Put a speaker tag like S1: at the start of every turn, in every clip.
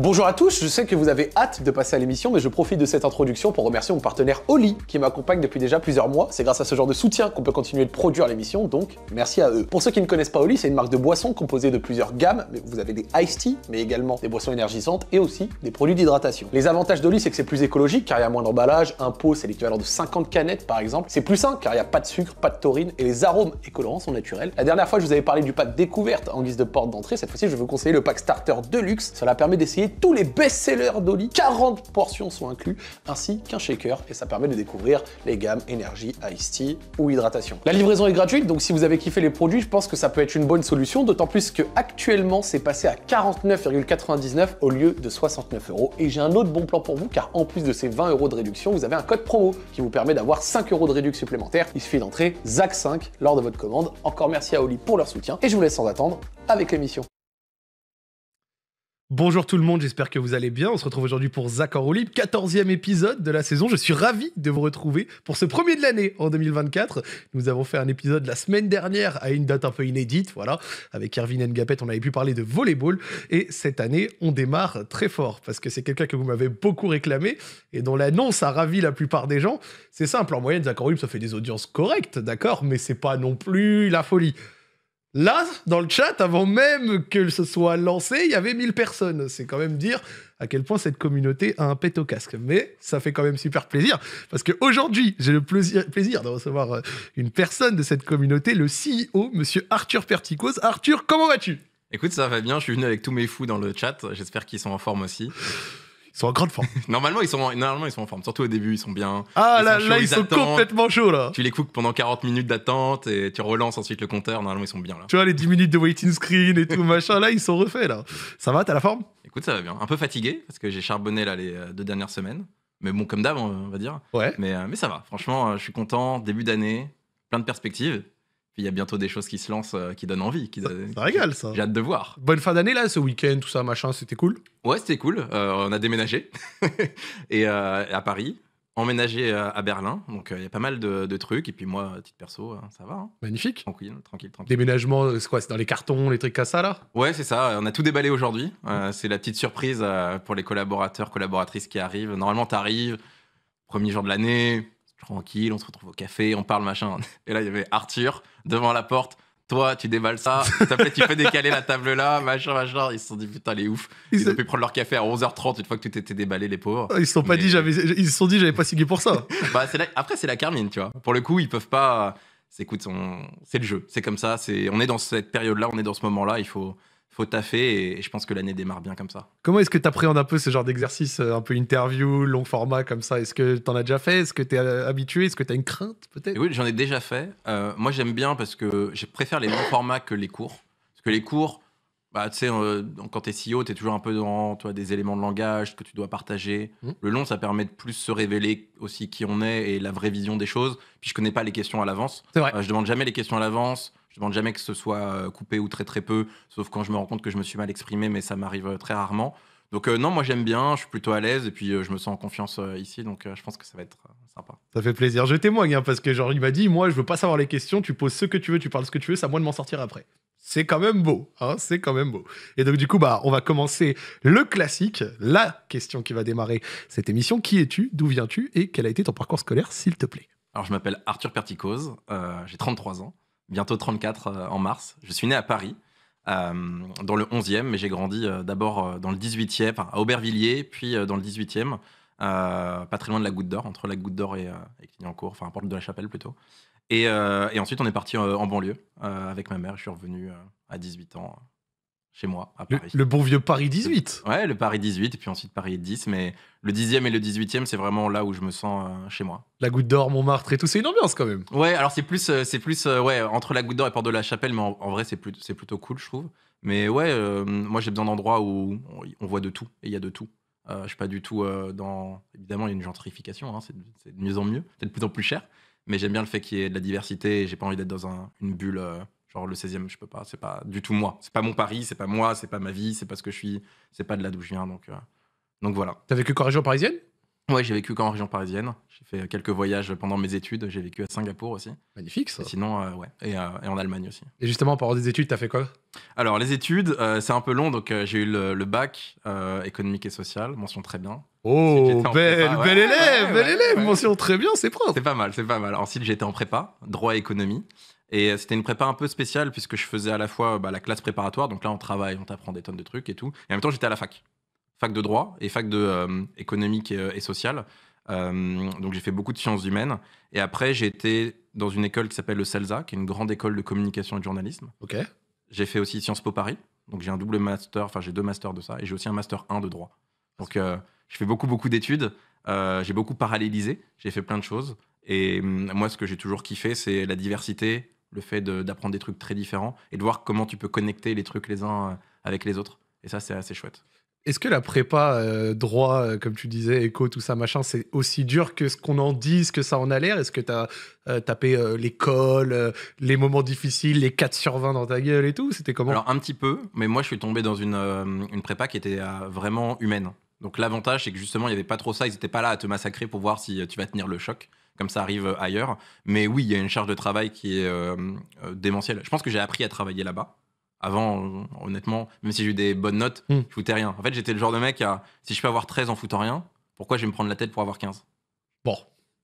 S1: Bonjour à tous, je sais que vous avez hâte de passer à l'émission, mais je profite de cette introduction pour remercier mon partenaire Oli qui m'accompagne depuis déjà plusieurs mois. C'est grâce à ce genre de soutien qu'on peut continuer de produire l'émission, donc merci à eux. Pour ceux qui ne connaissent pas Oli, c'est une marque de boissons composée de plusieurs gammes. Mais vous avez des iced tea, mais également des boissons énergisantes et aussi des produits d'hydratation. Les avantages d'Oli, c'est que c'est plus écologique car il y a moins d'emballage, un pot c'est l'équivalent de 50 canettes par exemple. C'est plus sain car il n'y a pas de sucre, pas de taurine et les arômes et colorants sont naturels. La dernière fois, je vous avais parlé du pack découverte en guise de porte d'entrée. Cette fois-ci, je vais vous conseiller le pack starter de Cela permet d'essayer tous les best-sellers d'Oli, 40 portions sont inclus, ainsi qu'un shaker, et ça permet de découvrir les gammes énergie, iced tea ou hydratation. La livraison est gratuite, donc si vous avez kiffé les produits, je pense que ça peut être une bonne solution, d'autant plus que actuellement c'est passé à 49,99 au lieu de 69 euros. Et j'ai un autre bon plan pour vous, car en plus de ces 20 euros de réduction, vous avez un code promo qui vous permet d'avoir 5 euros de réduction supplémentaire. Il suffit d'entrer ZAC5 lors de votre commande. Encore merci à Oli pour leur soutien, et je vous laisse sans attendre avec l'émission. Bonjour tout le monde, j'espère que vous allez bien. On se retrouve aujourd'hui pour Zach en 14e épisode de la saison. Je suis ravi de vous retrouver pour ce premier de l'année en 2024. Nous avons fait un épisode la semaine dernière à une date un peu inédite, voilà. Avec Irvin Ngapet, on avait pu parler de volleyball. Et cette année, on démarre très fort parce que c'est quelqu'un que vous m'avez beaucoup réclamé et dont l'annonce a ravi la plupart des gens. C'est simple, en moyenne, Zach ça fait des audiences correctes, d'accord, mais c'est pas non plus la folie. Là, dans le chat, avant même que ce soit lancé, il y avait 1000 personnes. C'est quand même dire à quel point cette communauté a un pet au casque. Mais ça fait quand même super plaisir, parce qu'aujourd'hui, j'ai le plaisir, plaisir de recevoir euh, une personne de cette communauté, le CEO, monsieur Arthur
S2: Perticos. Arthur, comment vas-tu Écoute, ça va bien, je suis venu avec tous mes fous dans le chat, j'espère qu'ils sont en forme aussi. Ils sont en grande forme. normalement, ils sont en, normalement, ils sont en forme. Surtout au début, ils sont bien. Ah, là, là, ils, sont complètement chauds, là. Tu les coupes pendant 40 minutes d'attente et tu relances ensuite le compteur. Normalement, ils sont bien, là.
S1: Tu vois, les 10 minutes de waiting screen et tout, machin, là, ils sont refaits, là. Ça va, t'as la forme
S2: Écoute, ça va bien. Un peu fatigué, parce que j'ai charbonné, là, les euh, deux dernières semaines. Mais bon, comme d'hab, on va dire. Ouais. Mais, euh, mais ça va. Franchement, euh, je suis content. Début d'année, plein de perspectives il y a bientôt des choses qui se lancent, euh, qui donnent envie. Qui, ça, régale, ça. J'ai hâte de voir. Bonne fin d'année, là, ce week-end, tout ça, machin, c'était cool. Ouais, c'était cool. Euh, on a déménagé. et euh, à Paris, emménagé à Berlin. Donc, il y a pas mal de, trucs. Et puis, moi, titre perso, ça va. Hein. Magnifique. Tranquille, tranquille, tranquille.
S1: Déménagement, c'est quoi C'est dans les cartons, les trucs à ça, là
S2: Ouais, c'est ça. On a tout déballé aujourd'hui. Mmh. c'est la petite surprise pour les collaborateurs, collaboratrices qui arrivent. Normalement, t'arrives, premier jour de l'année, tranquille, on se retrouve au café, on parle, machin. Et là, il y avait Arthur devant la porte. Toi, tu déballes ça, fait, tu fais décaler la table là, machin, machin. Ils se sont dit, putain, les ouf. Ils, ont pu prendre leur café à 11h30 une fois que tout était déballé, les pauvres. Ah, ils se
S1: sont, pas dit, j'avais... Ils sont pas signé pour ça.
S2: Bah, après, c'est la Carmine, tu vois. Pour le coup, ils peuvent pas. C'est, écoute, c'est le jeu. C'est comme ça. C'est... On est dans cette période-là, on est dans ce moment-là. Il faut faut taffer et, je pense que l'année démarre bien comme ça.
S1: Comment est-ce que tu appréhendes un peu ce genre d'exercice, euh, un peu interview, long format comme ça Est-ce que tu en as déjà fait Est-ce que tu es euh, habitué Est-ce que tu as une crainte
S2: peut-être Oui, j'en ai déjà fait. Euh, moi, j'aime bien parce que je préfère les longs formats que les cours. Parce que les cours, bah, tu sais, quand tu es CEO, tu es toujours un peu dans toi, des éléments de langage que tu dois partager. Mmh. Le long, ça permet de plus se révéler aussi qui on est et la vraie vision des choses. Puis je connais pas les questions à l'avance. vrai. je demande jamais les questions à l'avance. Je demande jamais que ce soit euh, coupé ou très très peu, sauf quand je me rends compte que je me suis mal exprimé, mais ça m'arrive euh, très rarement. Donc euh, non, moi j'aime bien, je suis plutôt à l'aise et puis je me sens en confiance ici, donc je pense que ça va être sympa. Ça
S1: fait plaisir. Je témoigne hein, parce que genre il m'a dit, moi je veux pas savoir les questions, tu poses ce que tu veux, tu parles ce que tu veux, c'est à moi de m'en sortir après. C'est quand même beau, hein, c'est quand même beau. Et donc du coup, bah, on va commencer le classique, la question qui va démarrer cette émission. Qui es-tu D'où viens-tu Et quel a été ton parcours scolaire, s'il
S2: te plaît Alors je m'appelle Arthur Perticose, j'ai 33 ans bientôt 34 euh, en mars. Je suis né à Paris, euh, dans le 11e, mais j'ai grandi euh, d'abord dans le 18e, à Aubervilliers, puis dans le 18e, pas très loin de la Goutte d'Or, entre la Goutte d'Or et, Clignancourt, enfin, Porte de la Chapelle plutôt. Et, et ensuite, on est parti en banlieue avec ma mère. Je suis revenu à 18 ans chez moi, à Le, bon vieux Paris 18 Ouais, le Paris 18, et puis ensuite Paris 10, mais le 10e et le 18e, c'est vraiment là où je me sens euh, chez moi. La Goutte d'Or, Montmartre et tout, c'est une ambiance quand même. Ouais, alors c'est plus, euh, c'est plus euh, ouais, entre la Goutte d'Or et Port de la Chapelle, mais en, vrai, c'est, c'est plutôt cool, je trouve. Mais ouais, moi j'ai besoin d'endroits où on, voit de tout, et il y a de tout. je suis pas du tout dans. Évidemment, il y a une gentrification, hein, c'est, de mieux en mieux, c'est de plus en plus cher. Mais j'aime bien le fait qu'il y ait de la diversité et j'ai pas envie d'être dans une bulle Genre le 16e, je peux pas, c'est pas du tout moi. C'est pas mon Paris, c'est pas moi, c'est pas ma vie, c'est pas ce que je suis, c'est pas de là d'où je viens. Donc, euh, donc voilà. T'as vécu qu'en région parisienne Ouais, j'ai vécu qu'en région parisienne. J'ai fait euh, quelques voyages pendant mes études. J'ai vécu à Singapour aussi. Magnifique ça. Et sinon, euh, ouais, et, en Allemagne aussi. Et justement, parlant des études, t'as fait quoi Alors, les études, c'est un peu long. Donc, j'ai eu le, bac économique et social, mention très bien. Oh, bel, élève, élève, mention très bien, c'est propre. C'est pas mal, c'est pas mal. Ensuite, j'étais en prépa, droit économie. Et euh, c'était une prépa un peu spéciale puisque je faisais à la fois bah, la classe préparatoire, donc là on travaille, on t'apprend des tonnes de trucs et tout. Et en même temps j'étais à la fac, fac de droit et fac de euh, économique et, euh, sociale. donc j'ai fait beaucoup de sciences humaines. Et après j'ai été dans une école qui s'appelle le CELSA, qui est une grande école de communication et de journalisme. Ok. J'ai fait aussi Sciences Po Paris, donc j'ai un double master, enfin j'ai deux masters de ça, et j'ai aussi un master 1 de droit. Donc je fais beaucoup beaucoup d'études, j'ai beaucoup parallélisé, j'ai fait plein de choses. Et hum, moi ce que j'ai toujours kiffé c'est la diversité, le fait d'apprendre des trucs très différents et de voir comment tu peux connecter les trucs les uns euh, avec les autres. Et ça, c'est assez chouette. Est-ce que la
S1: prépa, euh, droit, euh, comme tu disais, éco, tout ça, machin, c'est aussi dur que ce qu'on en dit, ce que ça en a l'air Est-ce que tu as tapé l'école, les moments difficiles, les 4 sur 20 dans ta gueule et tout C'était comment
S2: Alors, un petit peu, mais moi, je suis tombé dans une, une prépa qui était vraiment humaine. Donc, l'avantage, c'est que justement, il n'y avait pas trop ça. Ils n'étaient pas là à te massacrer pour voir si tu vas tenir le choc comme ça arrive euh, ailleurs. Mais oui, il y a une charge de travail qui est euh, euh, démentielle. Je pense que j'ai appris à travailler là-bas. Avant, honnêtement, même si j'ai eu des bonnes notes, hmm. je foutais rien. En fait, j'étais le genre de mec à si je peux avoir 13 en foutant rien, pourquoi je vais me prendre la tête pour avoir 15 Bon.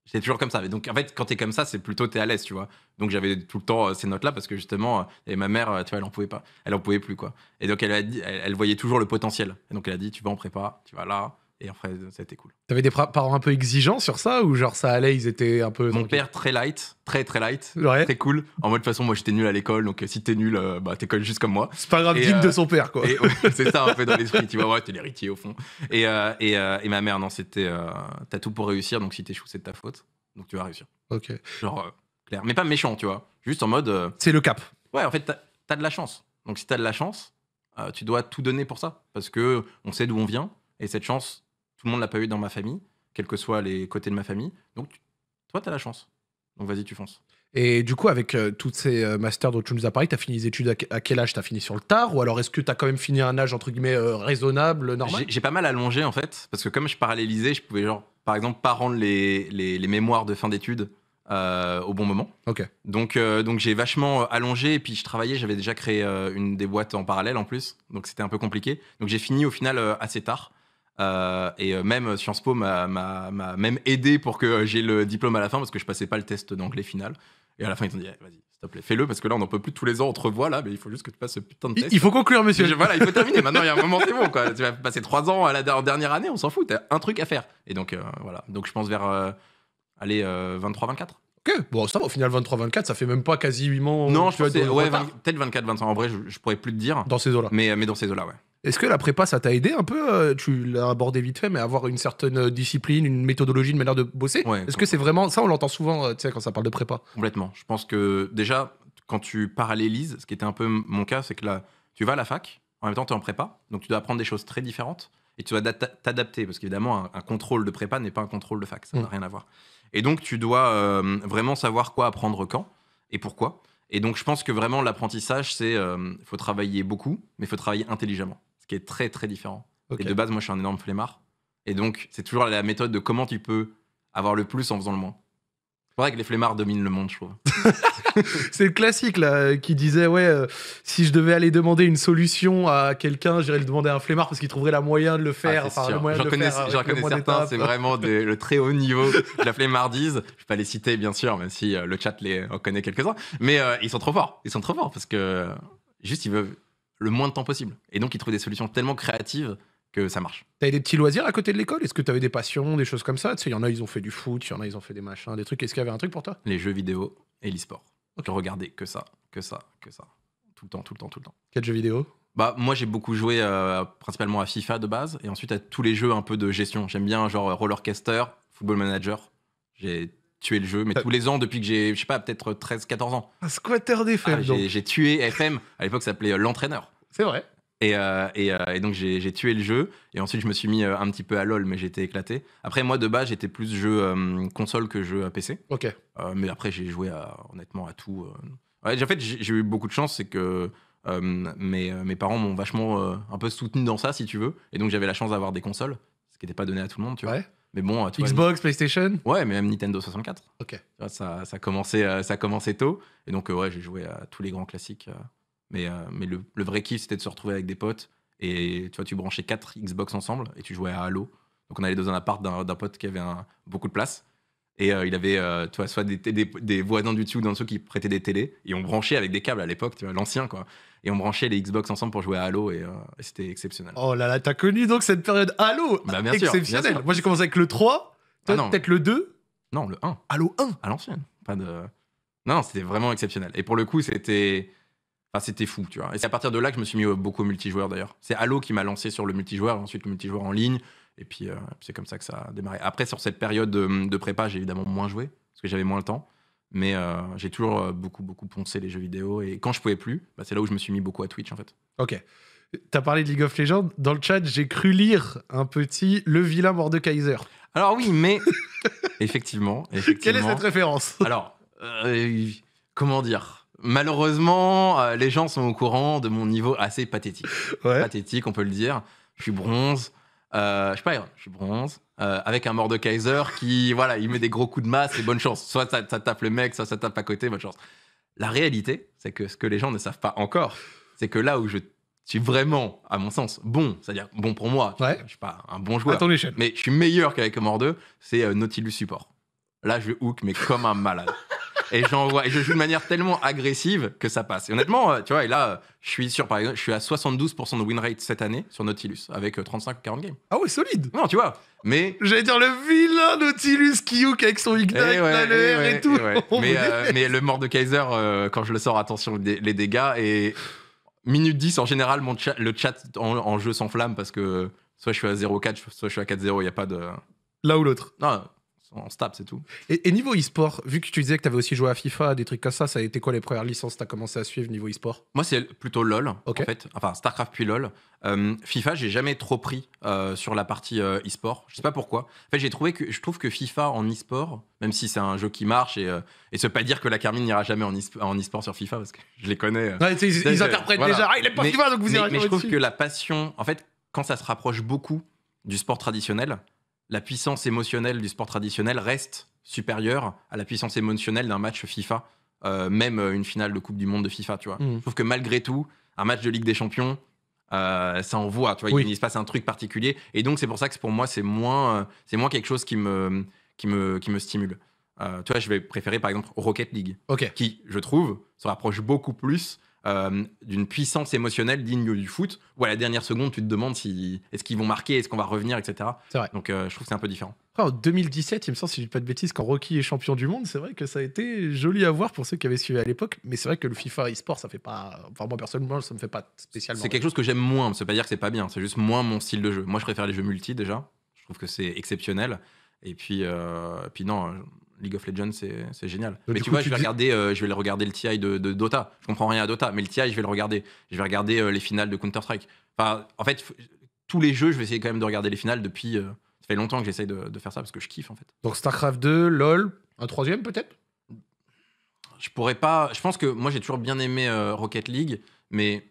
S2: J'étais toujours comme ça. Mais donc, en fait, quand t'es comme ça, c'est plutôt t'es à l'aise, tu vois. Donc, j'avais tout le temps ces notes-là parce que justement, et ma mère, tu vois, elle en pouvait pas. Elle en pouvait plus, quoi. Et donc, elle, a dit, elle, elle, voyait toujours le potentiel. Et donc, elle a dit, tu vas en prépa, tu vas là, et en fait, c'était cool.
S1: T'avais des parents un peu exigeants sur ça ou genre ça allait, ils étaient
S2: un peu. Mon père très light, très très light, très cool. En mode de toute façon, moi j'étais nul à l'école, donc euh, si t'es nul, euh, bah t'es cool juste comme moi. C'est pas grave, digne de euh, son père quoi. c'est ça un peu dans l'esprit, tu vois, ouais, t'es l'héritier au fond. Et, et, et, ma mère, non, c'était t'as tout pour réussir, donc si t'échoues, c'est de ta faute, donc tu vas réussir. Ok. Genre clair, mais pas méchant, tu vois, juste en mode. c'est le cap. Ouais, en fait, t'as as de la chance. Donc si t'as de la chance, tu dois tout donner pour ça parce que on sait d'où on vient et cette chance tout le monde l'a pas eu dans ma famille, quels que soient les côtés de ma famille. Donc, toi, tu as la chance. Donc, vas-y, tu fonces.
S1: Et du coup, avec euh, tous ces euh, masters dont tu nous as parlé, tu as fini les études à, quel âge Tu as fini sur le tard Ou alors est-ce que tu as quand même fini à un âge, entre guillemets, euh, raisonnable, normal
S2: J'ai pas mal allongé, en fait, parce que comme je parallélisais, je pouvais, genre, par exemple, pas rendre les, les, les mémoires de fin d'études au bon moment. Ok. Donc, donc j'ai vachement allongé, et puis je travaillais, j'avais déjà créé une des boîtes en parallèle, en plus, donc c'était un peu compliqué. Donc j'ai fini, au final, assez tard. Euh, et euh, même Sciences Po m'a même aidé pour que j'ai le diplôme à la fin parce que je passais pas le test d'anglais final. Et à la fin, ils ont dit, eh, vas-y, s'il te plaît, fais-le parce que là, on n'en peut plus tous les ans, on te revoit là, mais il faut juste que tu passes ce putain de test. Il faut conclure, monsieur. voilà, il faut terminer. Maintenant, il y a un moment, c'est bon, quoi. Tu vas passer trois ans à la dernière année, on s'en fout, t'as un truc à faire. Et donc, euh, voilà. Donc, je pense vers, aller 23-24.
S1: Que bon, ça va, au final 23-24, ça fait même pas quasiment. Non, euh, je ouais,
S2: peut-être 24-25, en vrai, je, pourrais plus te dire. Dans ces eaux-là. Mais, euh, mais dans ces eaux-là, ouais.
S1: Est-ce que la prépa, ça t'a aidé un peu euh, Tu l'as abordé vite fait, mais avoir une certaine discipline, une méthodologie, une manière de bosser Est-ce que c'est vraiment. Ça, on l'entend
S2: souvent, tu sais, quand ça parle de prépa. Complètement. Je pense que déjà, quand tu parallélises, ce qui était un peu mon cas, c'est que là, tu vas à la fac, en même temps, tu es en prépa, donc tu dois apprendre des choses très différentes et tu dois t'adapter, parce qu'évidemment, un, contrôle de prépa n'est pas un contrôle de fac, ça n'a mmh. rien à voir. Et donc, tu dois euh, vraiment savoir quoi apprendre quand et pourquoi. Et donc, je pense que vraiment, l'apprentissage, c'est euh, faut travailler beaucoup, mais faut travailler intelligemment, ce qui est très, très différent. Et de base, moi, je suis un énorme flemmard. Et donc, c'est toujours la méthode de comment tu peux avoir le plus en faisant le moins. C'est vrai que les flemmards dominent le monde, je trouve.
S1: c'est le classique là qui disait ouais, euh, si je devais aller demander une solution à quelqu'un, j'irais le demander à un flemmard parce qu'il trouverait la ah, moyen de le faire. Euh, j'en connais, certains, c'est vraiment
S2: le très haut niveau de la flemmardise. Je vais pas les citer bien sûr, même si euh, le chat les en connaît quelques-uns. Mais ils sont trop forts. Ils sont trop forts parce que juste ils veulent le moins de temps possible. Et donc ils trouvent des solutions tellement créatives que ça marche.
S1: T'avais des petits loisirs à côté de l'école Est-ce que tu avais des passions, des choses comme ça Tu il y en a, ils ont fait du foot, il y en a, ils ont fait des machins, des trucs.
S2: Est-ce qu'il y avait un truc pour toi Les jeux vidéo et l'e-sport. Regardez que ça, que ça, que ça. Tout le temps, tout le temps, tout le temps. Quel jeux vidéo bah, moi, j'ai beaucoup joué euh, principalement à FIFA de base et ensuite à tous les jeux un peu de gestion. J'aime bien, genre euh, Rollercaster, Football Manager. J'ai tué le jeu, mais euh. tous les ans depuis que j'ai, je sais pas, peut-être 13-14 ans. Un squatter d'FM. Ah, j'ai tué FM, à l'époque ça s'appelait l'entraîneur. C'est vrai. Euh, euh, et, donc j'ai tué le jeu. Et ensuite je me suis mis euh, un petit peu à LOL, mais j'étais éclaté. Après moi de base j'étais plus jeu console que jeu PC. Ok. mais après j'ai joué honnêtement à tout. en fait j'ai eu beaucoup de chance, c'est que mes, parents m'ont vachement un peu soutenu dans ça si tu veux. Et donc j'avais la chance d'avoir des consoles, ce qui n'était pas donné à tout le monde, tu Mais bon, Xbox, PlayStation Ouais, mais même Nintendo 64. Ok. Ça, ça, ça, commençait, ça commençait tôt. Et donc, ouais, j'ai joué à tous les grands classiques. Mais, euh, mais le, vrai kiff, c'était de se retrouver avec des potes. Et tu vois, tu branchais quatre Xbox ensemble et tu jouais à Halo. Donc on allait dans un appart d'un pote qui avait un, beaucoup de place. Et euh, il avait euh, soit des, des, des voisins du dessous dans dessous qui prêtaient des télés. Et on branchait avec des câbles à l'époque, tu vois, l'ancien quoi. Et on branchait les Xbox ensemble pour jouer à Halo et, c'était exceptionnel.
S1: Oh là là, t'as connu donc cette période
S2: Halo bah, bien Moi j'ai commencé avec le 3, ah
S1: peut-être le 2. Non, le 1. Halo 1
S2: À l'ancienne. Pas de. non c'était vraiment exceptionnel. Et pour le coup, c'était c'était fou, tu vois. Et c'est à partir de là que je me suis mis euh, beaucoup au multijoueur d'ailleurs. C'est Halo qui m'a lancé sur le multijoueur, ensuite le multijoueur en ligne. Et puis euh, c'est comme ça que ça a démarré. Après, sur cette période euh, de, prépa, j'ai évidemment moins joué, parce que j'avais moins le temps. Mais j'ai toujours beaucoup, beaucoup poncé les jeux vidéo. Et quand je pouvais plus, bah, c'est là où je me suis mis beaucoup à Twitch, en fait.
S1: Ok. T'as parlé de League of Legends. Dans le chat, j'ai cru lire un petit Le vilain mort de Kaiser.
S2: Alors oui, mais effectivement, effectivement. Quelle est cette référence Alors, comment dire malheureusement, euh, les gens sont au courant de mon niveau assez pathétique. Pathétique, on peut le dire. Je suis bronze. Euh, je sais pas, je suis bronze. Euh, avec un Mordekaiser qui, voilà, il met des gros coups de masse et bonne chance. Soit ça, tape le mec, soit ça tape à côté, bonne chance. La réalité, c'est que ce que les gens ne savent pas encore, c'est que là où je suis vraiment, à mon sens, bon, c'est-à-dire bon pour moi, je suis pas un bon joueur, mais je suis meilleur qu'avec mort 2, c'est Nautilus Support. Là, je hook, mais comme un malade et j'envoie, je joue de manière tellement agressive que ça passe. Et honnêtement, euh, tu vois, et là, euh, je suis sûr, par exemple, je suis à 72% de win rate cette année sur Nautilus avec 35 euh, 40 games. Ah
S1: ouais, solide. Non, tu vois, mais. J'allais dire le vilain Nautilus qui hook avec son Ignite, eh ouais, eh et, et, tout. Eh
S2: mais, le mort de Kaiser, quand je le sors, attention, les dégâts. Et minute 10, en général, mon le chat en, jeu s'enflamme parce que soit je suis à 0-4, soit je suis à 4-0, il n'y a pas de. là ou l'autre. Non, en stable, c'est tout. Et, niveau e-sport,
S1: vu que tu disais que tu avais aussi joué à FIFA, des trucs comme ça, ça a été quoi les premières licences que tu as commencé à suivre niveau e-sport
S2: Moi, c'est plutôt LoL, en fait. Enfin, StarCraft puis LoL. Euh, FIFA, j'ai jamais trop pris euh, sur la partie euh, e-sport. je sais pas pourquoi. En fait, j'ai trouvé que je trouve que FIFA en e-sport, même si c'est un jeu qui marche, et, et ce pas dire que la Carmine n'ira jamais en e-sport sur FIFA, parce que je les connais. ils, interprètent déjà. Ah, il pas FIFA, donc vous irez Mais, je trouve que la passion, en fait, quand ça se rapproche beaucoup du sport traditionnel, la puissance émotionnelle du sport traditionnel reste supérieure à la puissance émotionnelle d'un match FIFA, euh, même euh, une finale de Coupe du Monde de FIFA, tu vois. Mm. que malgré tout, un match de Ligue des Champions, euh, ça envoie, tu vois, il, se passe un truc particulier. Et donc, c'est pour ça que pour moi, c'est moins, moins quelque chose qui me, qui me, qui me stimule. tu vois, je vais préférer par exemple Rocket League, qui, je trouve, se rapproche beaucoup plus euh, d'une puissance émotionnelle digne du foot, où à la dernière seconde, tu te demandes si est-ce qu'ils vont marquer, est-ce qu'on va revenir, etc. Donc euh, je trouve que c'est un peu différent.
S1: en 2017, il me semble, si je dis pas de bêtises, quand Rocky est champion du monde, c'est vrai que ça a été joli à voir pour ceux qui avaient suivi à l'époque, mais c'est vrai que le FIFA e-sport, ça fait pas. Enfin, moi personnellement, ça me fait pas spécialement. C'est quelque
S2: chose que j'aime moins, ça veut pas dire que c'est pas bien, c'est juste moins mon style de jeu. Moi, je préfère les jeux multi déjà, je trouve que c'est exceptionnel. Et puis, euh, puis non, League of Legends, c'est génial. mais tu vois, je, vais regarder, euh, je vais regarder le TI de, Dota. Je comprends rien à Dota, mais le TI, je vais le regarder. Je vais regarder euh, les finales de Counter-Strike. Enfin, en fait, tous les jeux, je vais essayer quand même de regarder les finales depuis. Euh, ça fait longtemps que j'essaye de, faire ça parce que je kiffe, en fait.
S1: Donc, StarCraft 2, LoL, un troisième peut-être
S2: Je pourrais pas. Je pense que moi, j'ai toujours bien aimé Rocket League, mais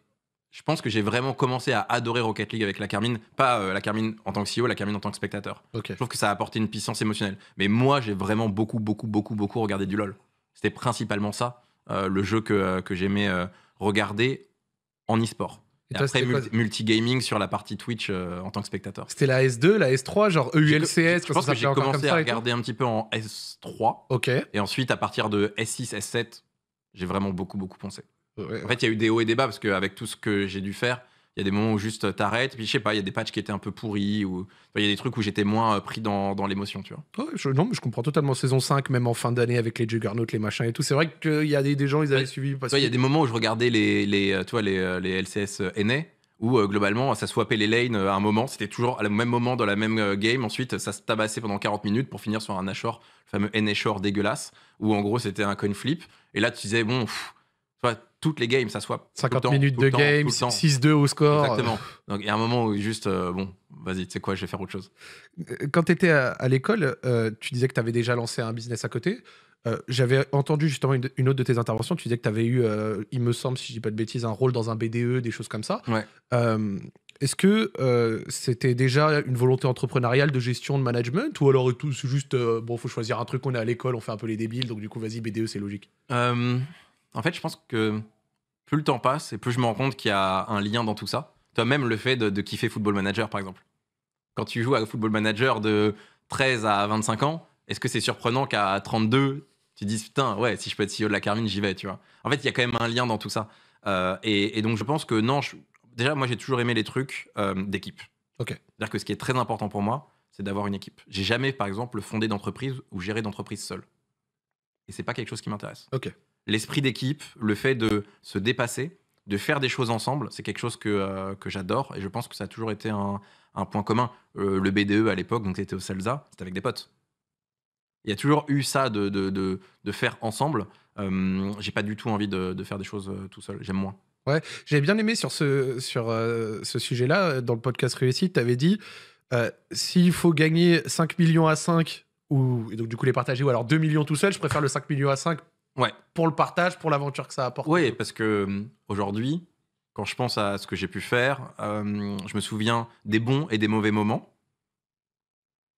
S2: je pense que j'ai vraiment commencé à adorer Rocket League avec la Carmine, pas euh, la Carmine en tant que CEO, la Carmine en tant que spectateur. Je trouve que ça a apporté une puissance émotionnelle. Mais moi, j'ai vraiment beaucoup, beaucoup, beaucoup, beaucoup regardé du LoL. C'était principalement ça, euh, le jeu que, euh, j'aimais regarder en e-sport. Et après, multigaming sur la partie Twitch en tant que spectateur. C'était la
S1: S2, la S3, genre EULCS Je pense que j'ai commencé à regarder
S2: un petit peu en S3. Ok. Et ensuite, à partir de S6, S7, j'ai vraiment beaucoup, beaucoup pensé. En fait, il y a eu des hauts et des bas parce qu'avec tout ce que j'ai dû faire, il y a des moments où juste euh, t'arrêtes. Puis je sais pas, il y a des patchs qui étaient un peu pourris ou il y a des trucs où j'étais moins euh, pris dans, dans l'émotion, tu vois.
S1: non, mais je comprends totalement saison 5, même en fin d'année avec les Juggernauts, les machins et tout. C'est vrai qu'il euh, y a des, gens, ils avaient suivi. il y a des
S2: moments où je regardais les, les, les, les LCS aînés où globalement ça swappait les lanes à un moment, c'était toujours au même moment dans la même game, ensuite ça se tabassait pendant 40 minutes pour finir sur un Nashor le fameux n dégueulasse, où en gros c'était un coin flip, et là tu disais bon, pff, toutes les games, ça soit 50 minutes de game, 6-2 au score. Exactement. Donc il y a un moment où juste, euh, bon, vas-y, tu sais quoi, je vais faire autre chose.
S1: Euh, quand tu étais à, l'école, euh, tu disais que tu avais déjà lancé un business à côté. J'avais entendu justement une, autre de tes interventions, tu disais que tu avais eu, il me semble, si je dis pas de bêtises, un rôle dans un BDE, des choses comme ça. Ouais. Est-ce que c'était déjà une volonté entrepreneuriale de gestion, de management, ou alors c'est juste, bon, faut choisir un truc, on est à l'école, on fait un peu les débiles,
S2: donc du coup, vas-y, BDE, c'est logique en fait, je pense que plus le temps passe et plus je me rends compte qu'il y a un lien dans tout ça. Toi-même, le fait de, kiffer Football Manager, par exemple. Quand tu joues à Football Manager de 13 à 25 ans, est-ce que c'est surprenant qu'à 32, tu te dises putain, ouais, si je peux être CEO de la Carmine, j'y vais, tu vois. En fait, il y a quand même un lien dans tout ça. Euh, et, donc, je pense que non, déjà, moi, j'ai toujours aimé les trucs euh, d'équipe. Ok. C'est-à-dire que ce qui est très important pour moi, c'est d'avoir une équipe. J'ai jamais, par exemple, fondé d'entreprise ou géré d'entreprise seul. Et c'est pas quelque chose qui m'intéresse. Ok l'esprit d'équipe, le fait de se dépasser, de faire des choses ensemble, c'est quelque chose que, euh, que j'adore et je pense que ça a toujours été un, un point commun. Euh, le BDE à l'époque, donc étais au Salsa, c'était avec des potes. Il y a toujours eu ça de, de, de, de faire ensemble. Je euh, j'ai pas du tout envie de, de faire des choses tout seul, j'aime moins.
S1: Ouais, j'ai bien aimé sur ce, sur, ce sujet-là, dans le podcast Réussite, tu avais dit s'il faut gagner 5 millions à 5, ou donc du coup les partager, ou alors 2 millions tout seul, je préfère le 5 millions à 5
S2: pour le partage, pour l'aventure que ça apporte. Oui, parce que euh, aujourd'hui, quand je pense à ce que j'ai pu faire, euh, je me souviens des bons et des mauvais moments,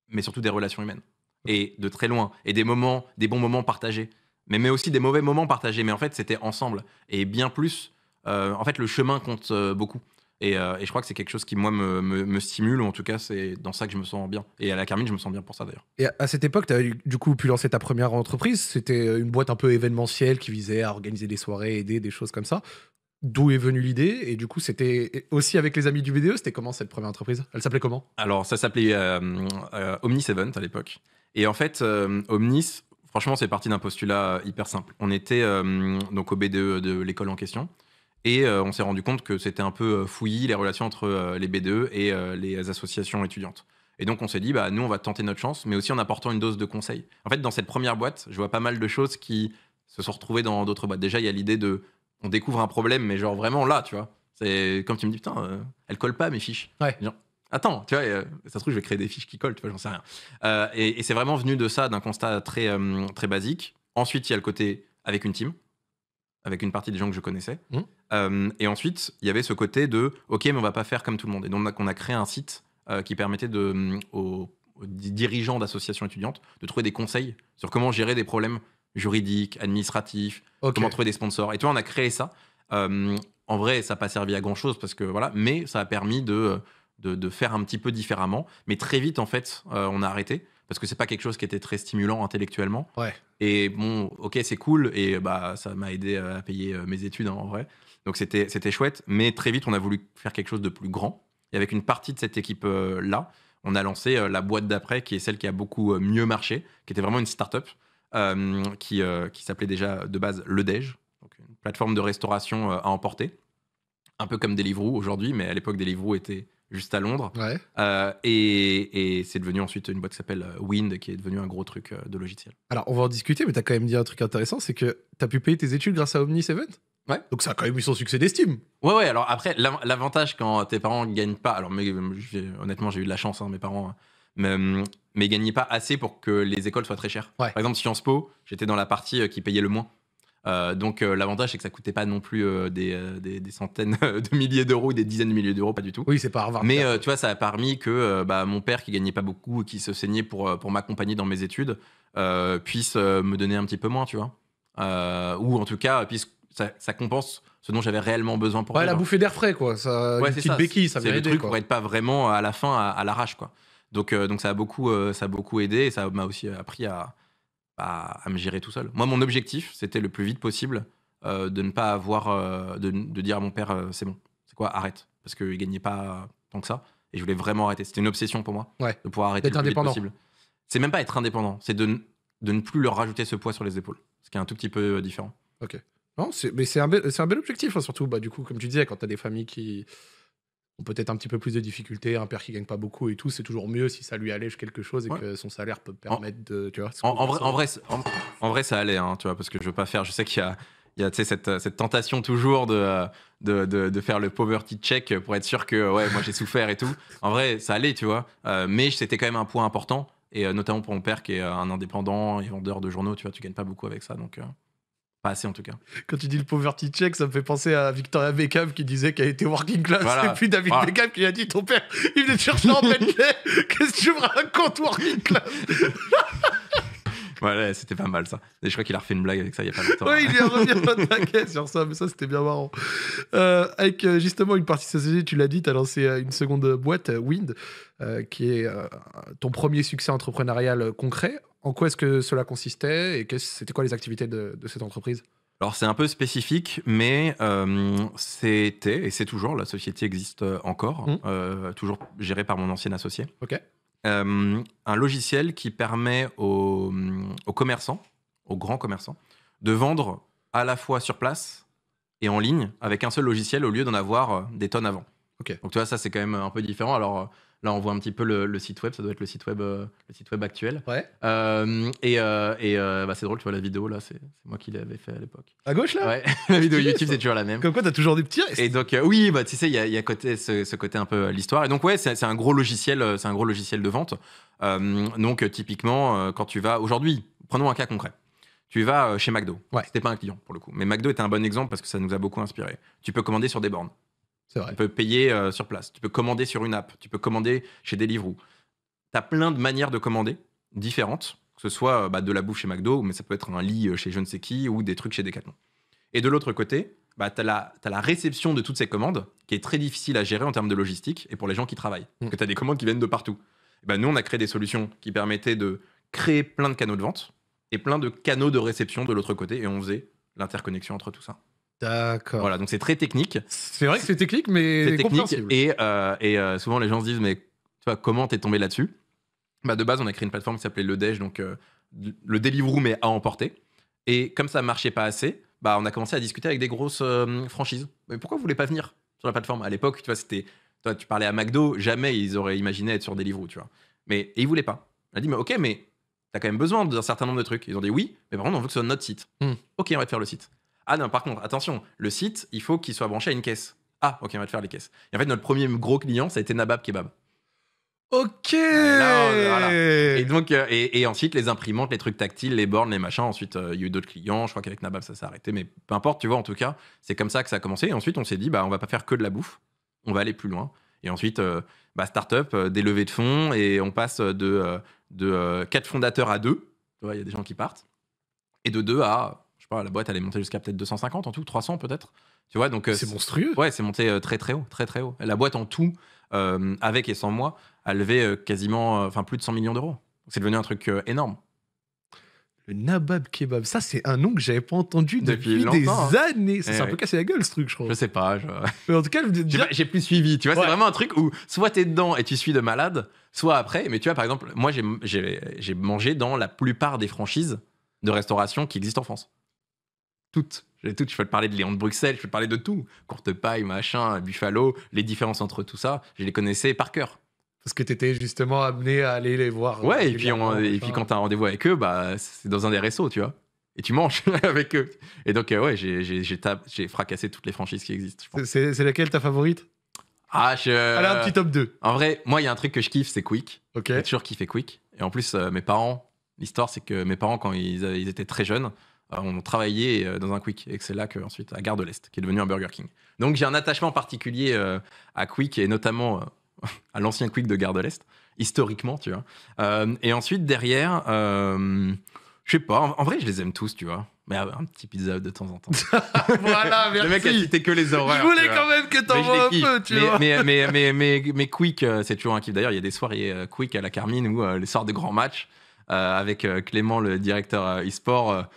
S2: mais surtout des relations humaines. Et de très loin. Et des moments, des bons moments partagés. Mais, mais aussi des mauvais moments partagés. Mais en fait, c'était ensemble. Et bien plus. Euh, en fait, le chemin compte beaucoup. Euh, et, je crois que c'est quelque chose qui, moi, me, stimule, ou en tout cas, c'est dans ça que je me sens bien. Et à la Carmine, je me sens bien pour ça d'ailleurs.
S1: Et à cette époque, tu as du coup pu lancer ta première entreprise. C'était euh, une boîte un peu événementielle qui visait à organiser des soirées, aider, des choses comme ça. D'où est venue l'idée Et du coup, c'était aussi avec les amis du BDE. C'était comment cette première entreprise Elle s'appelait comment
S2: Alors, ça s'appelait euh, Omnis Event à l'époque. Et en fait, Omnis, franchement, c'est parti d'un postulat hyper simple. On était donc au BDE de l'école en question. Et euh, on s'est rendu compte que c'était un peu euh, fouillis les relations entre euh, les B2 et les associations étudiantes. Et donc on s'est dit, bah, nous, on va tenter notre chance, mais aussi en apportant une dose de conseil. En fait, dans cette première boîte, je vois pas mal de choses qui se sont retrouvées dans d'autres boîtes. Déjà, il y a l'idée de, on découvre un problème, mais genre vraiment là, tu vois. C'est comme tu me dis, putain, elle colle pas mes fiches. Ouais. Genre, Attends, tu vois, ça se trouve, je vais créer des fiches qui collent, tu vois, j'en sais rien. et, et c'est vraiment venu de ça, d'un constat très, très basique. Ensuite, il y a le côté avec une team avec une partie des gens que je connaissais. Mmh. Euh, et ensuite, il y avait ce côté de OK, mais on va pas faire comme tout le monde. Et donc, on a, créé un site euh, qui permettait de, mm, aux, dirigeants d'associations étudiantes de trouver des conseils sur comment gérer des problèmes juridiques, administratifs, comment trouver des sponsors. Et toi, on a créé ça. Euh, en vrai, ça n'a pas servi à grand chose parce que voilà, mais ça a permis de, de faire un petit peu différemment. Mais très vite, en fait, on a arrêté parce que c'est pas quelque chose qui était très stimulant intellectuellement. Ouais. Et bon, ok, c'est cool, et bah ça m'a aidé à payer euh, mes études hein, en vrai. Donc c'était c'était chouette, mais très vite on a voulu faire quelque chose de plus grand. Et avec une partie de cette équipe euh, là, on a lancé euh, la boîte d'après, qui est celle qui a beaucoup mieux marché, qui était vraiment une start-up qui qui s'appelait déjà de base Le Dej, donc une plateforme de restauration à emporter, un peu comme Deliveroo aujourd'hui, mais à l'époque Deliveroo était juste à Londres. Euh, et, c'est devenu ensuite une boîte qui s'appelle euh, Wind, qui est devenu un gros truc euh, de logiciel.
S1: Alors, on va en discuter, mais tu as quand même dit un truc intéressant c'est que tu as pu payer tes études grâce à Omni 7 Ouais. Donc ça a quand même eu son succès d'estime.
S2: Ouais, ouais. Alors après, l'avantage quand tes parents gagnent pas, alors honnêtement, j'ai eu de la chance, hein, mes parents, hein, mais, hum, mais gagnaient pas assez pour que les écoles soient très chères. Par exemple, Sciences Po, j'étais dans la partie qui payait le moins. Euh, donc euh, l'avantage c'est que ça coûtait pas non plus euh, des, des, centaines de milliers d'euros ou des dizaines de milliers d'euros, pas du tout. Oui, c'est pas rare. Mais tu vois, ça a permis que bah, mon père qui gagnait pas beaucoup et qui se saignait pour, pour m'accompagner dans mes études puisse me donner un petit peu moins, tu vois. ou en tout cas, puisse, ça, compense ce dont j'avais réellement besoin pour ouais, la
S1: bouffée d'air frais quoi ça une petite béquille ça c'est le aider, truc pour
S2: être pas vraiment à la fin à, l'arrache quoi donc donc ça a beaucoup ça a beaucoup aidé et ça m'a aussi appris à, à, me gérer tout seul. Moi, mon objectif, c'était le plus vite possible euh, de ne pas avoir, euh, de, dire à mon père, euh, c'est bon, c'est quoi, arrête, parce qu'il gagnait pas tant que ça. Et je voulais vraiment arrêter. C'était une obsession pour moi de pouvoir arrêter le plus possible. C'est même pas être indépendant, c'est de, ne plus leur rajouter ce poids sur les épaules, ce qui est un tout petit peu différent.
S1: Ok. Non, mais c'est un, bel, un bel objectif, hein, surtout, bah, du coup, comme tu disais, quand tu as des familles qui, peut-être un petit peu plus de difficultés, un père qui gagne pas beaucoup et tout, c'est toujours mieux si ça lui allège quelque chose et que son salaire peut permettre de, tu vois. En, en, vrai, en, vrai,
S2: ça allait, hein, tu vois, parce que je veux pas faire. Je sais qu'il y a, il y a cette, cette tentation toujours de de, de, faire le poverty check pour être sûr que ouais, moi j'ai souffert et tout. En vrai, ça allait, tu vois, euh, mais c'était quand même un point important et euh, notamment pour mon père qui est un indépendant et vendeur de journaux, tu vois, tu gagnes pas beaucoup avec ça, donc. Euh assez en tout cas.
S1: Quand tu dis le poverty check, ça me fait penser à Victoria Beckham qui disait qu'elle était working class et puis
S2: David Beckham qui a dit ton père, il venait de chercher en Bentley,
S1: qu'est-ce que tu me racontes working class
S2: Ouais, c'était pas mal ça. Et je crois qu'il a refait une blague avec ça il y a pas longtemps. Oui, il
S1: est revenu sur ça, mais ça c'était bien marrant. Euh, avec euh, justement une partie de société, tu l'as dit, tu as lancé euh, une seconde boîte, Wind, qui est ton premier succès entrepreneurial concret. En quoi est-ce que cela consistait et c'était quoi les activités de, cette entreprise
S2: alors c'est un peu spécifique, mais euh, c'était et c'est toujours, la société existe euh, encore, mmh. euh, toujours gérée par mon ancien associé. Ok. un logiciel qui permet aux, commerçants, aux grands commerçants, de vendre à la fois sur place et en ligne avec un seul logiciel au lieu d'en avoir des tonnes avant. Ok. Donc tu vois, ça c'est quand même un peu différent. Alors Là, on voit un petit peu le, site web, ça doit être le site web, euh, le site web actuel. Euh, et, euh, et bah, c'est drôle, tu vois, la vidéo, là, c'est moi qui l'avais fait à l'époque. À gauche, là Ouais, la vidéo YouTube, c'est toujours la même. Comme quoi, t'as toujours des petits restes. Et donc, oui, bah, tu sais, il y a, côté, ce, côté un peu l'histoire. Et donc, ouais, c'est un, gros logiciel, un gros logiciel de vente. donc, typiquement, quand tu vas. Aujourd'hui, prenons un cas concret. Tu vas chez McDo. Ouais. C'était pas un client, pour le coup. Mais McDo était un bon exemple parce que ça nous a beaucoup inspiré. Tu peux commander sur des bornes. Tu peux payer euh, sur place, tu peux commander sur une app, tu peux commander chez Deliveroo. Tu as plein de manières de commander différentes, que ce soit bah, de la bouffe chez McDo, mais ça peut être un lit euh, chez je ne sais qui ou des trucs chez Decathlon. Et de l'autre côté, bah, tu as, la réception de toutes ces commandes qui est très difficile à gérer en termes de logistique et pour les gens qui travaillent. Mm. que tu as des commandes qui viennent de partout. Et bah, nous, on a créé des solutions qui permettaient de créer plein de canaux de vente et plein de canaux de réception de l'autre côté et on faisait l'interconnexion entre tout ça. D'accord. Voilà, donc c'est très technique. C'est vrai que c'est technique, mais c'est technique. Et, euh, et euh, souvent les gens se disent, mais tu vois, comment t'es tombé là-dessus bah, De base, on a créé une plateforme qui s'appelait Le Dej, donc euh, le Deliveroo, mais à emporter. Et comme ça marchait pas assez, bah, on a commencé à discuter avec des grosses franchises. Mais pourquoi vous voulez pas venir sur la plateforme À l'époque, tu vois, c'était. Tu parlais à McDo, jamais ils auraient imaginé être sur Deliveroo, tu vois. Mais et ils voulaient pas. On a dit, mais ok, mais t'as quand même besoin d'un certain nombre de trucs. Ils ont dit oui, mais par contre, on veut que ce soit notre site. Hmm. Ok, on va te faire le site. Ah non, par contre, attention, le site, il faut qu'il soit branché à une caisse. Ah, ok, on va te faire les caisses. Et en fait, notre premier gros client, ça a été Nabab Kebab. Ok ah, Et donc, euh, et, ensuite, les imprimantes, les trucs tactiles, les bornes, les machins. Ensuite, euh, il y a eu d'autres clients. Je crois qu'avec Nabab, ça s'est arrêté. Mais peu importe, tu vois, en tout cas, c'est comme ça que ça a commencé. Et ensuite, on s'est dit, bah, on va pas faire que de la bouffe. On va aller plus loin. Et ensuite, euh, bah, start-up, des levées de fonds. Et on passe de, de 4 fondateurs à deux. Tu il y a des gens qui partent. Et de 2 à sais pas, la boîte, elle est montée jusqu'à peut-être 250 en tout, 300 peut-être. Tu vois, donc. Euh, c'est monstrueux. Ouais, c'est monté euh, très très haut, très très haut. La boîte en tout, euh, avec et sans moi, a levé quasiment, enfin plus de 100 millions d'euros. C'est devenu un truc énorme.
S1: Le nabab kebab, ça c'est un nom que j'avais pas entendu depuis, des hein. années. Ça eh s'est un peu cassé la gueule ce truc, je crois. Je
S2: sais pas. Mais en tout cas, j'ai plus suivi. Tu vois, c'est vraiment un truc où soit t'es dedans et tu suis de malade, soit après. Mais tu vois, par exemple, moi j'ai mangé dans la plupart des franchises de restauration qui existent en France toutes. J'ai toutes. Je peux te parler de Léon de Bruxelles, je peux te parler de tout. Courte paille, machin, Buffalo, les différences entre tout ça, je les connaissais par cœur. Parce que tu étais justement amené à aller les voir. Euh, ouais, et puis, quand tu as un rendez-vous avec eux, bah, c'est dans un des réseaux, tu vois. Et tu manges avec eux. Et donc, euh, ouais, j'ai fracassé toutes les franchises qui existent.
S1: C'est laquelle ta favorite
S2: ah, je... Allez, un petit top 2. En vrai, moi, il y a un truc que je kiffe, c'est Quick. Ok. J'ai toujours kiffé Quick. Et en plus, euh, mes parents, l'histoire, c'est que mes parents, quand ils étaient très jeunes, on travaillait euh, dans un Quick et c'est là que ensuite à Gare de l'Est qui est devenu un Burger King. Donc j'ai un attachement particulier euh, à Quick et notamment euh, à l'ancien Quick de Gare de l'Est historiquement, tu vois. et ensuite derrière, euh, je sais pas. En, vrai, je les aime tous, tu vois. Mais ah, un petit pizza de temps en temps. voilà, merci. Le mec a cité que les horreurs. Je voulais quand même que t'envoies un peu, tu vois. Mais, Quick, c'est toujours un kiff. D'ailleurs, il y a des soirées Quick à la Carmine ou les soirs de grands matchs. avec Clément, le directeur e-sport,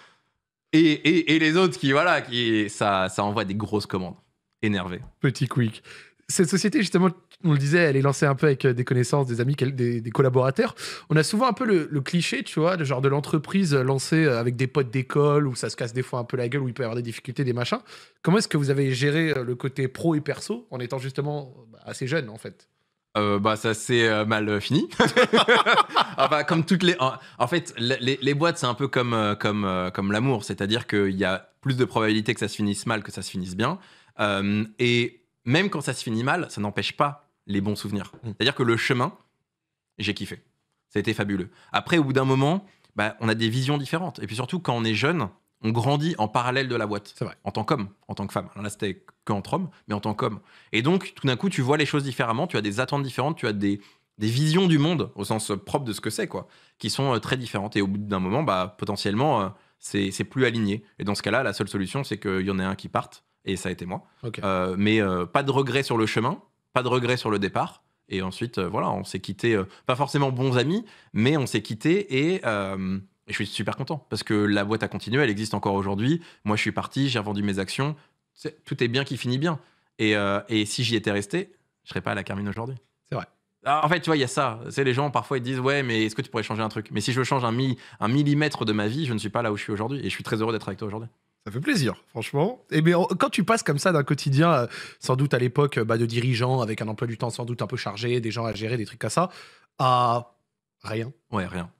S2: et, les autres qui, voilà, qui, ça, ça envoie des grosses commandes. Énervé.
S1: Petit quick. Cette société, justement, on le disait, elle est lancée un peu avec euh, des connaissances, des amis, des, collaborateurs. On a souvent un peu le, cliché, tu vois, de genre de l'entreprise lancée euh, avec des potes d'école où ça se casse des fois un peu la gueule, où il peut y avoir des difficultés, des machins. Comment est-ce que vous avez géré euh, le côté pro et perso en étant justement assez jeune, en fait
S2: euh, bah, ça s'est euh, mal euh, fini. comme toutes les. En, fait, les, boîtes, c'est un peu comme, comme, comme l'amour. C'est-à-dire qu'il y a plus de probabilités que ça se finisse mal que ça se finisse bien. et même quand ça se finit mal, ça n'empêche pas les bons souvenirs. Mm. C'est-à-dire que le chemin, j'ai kiffé. Ça a été fabuleux. Après, au bout d'un moment, bah, on a des visions différentes. Et puis surtout, quand on est jeune, on grandit en parallèle de la boîte. C'est vrai. En tant qu'homme, en tant que femme. Alors là, c'était entre hommes, mais en tant qu'homme. Et donc, tout d'un coup, tu vois les choses différemment, tu as des attentes différentes, tu as des, visions du monde, au sens propre de ce que c'est, quoi, qui sont euh, très différentes. Et au bout d'un moment, bah, potentiellement, euh, c'est plus aligné. Et dans ce cas-là, la seule solution, c'est qu'il y en ait un qui parte, et ça a été moi. Euh, mais pas de regret sur le chemin, pas de regret sur le départ. Et ensuite, voilà, on s'est quitté, pas forcément bons amis, mais on s'est quitté et. Et je suis super content parce que la boîte a continué, elle existe encore aujourd'hui. Moi, je suis parti, j'ai revendu mes actions tout est bien qui finit bien. Euh, et, si j'y étais resté, je serais pas à la Carmine aujourd'hui. C'est vrai. Ah, en fait, tu vois, il y a ça. C'est les gens parfois ils disent ouais, mais est-ce que tu pourrais changer un truc Mais si je change un, mi millimètre de ma vie, je ne suis pas là où je suis aujourd'hui. Et je suis très heureux d'être avec toi aujourd'hui.
S1: Ça fait plaisir, franchement. Et bien, oh, quand tu passes comme ça d'un quotidien, euh, sans doute à l'époque, bah, de dirigeant avec un emploi du temps sans doute un peu chargé, des gens à gérer, des trucs comme ça, à
S2: rien. Ouais, rien.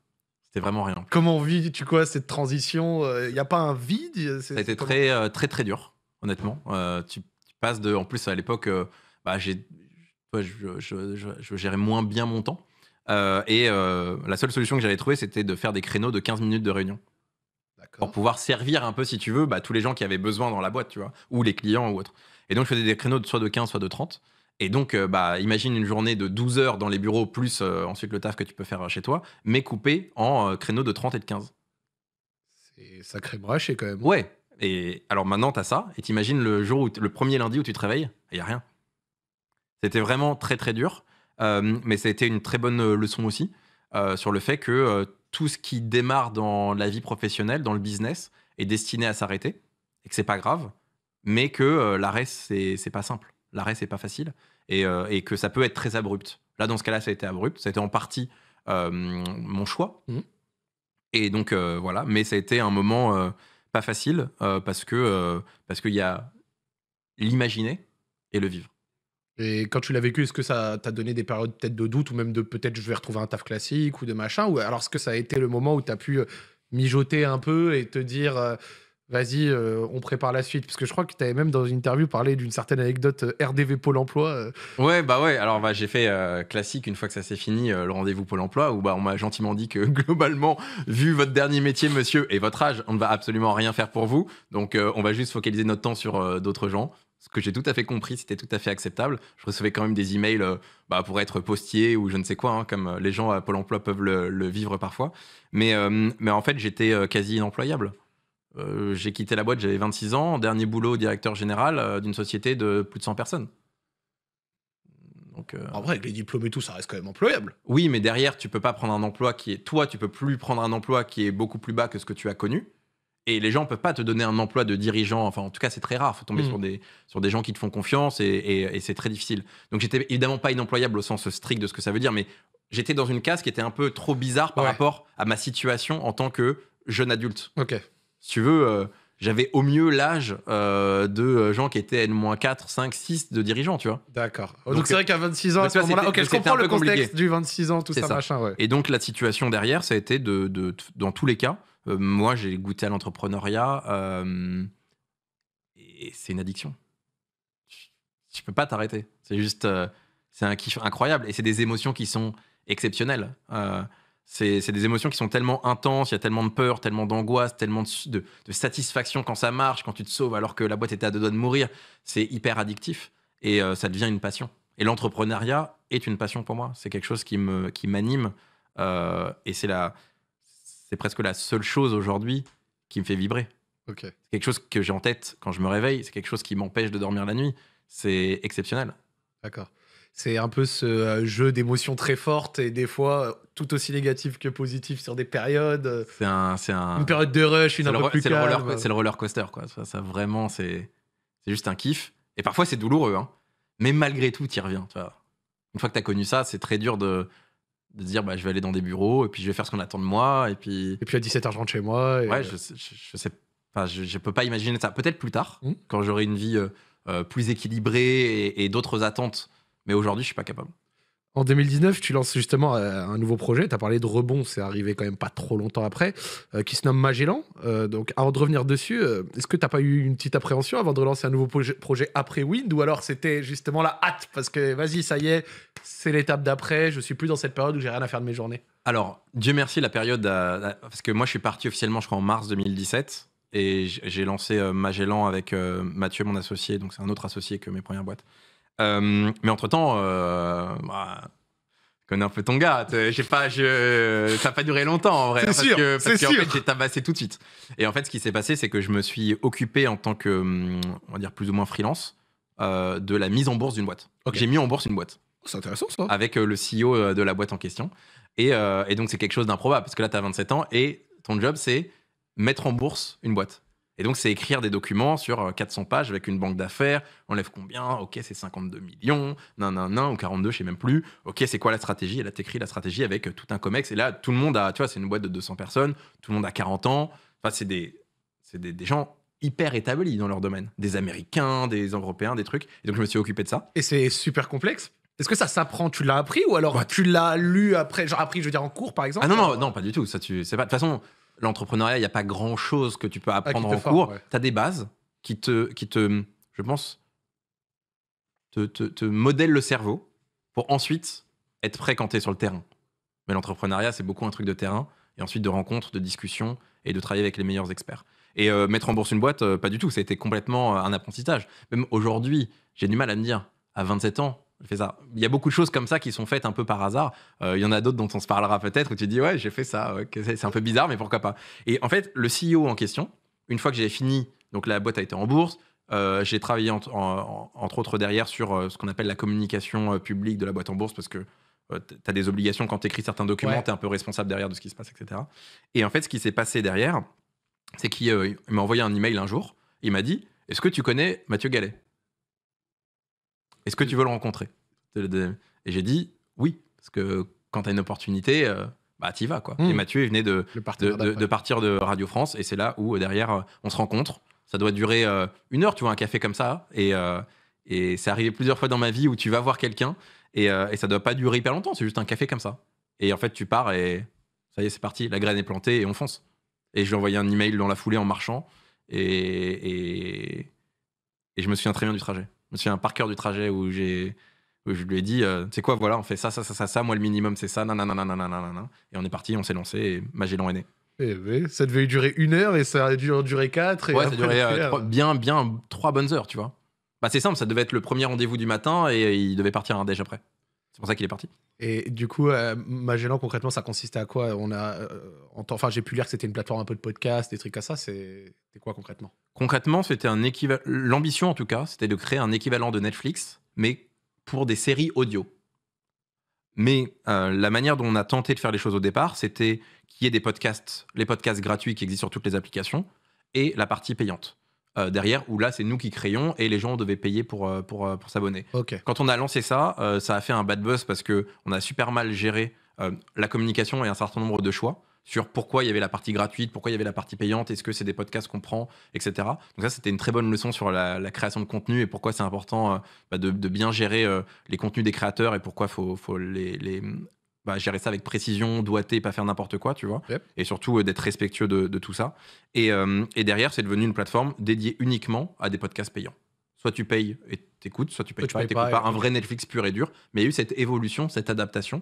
S2: C'était vraiment rien.
S1: Comment on vit, tu quoi cette transition Il euh, n'y a pas un vide Ça
S2: très, très, très dur honnêtement. Euh, tu, passes de. En plus, à l'époque, euh, bah, j'ai, je, je, gérais moins bien mon temps. Euh, et la seule solution que j'avais trouvée, c'était de faire des créneaux de 15 minutes de réunion. Pour pouvoir servir un peu, si tu veux, bah, tous les gens qui avaient besoin dans la boîte, tu vois, ou les clients ou autre. Et donc, je faisais des créneaux de soit de 15, soit de 30. Et donc, bah, imagine une journée de 12 heures dans les bureaux, plus ensuite le taf que tu peux faire chez toi, mais coupé en créneaux de 30 et de 15. C'est sacré braché quand même. Hein. Ouais, et alors maintenant, tu as ça, et t'imagines le jour où le premier lundi où tu te réveilles, il n'y a rien. C'était vraiment très très dur, euh, mais ça a été une très bonne euh, leçon aussi euh, sur le fait que tout ce qui démarre dans la vie professionnelle, dans le business, est destiné à s'arrêter, et que c'est pas grave, mais que l'arrêt, c'est pas simple. L'arrêt, c'est pas facile, et, et, que ça peut être très abrupt. Là, dans ce cas-là, ça a été abrupt. Ça a été en partie mon choix. Mmh. Et donc, voilà, mais ça a été un moment pas facile euh, parce que euh, parce qu'il y a l'imaginer et le vivre.
S1: Et quand tu l'as vécu, est-ce que ça t'a donné des périodes peut-être de doute ou même de peut-être je vais retrouver un taf classique ou de machin ou alors est-ce que ça a été le moment où tu as pu mijoter un peu et te dire euh, Vas-y, euh, on prépare la suite. Parce que je crois que tu avais même dans une interview parlé d'une certaine anecdote euh, RDV Pôle emploi. Euh.
S2: Ouais, bah ouais. Alors, bah, j'ai fait classique, une fois que ça s'est fini, le rendez-vous Pôle emploi, où bah, on m'a gentiment dit que globalement, vu votre dernier métier, monsieur, et votre âge, on ne va absolument rien faire pour vous. Donc, on va juste focaliser notre temps sur d'autres gens. Ce que j'ai tout à fait compris, c'était tout à fait acceptable. Je recevais quand même des emails bah, pour être postier ou je ne sais quoi, hein, comme les gens à Pôle emploi peuvent le, le vivre parfois. Mais, mais en fait, j'étais quasi inemployable. Euh, j'ai quitté la boîte, j'avais 26 ans, dernier boulot directeur général euh, d'une société de plus de 100 personnes. Donc, euh,
S1: En vrai, avec les diplômes et tout, ça reste quand même
S2: employable. oui, mais derrière, tu peux pas prendre un emploi qui est. Toi, tu peux plus prendre un emploi qui est beaucoup plus bas que ce que tu as connu. Et les gens peuvent pas te donner un emploi de dirigeant. Enfin, en tout cas, c'est très rare. Faut tomber hmm. sur, des, sur des gens qui te font confiance et, c'est très difficile. Donc, j'étais évidemment pas inemployable au sens strict de ce que ça veut dire, mais j'étais dans une case qui était un peu trop bizarre par rapport à ma situation en tant que jeune adulte. Ok. Si tu veux, euh, j'avais au mieux l'âge euh, de euh, gens qui étaient N-4, 5, 6 de dirigeants, tu vois. D'accord. Oh, donc c'est vrai qu'à 26 ans, à ce moment-là, comprends le contexte
S1: du 26 ans, tout ça, machin,
S2: ouais. Et donc la situation derrière, ça a été de, dans tous les cas, moi j'ai goûté à l'entrepreneuriat et c'est une addiction. Tu peux pas t'arrêter. C'est juste, c'est un kiff incroyable et c'est des émotions qui sont exceptionnelles. C'est des émotions qui sont tellement intenses, il y a tellement de peur, tellement d'angoisse, tellement de, satisfaction quand ça marche, quand tu te sauves alors que la boîte était à deux doigts de mourir. C'est hyper addictif et euh, ça devient une passion. Et l'entrepreneuriat est une passion pour moi. C'est quelque chose qui me qui m'anime euh, et c'est c'est presque la seule chose aujourd'hui qui me fait vibrer. Okay. C'est quelque chose que j'ai en tête quand je me réveille. C'est quelque chose qui m'empêche de dormir la nuit. C'est exceptionnel.
S1: D'accord. C'est un peu ce euh, jeu d'émotions très fortes et des fois euh, tout aussi négatif que positif sur des périodes. Euh,
S2: c'est un, un, une période de rush, une un peu plus C'est le, roller coaster, quoi. Ça, vraiment, c'est juste un kiff. Et parfois, c'est douloureux, hein. mais malgré tout, y reviens. Tu vois. Une fois que tu as connu ça, c'est très dur de, de dire bah, je vais aller dans des bureaux et puis je vais faire ce qu'on attend de moi. Et puis, et puis à 17h, je rentre chez moi. Ouais, je, je, sais Je, peux pas imaginer ça. Peut-être plus tard, mmh. quand j'aurai une vie plus équilibrée et d'autres attentes mais aujourd'hui, je suis pas capable.
S1: En 2019, tu lances justement euh, un nouveau projet. Tu as parlé de rebond, c'est arrivé quand même pas trop longtemps après, euh, qui se nomme Magellan. Euh, donc, avant de revenir dessus, est-ce que tu n'as pas eu une petite appréhension avant de relancer un nouveau projet après Wind Ou alors c'était justement la hâte Parce que vas-y, ça y est, c'est l'étape d'après, je suis plus dans cette période où j'ai rien à faire de mes journées.
S2: Alors, Dieu merci, la période. parce que moi, je suis parti officiellement, je crois, en mars 2017. Et j'ai lancé Magellan avec Mathieu, mon associé. Donc, c'est un autre associé que mes premières boîtes. Euh, mais entre-temps, euh, bah, connais un peu ton gars. pas, ça n'a pas duré longtemps en vrai. Parce sûr, que, sûr. j'ai tabassé tout de suite. Et en fait, ce qui s'est passé, c'est que je me suis occupé en tant que, on va dire plus ou moins freelance, euh, de la mise en bourse d'une boîte. J'ai mis en bourse une boîte. C'est intéressant ça. Avec le CEO de la boîte en question. Et, et donc, c'est quelque chose d'improbable parce que là, tu as 27 ans et ton job, c'est mettre en bourse une boîte. Et donc, c'est écrire des documents sur 400 euh, pages avec une banque d'affaires. On lève combien Ok, c'est 52 millions, Non, non, non. ou 42, je sais même plus. Ok, c'est quoi la stratégie Elle a écrit la stratégie avec euh, tout un comex. Et là, tout le monde a, tu vois, c'est une boîte de 200 personnes, tout le monde a 40 ans. Enfin, c'est des, des, gens hyper établis dans leur domaine. Des Américains, des Européens, des trucs. Et donc, je me suis occupé de ça. Et c'est super complexe est-ce que ça s'apprend Tu l'as appris ou alors tu l'as lu après Genre appris, je veux dire, en cours, par exemple Ah non, non, pas du tout. Ça, tu pas. De toute façon, l'entrepreneuriat, il n'y a pas grand-chose que tu peux ah, apprendre en cours. Tu as des bases qui te, qui te je pense, te, te, modèlent le cerveau pour ensuite être fréquenté sur le terrain. Mais l'entrepreneuriat, c'est beaucoup un truc de terrain et ensuite de rencontres, de discussions et de travailler avec les meilleurs experts. Et euh, mettre en bourse une boîte, euh, pas du tout. Ça a été complètement euh, un apprentissage. Même aujourd'hui, j'ai du mal à me dire, à 27 ans, il y a beaucoup de choses comme ça qui sont faites un peu par hasard. Euh, il y en a d'autres dont on se parlera peut-être où tu dis ouais j'ai fait ça, c'est un peu bizarre mais pourquoi pas. Et en fait le CEO en question, une fois que j'ai fini, donc la boîte a été en bourse, euh, j'ai travaillé entre autres derrière sur euh, ce qu'on appelle la communication publique de la boîte en bourse parce que tu as des obligations quand tu écris certains documents, tu es un peu responsable derrière de ce qui se passe, etc. Et en fait ce qui s'est passé derrière, c'est qu'il m'a envoyé un email un jour, il m'a dit est-ce que tu connais Mathieu Gallet est-ce que tu veux le rencontrer Et j'ai dit oui, parce que quand tu as une opportunité, euh, bah t'y vas quoi. Hmm. Et Mathieu il venait de, de, partir de Radio France et c'est là où euh, derrière euh, on se rencontre. Ça doit durer une heure, tu vois, un café comme ça. Et, et c'est arrivé plusieurs fois dans ma vie où tu vas voir quelqu'un et, et, ça doit pas durer hyper longtemps, c'est juste un café comme ça. Et en fait tu pars et ça y est, c'est parti, la graine est plantée et on fonce. Et je lui ai envoyé un email dans la foulée en marchant et, et je me souviens très bien du trajet. Je me souviens par cœur du trajet où j'ai je lui ai dit, euh, c'est quoi, voilà, on fait ça, ça, ça, ça, ça, moi le minimum c'est ça, nan, nan, nan. » Et on est parti, on s'est lancé et Magellan est né.
S1: Eh ben, ça devait durer une heure et ça a dû durer
S2: quatre. Et ça a euh, bien, bien trois bonnes heures, tu vois. Bah, c'est simple, ça devait être le premier rendez-vous du matin et il devait partir un déj après. C'est pour ça qu'il est parti. Et du coup, ma euh, Magellan,
S1: concrètement, ça consistait à quoi On a, euh, enfin, j'ai pu lire que c'était une plateforme un peu de podcast, des trucs à ça. C'est quoi concrètement
S2: Concrètement, c'était un équivalent. L'ambition, en tout cas, c'était de créer un équivalent de Netflix, mais pour des séries audio. Mais euh, la manière dont on a tenté de faire les choses au départ, c'était qu'il y ait des podcasts, les podcasts gratuits qui existent sur toutes les applications, et la partie payante. Euh, derrière où là c'est nous qui créons et les gens devaient payer pour, euh, euh, pour, s'abonner. Quand on a lancé ça, ça a fait un bad buzz parce que on a super mal géré la communication et un certain nombre de choix sur pourquoi il y avait la partie gratuite, pourquoi il y avait la partie payante, est-ce que c'est des podcasts qu'on prend, etc. Donc ça, c'était une très bonne leçon sur la, création de contenu et pourquoi c'est important bah, de, bien gérer les contenus des créateurs et pourquoi faut, faut les, bah, gérer ça avec précision, doigté, pas faire n'importe quoi, tu vois. Et surtout euh, d'être respectueux de, tout ça. Euh, et, derrière, c'est devenu une plateforme dédiée uniquement à des podcasts payants. Soit tu payes et t'écoutes, soit tu payes et t'écoutes pas. Un vrai Netflix pur et dur. Mais il y a eu cette évolution, cette adaptation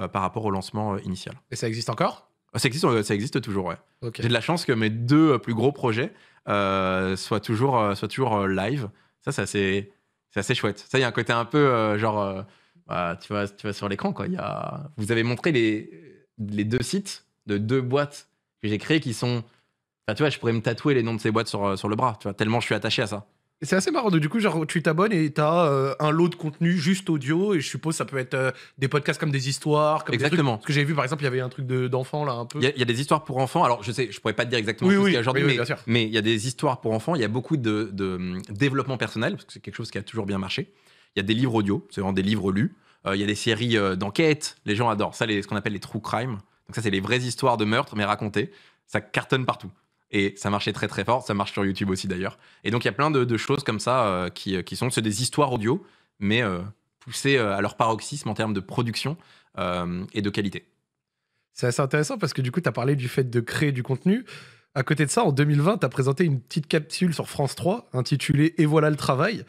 S2: euh, par rapport au lancement initial. Et ça existe encore ah, ça existe, ça existe toujours, ouais. J'ai de la chance que mes deux plus gros projets soient toujours, soient toujours live. Ça, c'est assez, assez chouette. Ça, il y a un côté un peu genre bah, tu, vois, tu vois sur l'écran, quoi. Il a... Vous avez montré les, les deux sites de deux boîtes que j'ai créées qui sont. Enfin, tu vois, je pourrais me tatouer les noms de ces boîtes sur, sur le bras, tu vois, tellement je suis attaché à ça.
S1: C'est assez marrant. Du coup, genre, tu t'abonnes et t'as as euh, un lot de contenu juste audio. Et je suppose ça peut être euh, des podcasts comme des histoires. Comme exactement. Des que j'ai vu, par exemple, il y avait un truc d'enfant là, un peu. Il
S2: y, a des histoires pour enfants. Alors, je sais, je pourrais pas te dire exactement ce qu'il y a aujourd'hui, mais il y a des histoires pour enfants. Il y a beaucoup de hum, développement personnel, parce que c'est quelque chose qui a toujours bien marché. Il y a des livres audio, c'est vraiment des livres lus. Euh, il y a des séries euh, d'enquête, les gens adorent. Ça, ce qu'on appelle les true crime. Donc ça, c'est les vraies histoires de meurtres, mais racontées. Ça cartonne partout. Et ça marchait très très fort, ça marche sur YouTube aussi d'ailleurs. Et donc il y a plein de, choses comme ça euh, qui, sont des histoires audio, mais poussées à leur paroxysme en termes de production et de qualité.
S1: C'est assez intéressant parce que du coup, tu as parlé du fait de créer du contenu. À côté de ça, en 2020, tu as présenté une petite capsule sur France 3 intitulée Et voilà le travail.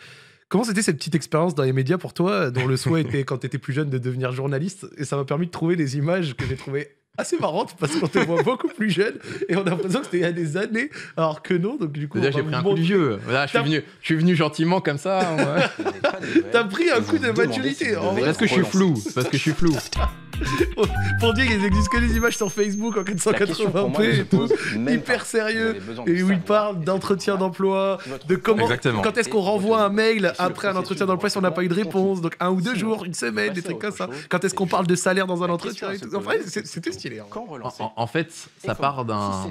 S1: Comment c'était cette petite expérience dans les médias pour toi, dont le souhait était, quand tu étais plus jeune, de devenir journaliste Et ça m'a permis de trouver des images que j'ai trouvées assez marrantes parce qu'on te voit beaucoup plus jeune et on a l'impression que c'était il y a des années, alors que non. Donc, du coup, j'ai pris un coup de vieux.
S2: Là, je, suis venu, gentiment comme ça. Hein,
S1: T'as pris un coup de maturité. parce que je suis flou Parce que je suis flou pour dire qu'ils existe que des images sur Facebook en 480p et tout, hyper sérieux, et où ils parlent d'entretien d'emploi, de comment, quand est-ce qu'on renvoie un mail après un entretien d'emploi si on n'a pas eu de réponse, donc un ou deux jours, une semaine, des trucs comme ça. Quand est-ce qu'on parle de salaire dans un entretien
S2: c'était stylé. Hein. En, fait, ça part d'un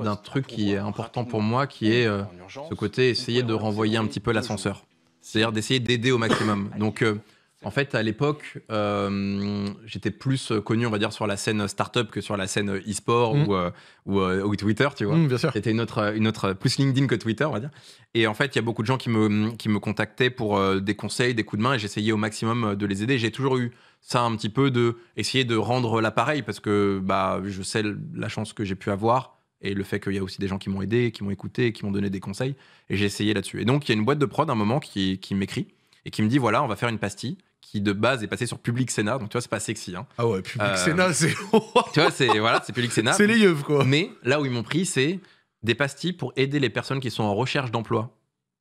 S2: d'un truc qui est important pour moi, qui est euh, ce côté essayer de renvoyer un petit peu l'ascenseur. C'est-à-dire d'essayer d'aider au maximum. Donc, euh, en fait, à l'époque, euh, j'étais plus connu, on va dire, sur la scène startup que sur la scène e-sport mm. ou, euh, euh, ou, Twitter, tu vois. Mm, bien sûr. C'était une autre, une autre, plus LinkedIn que Twitter, on va dire. Et en fait, il y a beaucoup de gens qui me, qui me contactaient pour des conseils, des coups de main, et j'essayais au maximum de les aider. J'ai toujours eu ça un petit peu de essayer de rendre l'appareil parce que bah, je sais la chance que j'ai pu avoir et le fait qu'il y a aussi des gens qui m'ont aidé, qui m'ont écouté, qui m'ont donné des conseils, et j'ai essayé là-dessus. Et donc, il y a une boîte de prod à un moment qui, qui m'écrit et qui me dit, voilà, on va faire une pastille qui de base est passé sur Public Sénat, donc tu vois, c'est pas sexy. Hein. Ah ouais, Public euh, Sénat, c'est. tu vois, c'est voilà, Public Sénat. C'est les yeux, quoi. Mais là où ils m'ont pris, c'est des pastilles pour aider les personnes qui sont en recherche d'emploi,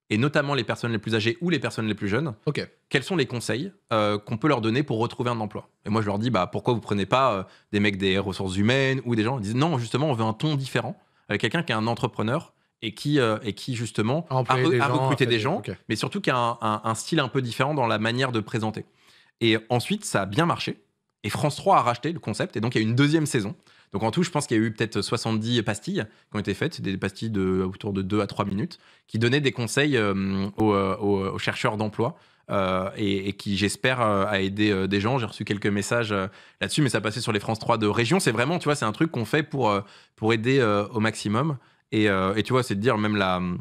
S2: et notamment les personnes les plus âgées ou les personnes les plus jeunes. Ok. Quels sont les conseils euh, qu'on peut leur donner pour retrouver un emploi Et moi, je leur dis, bah pourquoi vous prenez pas euh, des mecs des ressources humaines ou des gens Ils disent non, justement, on veut un ton différent avec quelqu'un qui est un entrepreneur et qui, euh, et qui justement a, recruté des gens, mais surtout qui a un, style un peu différent dans la manière de présenter. Et ensuite, ça a bien marché. Et France 3 a racheté le concept, et donc il y a eu une deuxième saison. Donc en tout, je pense qu'il y a eu peut-être 70 pastilles qui ont été faites, des pastilles de, autour de 2 à 3 minutes, qui donnaient des conseils euh, euh, aux, chercheurs d'emploi. et, et, qui j'espère a aidé des gens. J'ai reçu quelques messages là-dessus, mais ça passait sur les France 3 de région. C'est vraiment, tu vois, c'est un truc qu'on fait pour, pour aider au maximum. Euh, et, tu vois, c'est de dire, même là, hum,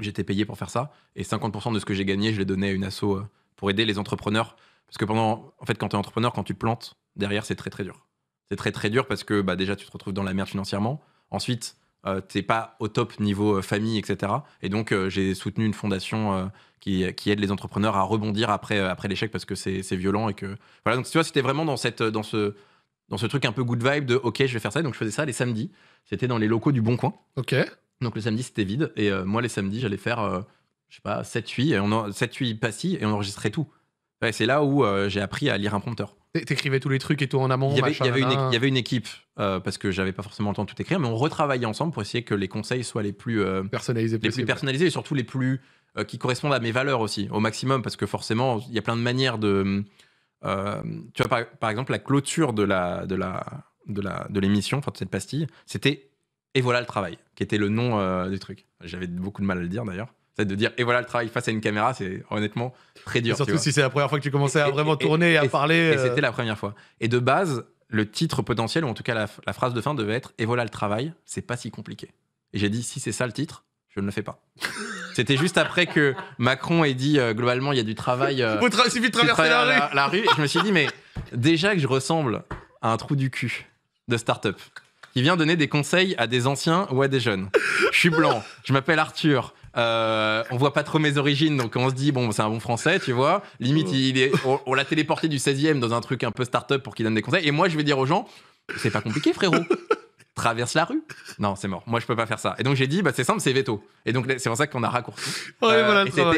S2: j'étais payé pour faire ça. Et 50% de ce que j'ai gagné, je l'ai donné à une asso euh, pour aider les entrepreneurs. Parce que pendant, en fait, quand tu es entrepreneur, quand tu plantes, derrière, c'est très très dur. C'est très très dur parce que bah, déjà, tu te retrouves dans la merde financièrement. Ensuite, euh, t'es pas au top niveau famille, etc. Et donc, j'ai soutenu une fondation qui, qui, aide les entrepreneurs à rebondir après, après l'échec parce que c'est violent et que. Voilà, donc tu vois, c'était vraiment dans, cette, dans, ce, dans ce truc un peu good vibe de OK, je vais faire ça. Donc, je faisais ça les samedis. C'était dans les locaux du Bon Coin. Ok. Donc le samedi, c'était vide. Et euh, moi, les samedis, j'allais faire, euh, je sais pas, 7-8, 7 et on enregistrait tout. Ouais, c'est là où euh, j'ai appris à lire un prompteur.
S1: T'écrivais tous les trucs et tout en amont Il y avait,
S2: une, équipe, parce que j'avais pas forcément le temps de tout écrire, mais on retravaillait ensemble pour essayer que les conseils soient les plus personnalisés, les plus personnalisés et surtout les plus qui correspondent à mes valeurs aussi, au maximum, parce que forcément, il y a plein de manières de. tu vois, par, par exemple, la clôture de la, de la de, la, de l'émission, enfin de cette pastille, c'était Et voilà le travail, qui était le nom euh, du truc. J'avais beaucoup de mal à le dire d'ailleurs. C'est de dire Et voilà le travail face à une caméra, c'est honnêtement très dur. surtout si c'est la première fois que tu commençais à vraiment tourner et, à parler. Et euh. c'était la première fois. Et de base, le titre potentiel, ou en tout cas la, phrase de fin, devait être Et voilà le travail, c'est pas si compliqué. Et j'ai dit Si c'est ça le titre, je ne le fais pas. C'était juste après que Macron ait dit euh, globalement il y a du travail. il traverser la, rue. rue. je me suis dit mais déjà que je ressemble à un trou du cul de start-up qui vient donner des conseils à des anciens ou à des jeunes. Je suis blanc, je m'appelle Arthur. Euh, on voit pas trop mes origines, donc on se dit, bon, c'est un bon français, tu vois. Limite, il est, on, l'a téléporté du 16e dans un truc un peu start-up pour qu'il donne des conseils. Et moi, je vais dire aux gens, c'est pas compliqué, frérot traverse la rue. Non, c'est mort. Moi, je peux pas faire ça. Et donc, j'ai dit, bah, c'est simple, c'est veto. Et donc, c'est pour ça qu'on a raccourci. Euh,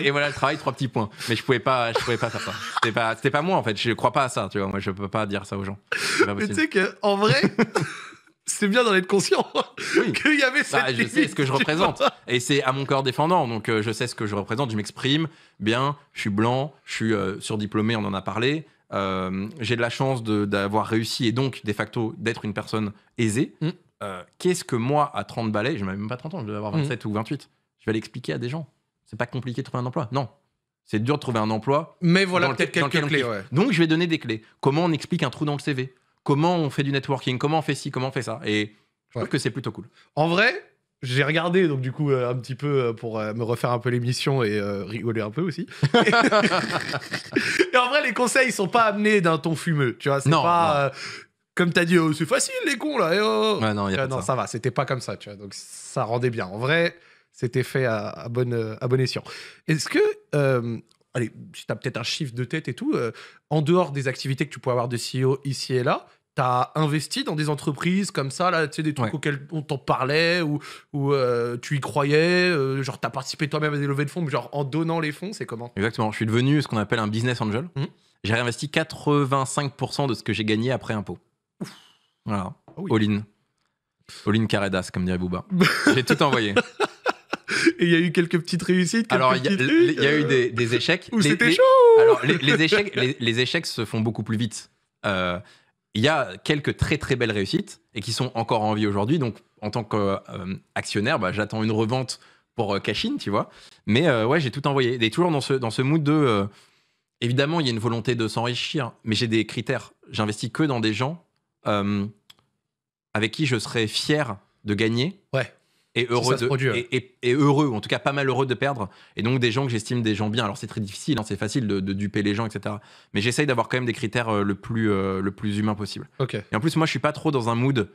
S2: et, voilà le travail, trois petits points. Mais je pouvais pas, je pouvais pas faire ça. C'était pas, c'était pas moi, en fait. Je crois pas à ça, tu vois. Moi, je peux pas dire ça aux gens. tu sais qu'en
S1: vrai.
S2: c'est bien d'en être conscient oui. qu'il y avait bah, cette Je sais ce que je représente et c'est à mon corps défendant. Donc euh, je sais ce que je représente, je m'exprime bien, je suis blanc, je suis sur euh, surdiplômé, on en a parlé. j'ai de la chance d'avoir réussi et donc de facto d'être une personne aisée. Mm. Euh, qu'est-ce que moi, à 30 balais, je n'ai même pas 30 ans, je devais avoir 27 mmh. ou 28, je vais l'expliquer à des gens. C'est pas compliqué de trouver un emploi. Non. C'est dur de trouver un emploi. Mais voilà peut-être quelques clés. Donc, je vais donner des clés. Comment on explique un trou dans le CV Comment on fait du networking Comment on fait ci Comment on fait ça Et je crois trouve que c'est plutôt cool. En vrai, j'ai regardé donc du
S1: coup euh, un petit peu euh, pour me refaire un peu l'émission et rigoler un peu aussi. et en vrai les conseils sont pas amenés d'un ton fumeux, tu vois, c'est pas comme t'as dit, oh, c'est facile les cons là. Eh, oh, oh. ouais, non, ah, ça. va, c'était pas comme ça, tu vois. Donc ça rendait bien. En vrai, c'était fait à, bonne, à bon escient. Est-ce que, euh, allez, tu t'as peut-être un chiffre de tête et tout, euh, en dehors des activités que tu pouvais avoir de CEO ici et là, t'as investi dans des entreprises comme ça, là, tu sais, des trucs auxquels on t'en parlait ou, ou euh, tu y croyais, genre genre t'as participé toi-même à des levées de fonds, mais genre en donnant les fonds, c'est comment
S2: Exactement, je suis devenu ce qu'on appelle un business angel. Hum. J'ai réinvesti 85% de ce que j'ai gagné après impôt. Voilà. Oh oui. All in. comme dirait Booba. J'ai tout envoyé. Et il y a eu quelques petites réussites. alors, il y, a eu des, échecs. Où c'était chaud Alors, les, échecs, se font beaucoup plus vite. Euh, il y a quelques très très belles réussites et qui sont encore en vie aujourd'hui. Donc, en tant qu'actionnaire, bah, j'attends une revente pour euh, Cashin, tu vois. Mais euh, ouais, j'ai tout envoyé. Et toujours dans ce, dans ce mood de. évidemment, il y a une volonté de s'enrichir, mais j'ai des critères. J'investis que dans des gens euh, avec qui je serais fier de gagner. Ouais.
S1: Et heureux, et,
S2: heureux, en tout cas pas mal heureux de perdre. Et donc des gens que j'estime des gens bien. Alors c'est très difficile, hein, c'est facile de, duper les gens, etc. Mais j'essaye d'avoir quand même des critères euh, le, plus, euh, le plus humain possible. Et en plus, moi je suis pas trop dans un mood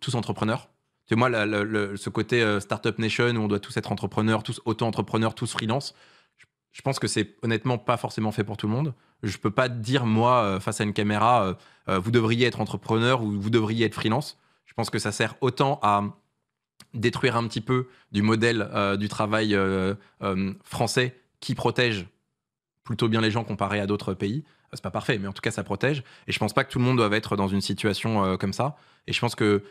S2: tous entrepreneurs. Tu vois, moi, ce côté Startup Nation où on doit tous être entrepreneurs, tous auto-entrepreneurs, tous freelance, je pense que c'est honnêtement pas forcément fait pour tout le monde. Je peux pas dire, moi, euh, face à une caméra, euh, euh, vous devriez être entrepreneur ou vous devriez être freelance. Je pense que ça sert autant à détruire un petit peu du modèle du travail français qui protège plutôt bien les gens comparé à d'autres pays. C'est pas parfait, mais en tout cas, ça protège. Et je pense pas que tout le monde doit être dans une situation comme ça. Et je pense que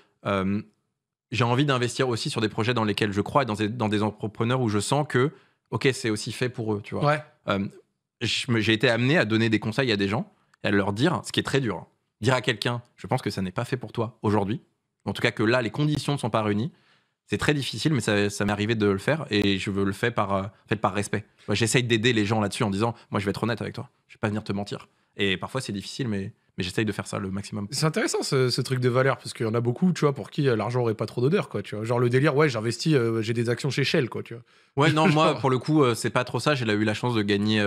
S2: j'ai envie d'investir aussi sur des projets dans lesquels je crois et dans des entrepreneurs où je sens que ok, c'est aussi fait pour eux, tu vois. Euh, j'ai été amené à donner des conseils à des gens et à leur dire, ce qui est très dur, dire à quelqu'un, je pense que ça n'est pas fait pour toi aujourd'hui, en tout cas que là, les conditions ne sont pas réunies, c'est très difficile, mais ça, m'est arrivé de le faire et je veux le faire par, euh, respect. J'essaye d'aider les gens là-dessus en disant, moi, je vais être honnête avec toi, je ne vais pas venir te mentir. Et parfois, c'est difficile, mais mais j'essaye de faire ça le maximum.
S1: C'est intéressant ce, truc de valeur, parce qu'il y en a beaucoup, tu vois, pour qui euh, l'argent n'aurait pas trop d'odeur, quoi, tu vois. Genre le délire, ouais, j'investis, euh, j'ai des actions chez Shell, quoi, tu vois.
S2: Ouais, non, moi, pour le coup, euh, c'est pas trop ça. J'ai eu la chance de gagner,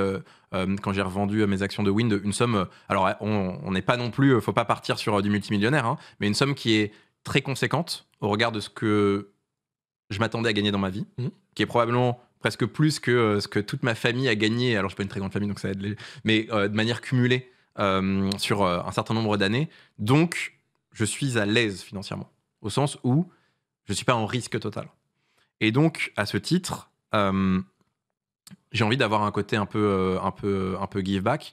S2: quand j'ai revendu mes actions de Wind, une somme. alors, on n'est pas non plus, faut pas partir sur du multimillionnaire, hein, mais une somme qui est très conséquente au regard de ce que je m'attendais à gagner dans ma vie, mhm. qui est probablement presque plus que ce que toute ma famille a gagné. Alors, je suis pas une très grande famille, donc ça mais de manière cumulée. Euh, sur euh, un certain nombre d'années. Donc, je suis à l'aise financièrement, au sens où je ne suis pas en risque total. Et donc, à ce titre, euh, j'ai envie d'avoir un côté un peu, un peu, un peu give back.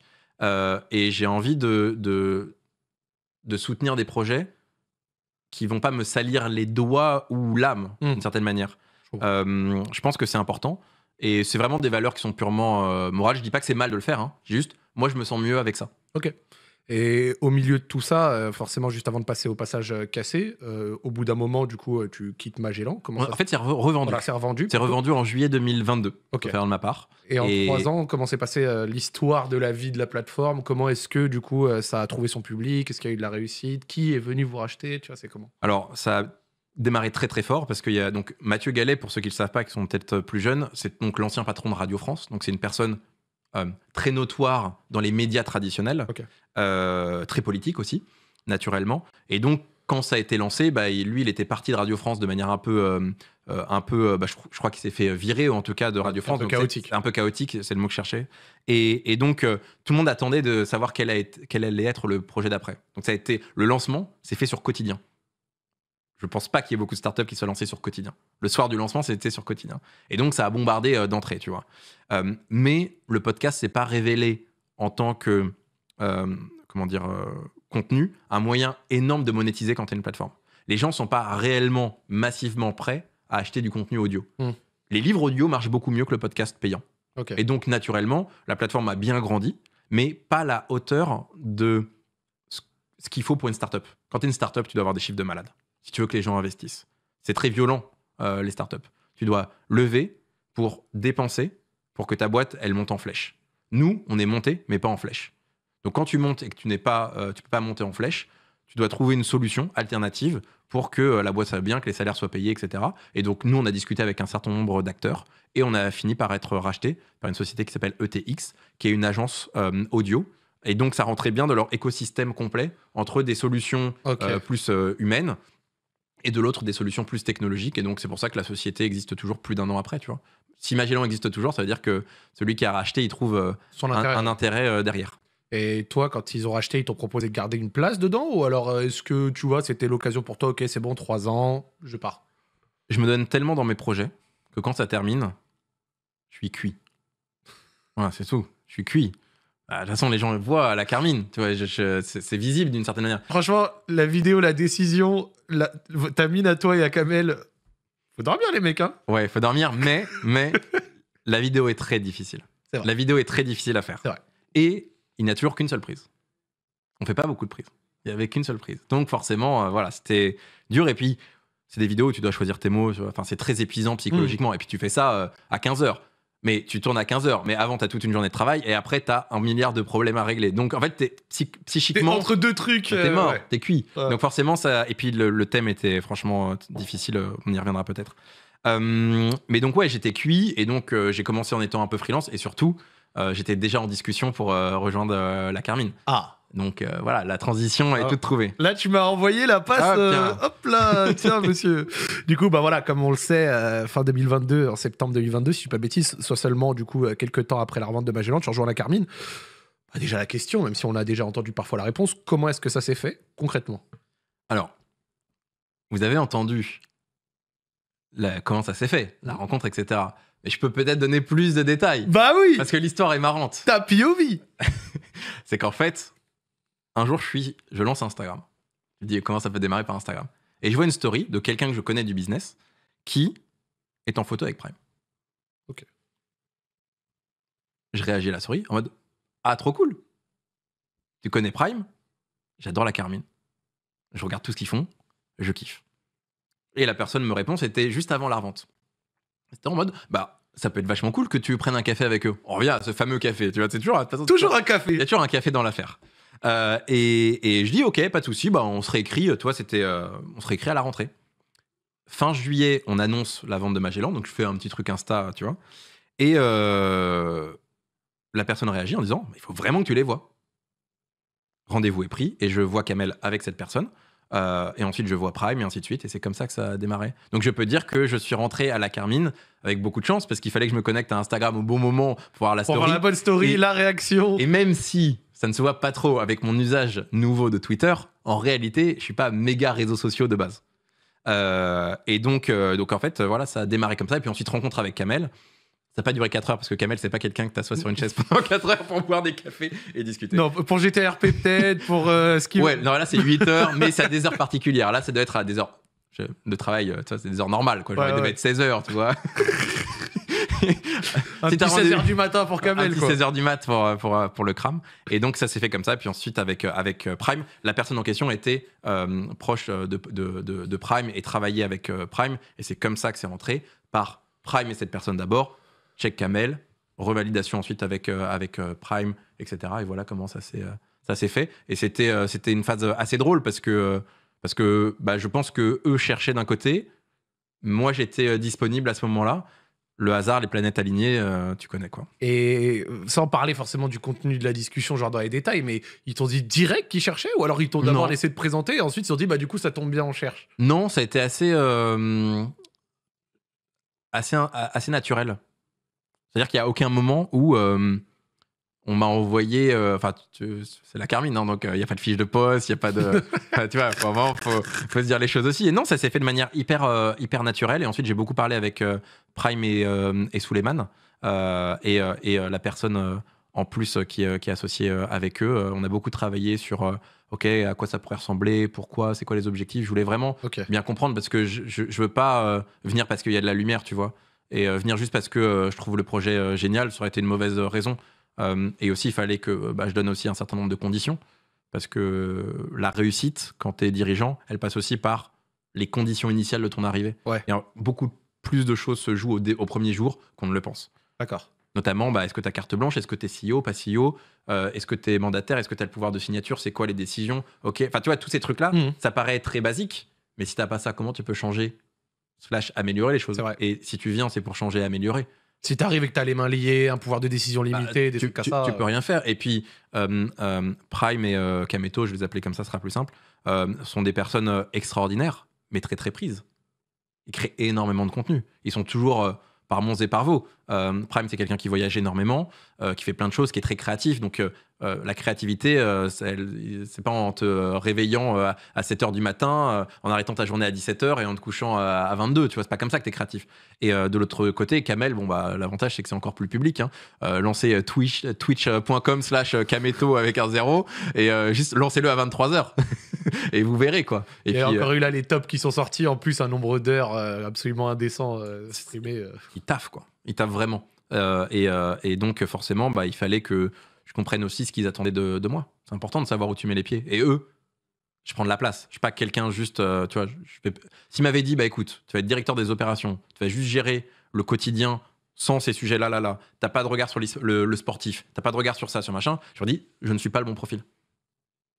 S2: et j'ai envie de, de, soutenir des projets qui vont pas me salir les doigts ou l'âme, hmm. d'une certaine manière. je pense que c'est important. Et c'est vraiment des valeurs qui sont purement morales. Je dis pas que c'est mal de le faire. Hein. Juste, moi, je me sens mieux avec ça.
S1: Ok. Et au milieu de tout ça, euh, forcément, juste avant de passer au passage euh, cassé, euh, au bout d'un moment, du coup, tu quittes Magellan. Comment en fait, c'est revendu. c'est revendu.
S2: C'est revendu en juillet 2022, okay. faire de ma part. Et en trois
S1: ans, comment s'est passée l'histoire de la vie de la plateforme Comment est-ce que, du coup, ça a trouvé son public Est-ce qu'il y a eu de la réussite Qui est venu vous racheter Tu vois, c'est comment
S2: Alors, ça a démarré très très fort parce qu'il y a donc Mathieu Gallet, pour ceux qui ne le savent pas, qui sont peut-être plus jeunes, c'est donc l'ancien patron de Radio France. Donc, c'est une personne euh, très notoire dans les médias traditionnels, euh, très politique aussi, naturellement. Et donc, quand ça a été lancé, bah, lui, il était parti de Radio France de manière un peu, euh, un peu, bah, je, crois qu'il s'est fait virer, en tout cas de Radio France. Un peu chaotique. Un peu chaotique, c'est le mot que je cherchais. Et, donc, tout le monde attendait de savoir quel, quel allait être le projet d'après. Donc, ça a été le lancement, s'est fait sur quotidien je pense pas qu'il y ait beaucoup de startups qui soient lancées sur quotidien. Le soir du lancement, c'était sur quotidien. Et donc, ça a bombardé euh, d'entrées. tu vois. Euh, mais le podcast s'est pas révélé en tant que, euh, comment dire, contenu, un moyen énorme de monétiser quand tu es une plateforme. Les gens sont pas réellement, massivement prêts à acheter du contenu audio. Hmm. Les livres audio marchent beaucoup mieux que le podcast payant. Et donc, naturellement, la plateforme a bien grandi, mais pas à la hauteur de ce qu'il faut pour une startup. Quand tu es une startup, tu dois avoir des chiffres de malade si tu veux que les gens investissent. C'est très violent, euh, les startups. Tu dois lever pour dépenser, pour que ta boîte, elle monte en flèche. Nous, on est monté, mais pas en flèche. Donc quand tu montes et que tu n'es euh, peux pas monter en flèche, tu dois trouver une solution alternative pour que euh, la boîte soit bien, que les salaires soient payés, etc. Et donc nous, on a discuté avec un certain nombre d'acteurs et on a fini par être racheté par une société qui s'appelle ETX, qui est une agence audio. Et donc ça rentrait bien dans leur écosystème complet entre des solutions plus humaines et de l'autre des solutions plus technologiques. Et donc c'est pour ça que la société existe toujours plus d'un an après, tu vois. Si Magellan existe toujours, ça veut dire que celui qui a racheté, il trouve euh, un, intérêt. un intérêt euh, derrière.
S1: Et toi, quand ils ont racheté, ils t'ont proposé de garder une place dedans Ou alors euh, est-ce que tu vois, c'était l'occasion pour toi, ok, c'est bon, trois ans, je pars
S2: Je me donne tellement dans mes projets que quand ça termine, je suis cuit. Voilà, c'est tout. Je suis cuit. Bah, de toute façon, les gens le voient à la Carmine, tu vois, c'est visible d'une certaine manière.
S1: Franchement, la vidéo, la décision, ta mine à toi et à Kamel,
S2: faut dormir les mecs, hein Ouais, faut dormir, mais, mais la vidéo est très difficile. la vidéo est très difficile à faire. Et il n'y a toujours qu'une seule prise. On fait pas beaucoup de prises. Il y avait qu'une seule prise. Donc forcément, euh, voilà, c'était dur. Et puis, c'est des vidéos où tu dois choisir tes mots. Enfin, c'est très épuisant psychologiquement. Mmh. Et puis, tu fais ça euh, à 15 heures mais tu tournes à 15 heures. Mais avant, tu as toute une journée de travail et après, tu as un milliard de problèmes à régler. Donc, en fait, es psychiquement. entre deux trucs. es euh, mort, tu cuit. Donc, forcément, ça. Et puis, le, thème était franchement euh, difficile. Euh, on y reviendra peut-être. mais donc, ouais, j'étais cuit et donc, j'ai commencé en étant un peu freelance et surtout, j'étais déjà en discussion pour rejoindre la Carmine. Ah! Donc euh, voilà, la transition est ah. toute trouvée. Là, tu m'as envoyé la passe. Ah, euh,
S1: hop là, tiens, monsieur. du coup, bah voilà, comme on le sait, euh, fin 2022, en septembre 2022, si je ne pas bêtise, soit seulement du coup quelques temps après la revente de Magellan, tu rejoins la Carmine. Bah, déjà la question, même si on a déjà entendu parfois la réponse, comment est-ce que ça s'est fait concrètement
S2: Alors, vous avez entendu comment ça s'est fait, la rencontre, etc. Mais je peux peut-être donner plus de détails. Bah oui Parce que l'histoire est marrante. T'as C'est qu'en fait, un jour, je suis, je lance Instagram. Je dis comment ça peut démarrer par Instagram. Et je vois une story de quelqu'un que je connais du business qui est en photo avec Prime. Ok. Je réagis à la souris en mode Ah, trop cool Tu connais Prime J'adore la Carmine. Je regarde tout ce qu'ils font, je kiffe. Et la personne me répond, c'était juste avant la vente. C'était en mode Bah, ça peut être vachement cool que tu prennes un café avec eux. On revient à ce fameux café, tu vois, c'est toujours, toujours un café. Il y a toujours un café dans l'affaire. Euh, et, je dis ok, pas de souci, bah on se réécrit. Euh, toi, c'était, euh, on se réécrit à la rentrée. Fin juillet, on annonce la vente de Magellan, donc je fais un petit truc Insta, tu vois. Et la personne réagit en disant, il faut vraiment que tu les vois. Rendez-vous est pris et je vois Kamel avec cette personne. Euh, et ensuite, je vois Prime et ainsi de suite. Et c'est comme ça que ça a démarré. Donc, je peux dire que je suis rentré à la Carmine avec beaucoup de chance parce qu'il fallait que je me connecte à Instagram au bon moment pour voir la story. la bonne story, la réaction. Et même si ça ne se voit pas trop avec mon usage nouveau de Twitter, en réalité, je suis pas méga réseaux sociaux de base. Euh, et donc, euh, donc, en fait, voilà, ça a démarré comme ça. Et puis ensuite, rencontre avec Kamel. Ça n'a pas duré 4 heures parce que Kamel, c'est pas quelqu'un que t'assois sur une chaise pendant 4 heures pour boire des cafés et discuter. Non, pour GTRP peut-être, pour euh, ce qui. Ouais, non, là c'est 8 heures, mais c'est à des heures particulières. Là, ça doit être à des heures de travail, euh, tu vois, c'est des heures normales, quoi. Ouais, être 16 heures, tu vois. un 16 heures du
S1: matin pour Kamel. Un quoi. 16
S2: heures du mat pour, euh, pour, pour, le cram. Et donc, ça s'est fait comme ça. Puis ensuite, avec, avec Prime, la personne en question était proche de, de, Prime et travaillait avec Prime. Et c'est comme ça que c'est rentré par Prime et cette personne d'abord check Camel, revalidation ensuite avec, euh, avec euh, Prime, etc. Et voilà comment ça s'est euh, ça fait. Et c'était c'était une phase assez drôle parce que, parce que bah, je pense que eux cherchaient d'un côté, moi j'étais disponible à ce moment-là. Le hasard, les planètes alignées, tu connais quoi. Et sans parler forcément du contenu
S1: de la discussion, genre dans les détails, mais ils t'ont dit direct qu'ils cherchaient ou alors ils t'ont d'abord laissé te présenter et ensuite ils ont dit bah du coup ça tombe bien, on cherche.
S2: Non, ça a été assez, assez, assez naturel. C'est-à-dire qu'il n'y a aucun moment où euh, on m'a envoyé. Euh, enfin, c'est la Carmine, hein, donc euh, il n'y a pas de fiche de poste, il n'y a pas de. tu vois, vraiment, faut, faut, se dire les choses aussi. Et non, ça s'est fait de manière hyper, hyper naturelle. Et ensuite, j'ai beaucoup parlé avec Prime et, et Suleiman et, la personne en plus qui, est associée avec eux. On a beaucoup travaillé sur OK, à quoi ça pourrait ressembler, pourquoi, c'est quoi les objectifs. Je voulais vraiment bien comprendre parce que je, ne veux pas venir parce qu'il y a de la lumière, tu vois. Et euh, venir juste parce que euh, je trouve le projet euh, génial, ça aurait été une mauvaise raison. et aussi, il fallait que bah, je donne aussi un certain nombre de conditions. Parce que la réussite, quand tu es dirigeant, elle passe aussi par les conditions initiales de ton arrivée. Ouais. beaucoup plus de choses se jouent au, premier jour qu'on ne le pense. D'accord. Notamment, bah, est-ce que tu as carte blanche Est-ce que tu es CEO Pas CEO Est-ce que tu es mandataire Est-ce que tu as le pouvoir de signature C'est quoi les décisions Ok. Enfin, tu vois, tous ces trucs-là, mmh. ça paraît très basique, mais si tu pas ça, comment tu peux changer slash améliorer les choses. Et si tu viens, c'est pour changer améliorer. Si t'arrives et que t'as les mains liées, un pouvoir de décision bah, limité, des tu, trucs comme ça. Tu peux euh. rien faire. Et puis, euh, euh, Prime et Kameto, je vais les appeler comme ça, ce sera plus simple, sont des personnes extraordinaires, mais très très prises. Ils créent énormément de contenu. Ils sont toujours par mons et par vos. Euh, Prime, c'est quelqu'un qui voyage énormément, euh, qui fait plein de choses, qui est très créatif. Donc, euh, la créativité, c'est pas en te réveillant à 7 h du matin, en arrêtant ta journée à 17 h et en te couchant à 22. Tu vois, c'est pas comme ça que tu es créatif. Et de l'autre côté, Kamel, bon, bah, l'avantage, c'est que c'est encore plus public. Hein. lancez twitch.com/slash Kameto avec un zéro et juste lancez-le à 23 h et vous verrez, quoi. Et, encore eu
S1: là les tops qui sont sortis, en plus, un nombre d'heures absolument indécent. Streamé,
S2: il taffe, quoi. Ils tapent vraiment. Euh, euh, et, donc, forcément, bah, il fallait que je comprenne aussi ce qu'ils attendaient de, moi. C'est important de savoir où tu mets les pieds. Et eux, je prends de la place. Je suis pas quelqu'un juste, euh, tu vois, je, s'ils m'avaient dit, bah écoute, tu vas être directeur des opérations, tu vas juste gérer le quotidien sans ces sujets-là, là, là, t'as pas de regard sur le, sportif, sportif, t'as pas de regard sur ça, sur machin, je leur dis, je ne suis pas le bon profil.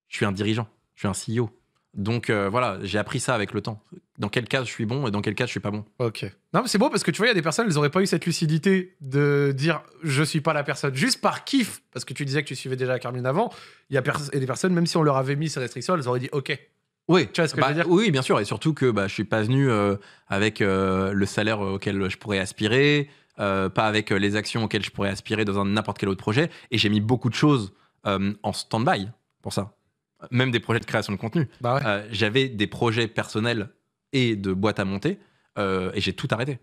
S2: Je suis un dirigeant, je suis un CEO, donc euh, voilà, j'ai appris ça avec le temps. Dans quel cas je suis bon et dans quel cas je suis pas bon. Ok. Non, mais c'est beau parce que tu vois, il y a des
S1: personnes, elles n'auraient pas eu cette lucidité de dire je suis pas la personne juste par kiff, parce que tu disais que tu suivais déjà Carmine avant. Il y a des personnes, même si on leur avait mis ces restrictions, elles auraient dit ok.
S2: Oui, tu vois ce que bah, dire Oui, bien sûr, et surtout que bah, je suis pas venu euh, avec euh, le salaire auquel je pourrais aspirer, pas avec les actions auxquelles je pourrais aspirer dans n'importe quel autre projet, et j'ai mis beaucoup de choses en stand-by pour ça même des projets de création de contenu. Bah euh, j'avais des projets personnels et de boîte à monter, euh, et j'ai tout arrêté.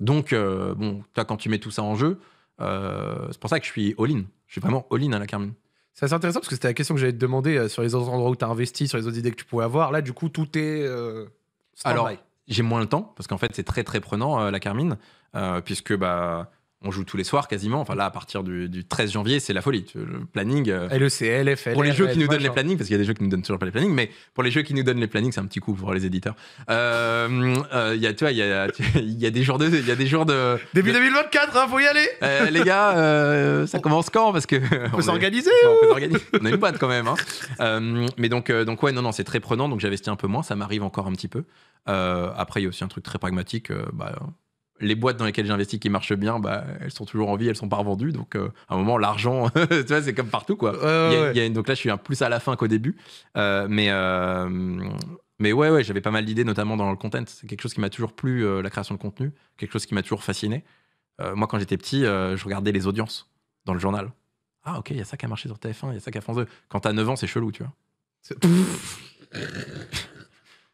S2: Donc, euh, bon, toi, quand tu mets tout ça en jeu, c'est pour ça que je suis all-in. Je suis vraiment all-in à la Carmine. C'est assez intéressant parce que c'était la question que j'allais te demander sur les autres endroits où tu as investi, sur les autres idées que tu pouvais avoir. Là, du
S1: coup, tout est. Alors,
S2: j'ai moins le temps parce qu'en fait, c'est très très prenant la Carmine, puisque bah on joue tous les soirs quasiment. Enfin là, à partir du, 13 janvier, c'est la folie. Le planning. Euh, et le Pour les jeux qui nous donnent les plannings, parce qu'il y a des jeux qui nous donnent toujours pas les plannings, mais pour les jeux qui nous donnent les plannings, c'est un petit coup pour les éditeurs. Il y a, des jours de, il y a des jours Début 2024, il hein, faut y aller. Eh, les gars, euh, ça commence quand Parce que. On peut s'organiser. On, a une boîte quand même. Hein. Euh, mais donc, donc ouais, non, non, c'est très prenant. Donc j'investis un peu moins. Ça m'arrive encore un petit peu. après, il y a aussi un truc très pragmatique. Bah, les boîtes dans lesquelles j'investis qui marchent bien, bah, elles sont toujours en vie, elles sont pas revendues. Donc, euh, à un moment, l'argent, tu vois, c'est comme partout, quoi. donc là, je suis un plus à la fin qu'au début. Euh, mais, euh, mais ouais, ouais j'avais pas mal d'idées, notamment dans le content. C'est quelque chose qui m'a toujours plu, la création de contenu, quelque chose qui m'a toujours fasciné. moi, quand j'étais petit, je regardais les audiences dans le journal. Ah, ok, il y a ça qui a marché sur TF1, il y a ça qui a France 2. Quand t'as 9 ans, c'est chelou, tu vois.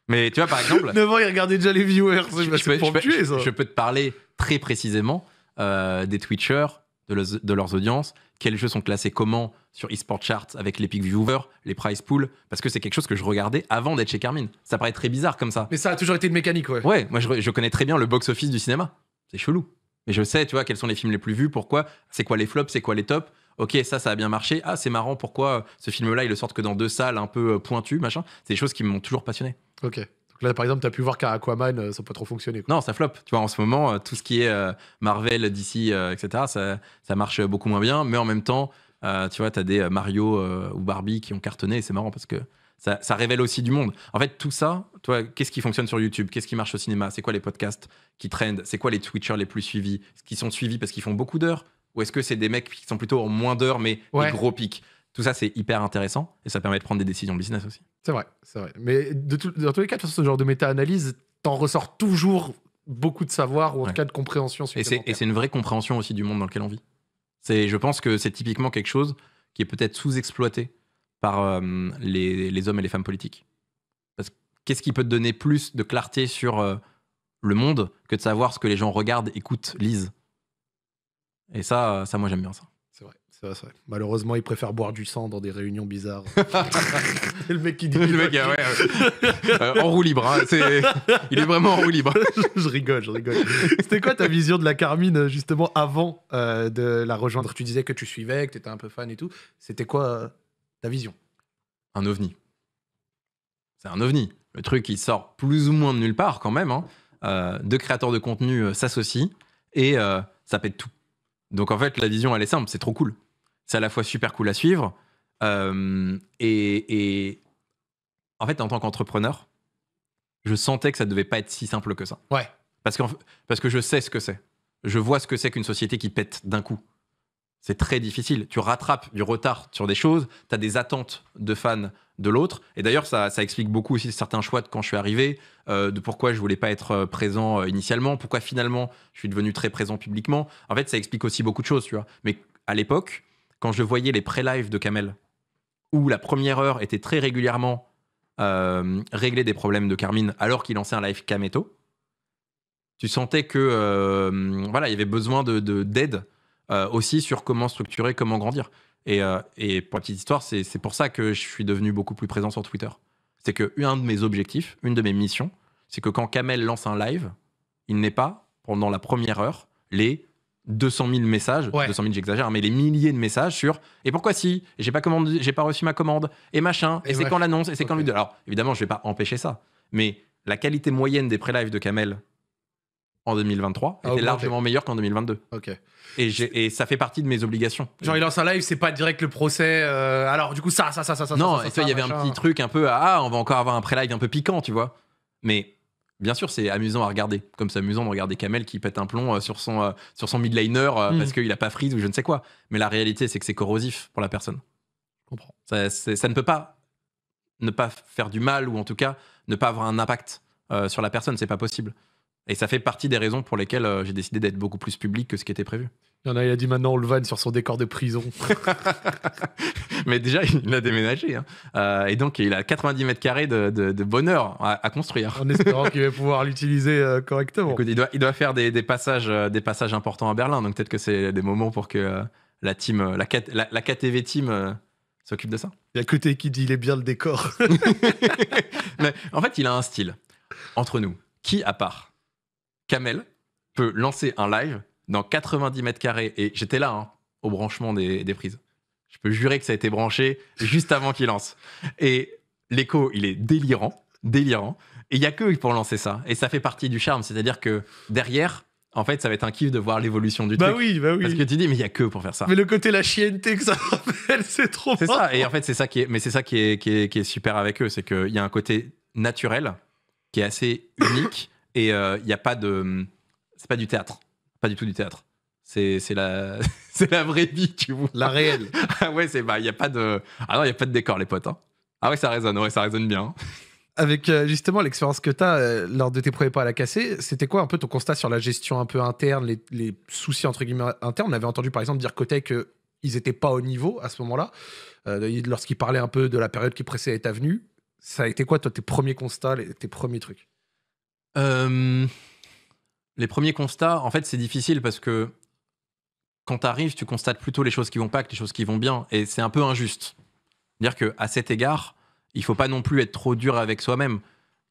S2: Mais tu vois, par exemple. 9 ans, il déjà les viewers. Je, peux, te parler très précisément euh, des Twitchers, de, leurs audiences, quels jeux sont classés comment sur eSport Charts avec les peak Viewers, les prize Pool, parce que c'est quelque chose que je regardais avant d'être chez Carmine. Ça paraît très bizarre comme ça. Mais ça a toujours été une mécanique, ouais. Ouais, moi je connais très bien le box-office du cinéma. C'est chelou. Mais je sais, tu vois, quels sont les films les plus vus, pourquoi, c'est quoi les flops, c'est quoi les tops ok, ça, ça a bien marché. Ah, c'est marrant, pourquoi euh, ce film-là, il le sort que dans deux salles un peu euh, pointues, machin. C'est des choses qui m'ont toujours passionné.
S1: Ok. Donc là, par exemple, tu as pu voir qu'à Aquaman, euh, ça n'a pas trop fonctionné.
S2: Non, ça flop. Tu vois, en ce moment, tout ce qui est Marvel, DC, etc., ça, ça, marche beaucoup moins bien. Mais en même temps, tu vois, tu as des Mario ou Barbie qui ont cartonné. Et c'est marrant parce que ça, ça, révèle aussi du monde. En fait, tout ça, vois, qu'est-ce qui fonctionne sur YouTube Qu'est-ce qui marche au cinéma C'est quoi les podcasts qui trendent C'est quoi les Twitchers les plus suivis Ceux qui sont suivis parce qu'ils font beaucoup d'heures ou est-ce que c'est des mecs qui sont plutôt en moins d'heures, mais gros pics Tout ça, c'est hyper intéressant et ça permet de prendre des décisions business aussi.
S1: C'est vrai, c'est vrai. Mais de dans tous les cas, ce genre de méta-analyse, t'en ressors toujours beaucoup de savoir ou en tout cas de compréhension.
S2: Et c'est, une vraie compréhension aussi du monde dans lequel on vit. C'est, je pense que c'est typiquement quelque chose qui est peut-être sous-exploité par euh, les, hommes et les femmes politiques. Parce qu'est-ce qui peut te donner plus de clarté sur euh, le monde que de savoir ce que les gens regardent, écoutent, lisent et ça, ça moi j'aime bien ça.
S1: C'est vrai, c'est vrai, vrai, Malheureusement, il préfère boire du sang dans des réunions bizarres. le mec qui dit. Le mec, ouais, ouais. Euh, en roue libre. Hein, il est vraiment en roue libre. je rigole, je rigole. C'était quoi ta vision de la Carmine, justement, avant euh, de la rejoindre Tu disais que tu suivais, que tu étais un peu fan et tout. C'était quoi euh, ta vision
S2: Un ovni. C'est un ovni. Le truc, il sort plus ou moins de nulle part, quand même. Hein. deux créateurs de contenu s'associent et ça pète tout donc en fait, la vision, elle est simple, c'est trop cool. C'est à la fois super cool à suivre. Euh, et, en fait, en tant qu'entrepreneur, je sentais que ça devait pas être si simple que ça. Ouais. Parce que, parce que je sais ce que c'est. Je vois ce que c'est qu'une société qui pète d'un coup. C'est très difficile. Tu rattrapes du retard sur des choses, tu as des attentes de fans de l'autre. Et d'ailleurs, ça, explique beaucoup aussi certains choix de quand je suis arrivé, euh, de pourquoi je voulais pas être euh, présent euh, initialement, pourquoi finalement je suis devenu très présent publiquement. En fait, ça explique aussi beaucoup de choses, tu vois. Mais à l'époque, quand je voyais les pré-lives de Kamel, où la première heure était très régulièrement réglée des problèmes de Carmine alors qu'il lançait un live Kameto, tu sentais que voilà, il y avait besoin de d'aide euh, aussi sur comment structurer, comment grandir. Et, euh, pour la petite histoire, c'est pour ça que je suis devenu beaucoup plus présent sur Twitter. C'est que un de mes objectifs, une de mes missions, c'est que quand Kamel lance un live, il n'est pas, pendant la première heure, les 200 000 messages, 200 000 j'exagère, mais les milliers de messages sur et pourquoi si j'ai pas j'ai pas reçu ma commande et machin et, c'est quand l'annonce et c'est quand le... Alors évidemment je vais pas empêcher ça, mais la qualité moyenne des pré-lives de Kamel en 2023 ah, était largement meilleur qu'en 2022. Ok. Et, ça fait partie de mes obligations.
S1: Genre, il lance un live, c'est pas direct le procès. Euh, alors, du coup, ça, ça, ça, ça, non, ça. Non, et il y avait un petit
S2: truc un peu ah, on va encore avoir un pré-live un peu piquant, tu vois. Mais bien sûr, c'est amusant à regarder. Comme c'est amusant de regarder Kamel qui pète un plomb euh, sur son, euh, sur son midliner hmm. parce qu'il a pas freeze ou je ne sais quoi. Mais la réalité, c'est que c'est corrosif pour la personne. Je comprends. Ça, ne peut pas ne pas faire du mal ou en tout cas ne pas avoir un impact sur la personne. C'est pas possible. Et ça fait partie des raisons pour lesquelles euh, j'ai décidé d'être beaucoup plus public que ce qui était prévu.
S1: Il y en a, il a dit maintenant on le vanne sur son décor de prison.
S2: Mais déjà, il a déménagé. Hein. Euh, et donc, il a 90 mètres carrés de, bonheur à, construire. En espérant
S1: qu'il va pouvoir l'utiliser euh, correctement.
S2: il, doit, faire des, passages, des passages importants à Berlin. Donc, peut-être que c'est des moments pour que la team, la, la, KTV team s'occupe de ça. Il y a côté qui dit il est bien le décor. Mais en fait, il a un style. Entre nous, qui à part Kamel peut lancer un live dans 90 mètres carrés. Et j'étais là, hein, au branchement des, prises. Je peux jurer que ça a été branché juste avant qu'il lance. Et l'écho, il est délirant, délirant. Et il n'y a que pour lancer ça. Et ça fait partie du charme. C'est-à-dire que derrière, en fait, ça va être un kiff de voir l'évolution du bah Oui, bah oui, Parce que tu dis, mais il n'y a que pour faire ça. Mais le côté la chienneté que ça rappelle, c'est trop. C'est ça. Et en fait, c'est ça qui est, mais c'est ça qui est, qui est, qui est super avec eux, c'est qu'il y a un côté naturel qui est assez unique. Et il euh, n'y a pas de. C'est pas du théâtre. Pas du tout du théâtre. C'est la, la vraie vie, tu vois. La réelle. ah ouais, c'est bah, il n'y a pas de. Ah non, il a pas de décor, les potes. Hein. Ah ouais, ça résonne, ouais, ça résonne bien. Avec
S1: euh, justement l'expérience que tu as euh, lors de tes premiers pas à la cassée, c'était quoi un peu ton constat sur la gestion un peu interne, les, les soucis entre guillemets internes On avait entendu par exemple dire côté que ils n'étaient pas au niveau à ce moment-là, euh, lorsqu'ils parlaient un peu de la période qui précédait ta venue. Ça a été quoi, toi, tes premiers constats,
S2: tes premiers trucs euh, les premiers constats, en fait, c'est difficile parce que quand tu arrives, tu constates plutôt les choses qui vont pas que les choses qui vont bien. Et c'est un peu injuste. Dire que à cet égard, il faut pas non plus être trop dur avec soi-même.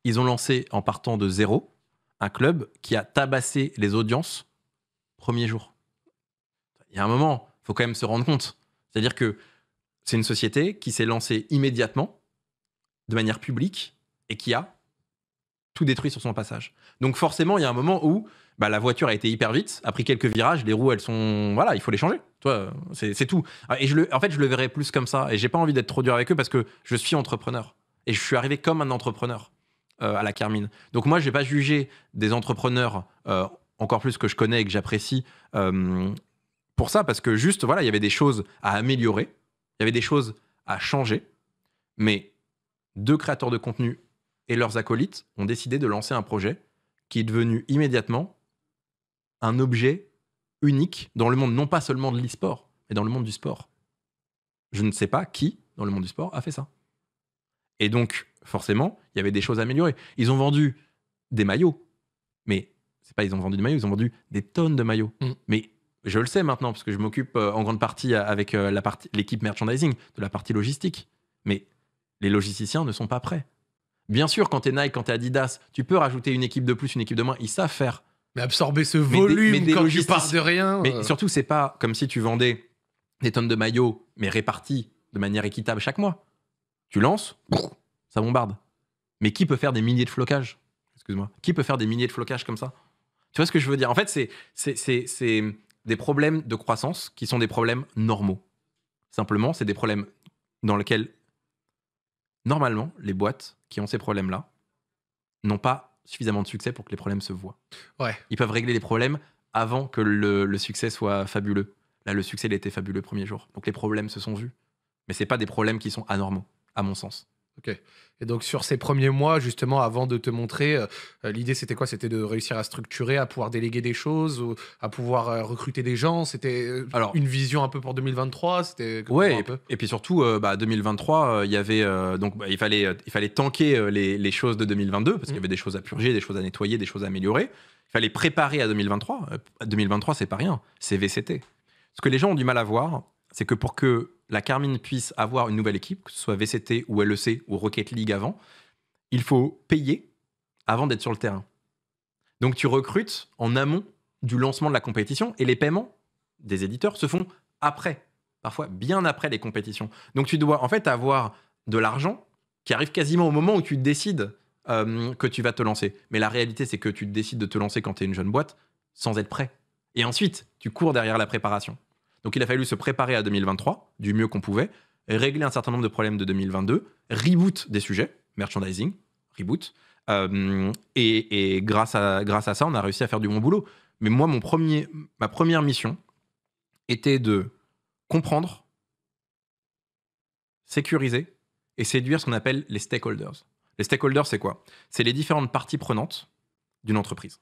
S2: Ils ont lancé, en partant de zéro, un club qui a tabassé les audiences premier jour. Il y a un moment, faut quand même se rendre compte. C'est-à-dire que c'est une société qui s'est lancée immédiatement, de manière publique, et qui a tout détruit sur son passage. Donc forcément, il y a un moment où bah, la voiture a été hyper vite, a pris quelques virages, les roues, elles sont... Voilà, il faut les changer. Toi, c'est tout. Ah, et je le, en fait, je le verrai plus comme ça. Et j'ai pas envie d'être trop dur avec eux parce que je suis entrepreneur. Et je suis arrivé comme un entrepreneur euh, à la Carmine. Donc moi, je n'ai pas jugé des entrepreneurs, euh, encore plus que je connais et que j'apprécie, euh, pour ça, parce que juste, voilà, il y avait des choses à améliorer, il y avait des choses à changer. Mais deux créateurs de contenu et leurs acolytes ont décidé de lancer un projet qui est devenu immédiatement un objet unique dans le monde, non pas seulement de l'e-sport, mais dans le monde du sport. Je ne sais pas qui, dans le monde du sport, a fait ça. Et donc, forcément, il y avait des choses à améliorer. Ils ont vendu des maillots, mais c'est pas ils ont vendu des maillots, ils ont vendu des tonnes de maillots. Mm. Mais je le sais maintenant, parce que je m'occupe euh, en grande partie euh, avec euh, l'équipe merchandising, de la partie logistique. Mais les logisticiens ne sont pas prêts. Bien sûr, quand tu es Nike, quand tu es Adidas, tu peux rajouter une équipe de plus, une équipe de moins. Ils savent faire. Mais absorber ce volume quand tu pars de rien. Mais euh. surtout, c'est pas comme si tu vendais des tonnes de maillots, mais répartis de manière équitable chaque mois. Tu lances, ça bombarde. Mais qui peut faire des milliers de flocages Excuse-moi. Qui peut faire des milliers de flocages comme ça Tu vois ce que je veux dire En fait, c'est des problèmes de croissance qui sont des problèmes normaux. Simplement, c'est des problèmes dans lesquels normalement, les boîtes qui ont ces problèmes-là n'ont pas suffisamment de succès pour que les problèmes se voient. Ouais. Ils peuvent régler les problèmes avant que le, succès soit fabuleux. Là, le succès, il était fabuleux le premier jour. Donc les problèmes se sont vus. Mais ce n'est pas des problèmes qui sont anormaux, à mon sens. Ok. Et donc sur ces premiers mois, justement,
S1: avant de te montrer, euh, euh, l'idée c'était quoi C'était de réussir à structurer, à pouvoir déléguer des choses, à pouvoir euh, recruter des gens. C'était une vision un peu pour 2023. C'était
S2: ouais. Et, puis surtout, bah, 2023, il y avait donc bah, il fallait il fallait tanker les, les, choses de 2022 parce qu'il y mmh. avait des choses à purger, des choses à nettoyer, des choses à améliorer. Il fallait préparer à 2023. 2023, c'est pas rien. C'est VCT. Ce que les gens ont du mal à voir, c'est que pour que la Carmine puisse avoir une nouvelle équipe, que ce soit VCT ou LEC ou Rocket League avant, il faut payer avant d'être sur le terrain. Donc tu recrutes en amont du lancement de la compétition et les paiements des éditeurs se font après, parfois bien après les compétitions. Donc tu dois en fait avoir de l'argent qui arrive quasiment au moment où tu décides euh, que tu vas te lancer. Mais la réalité, c'est que tu décides de te lancer quand tu es une jeune boîte sans être prêt. Et ensuite, tu cours derrière la préparation. Donc il a fallu se préparer à 2023 du mieux qu'on pouvait, régler un certain nombre de problèmes de 2022, reboot des sujets, merchandising, reboot. Euh, et, grâce, à, grâce à ça, on a réussi à faire du bon boulot. Mais moi, mon premier, ma première mission était de comprendre, sécuriser et séduire ce qu'on appelle les stakeholders. Les stakeholders, c'est quoi C'est les différentes parties prenantes d'une entreprise.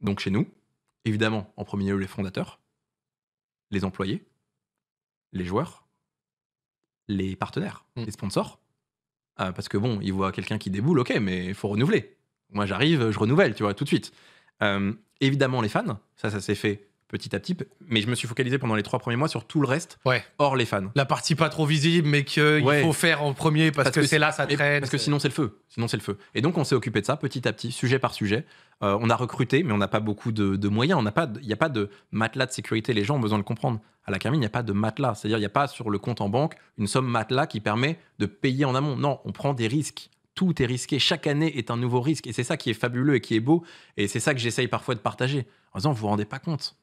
S2: Donc chez nous, évidemment, en premier lieu, les fondateurs, les employés, les joueurs, les partenaires, mm. les sponsors. Euh, parce que bon, ils voient quelqu'un qui déboule, ok, mais il faut renouveler. Moi, j'arrive, je renouvelle, tu vois, tout de suite. Euh, évidemment, les fans, ça, ça s'est fait petit à petit. Mais je me suis focalisé pendant les trois premiers mois sur tout le reste, hors les fans. La partie pas trop visible, mais qu'il faut faire en premier parce, que, c'est là, ça traîne. Parce que sinon, c'est le feu. Sinon, c'est le feu. Et donc, on s'est occupé de ça petit à petit, sujet par sujet. Euh, on a recruté, mais on n'a pas beaucoup de, moyens. Il n'y a pas de matelas de sécurité. Les gens ont besoin de comprendre. À la Carmine, il n'y a pas de matelas. C'est-à-dire, il n'y a pas sur le compte en banque une somme matelas qui permet de payer en amont. Non, on prend des risques tout est risqué. Chaque année est un nouveau risque. Et c'est ça qui est fabuleux et qui est beau. Et c'est ça que j'essaye parfois de partager. En disant, vous vous rendez pas compte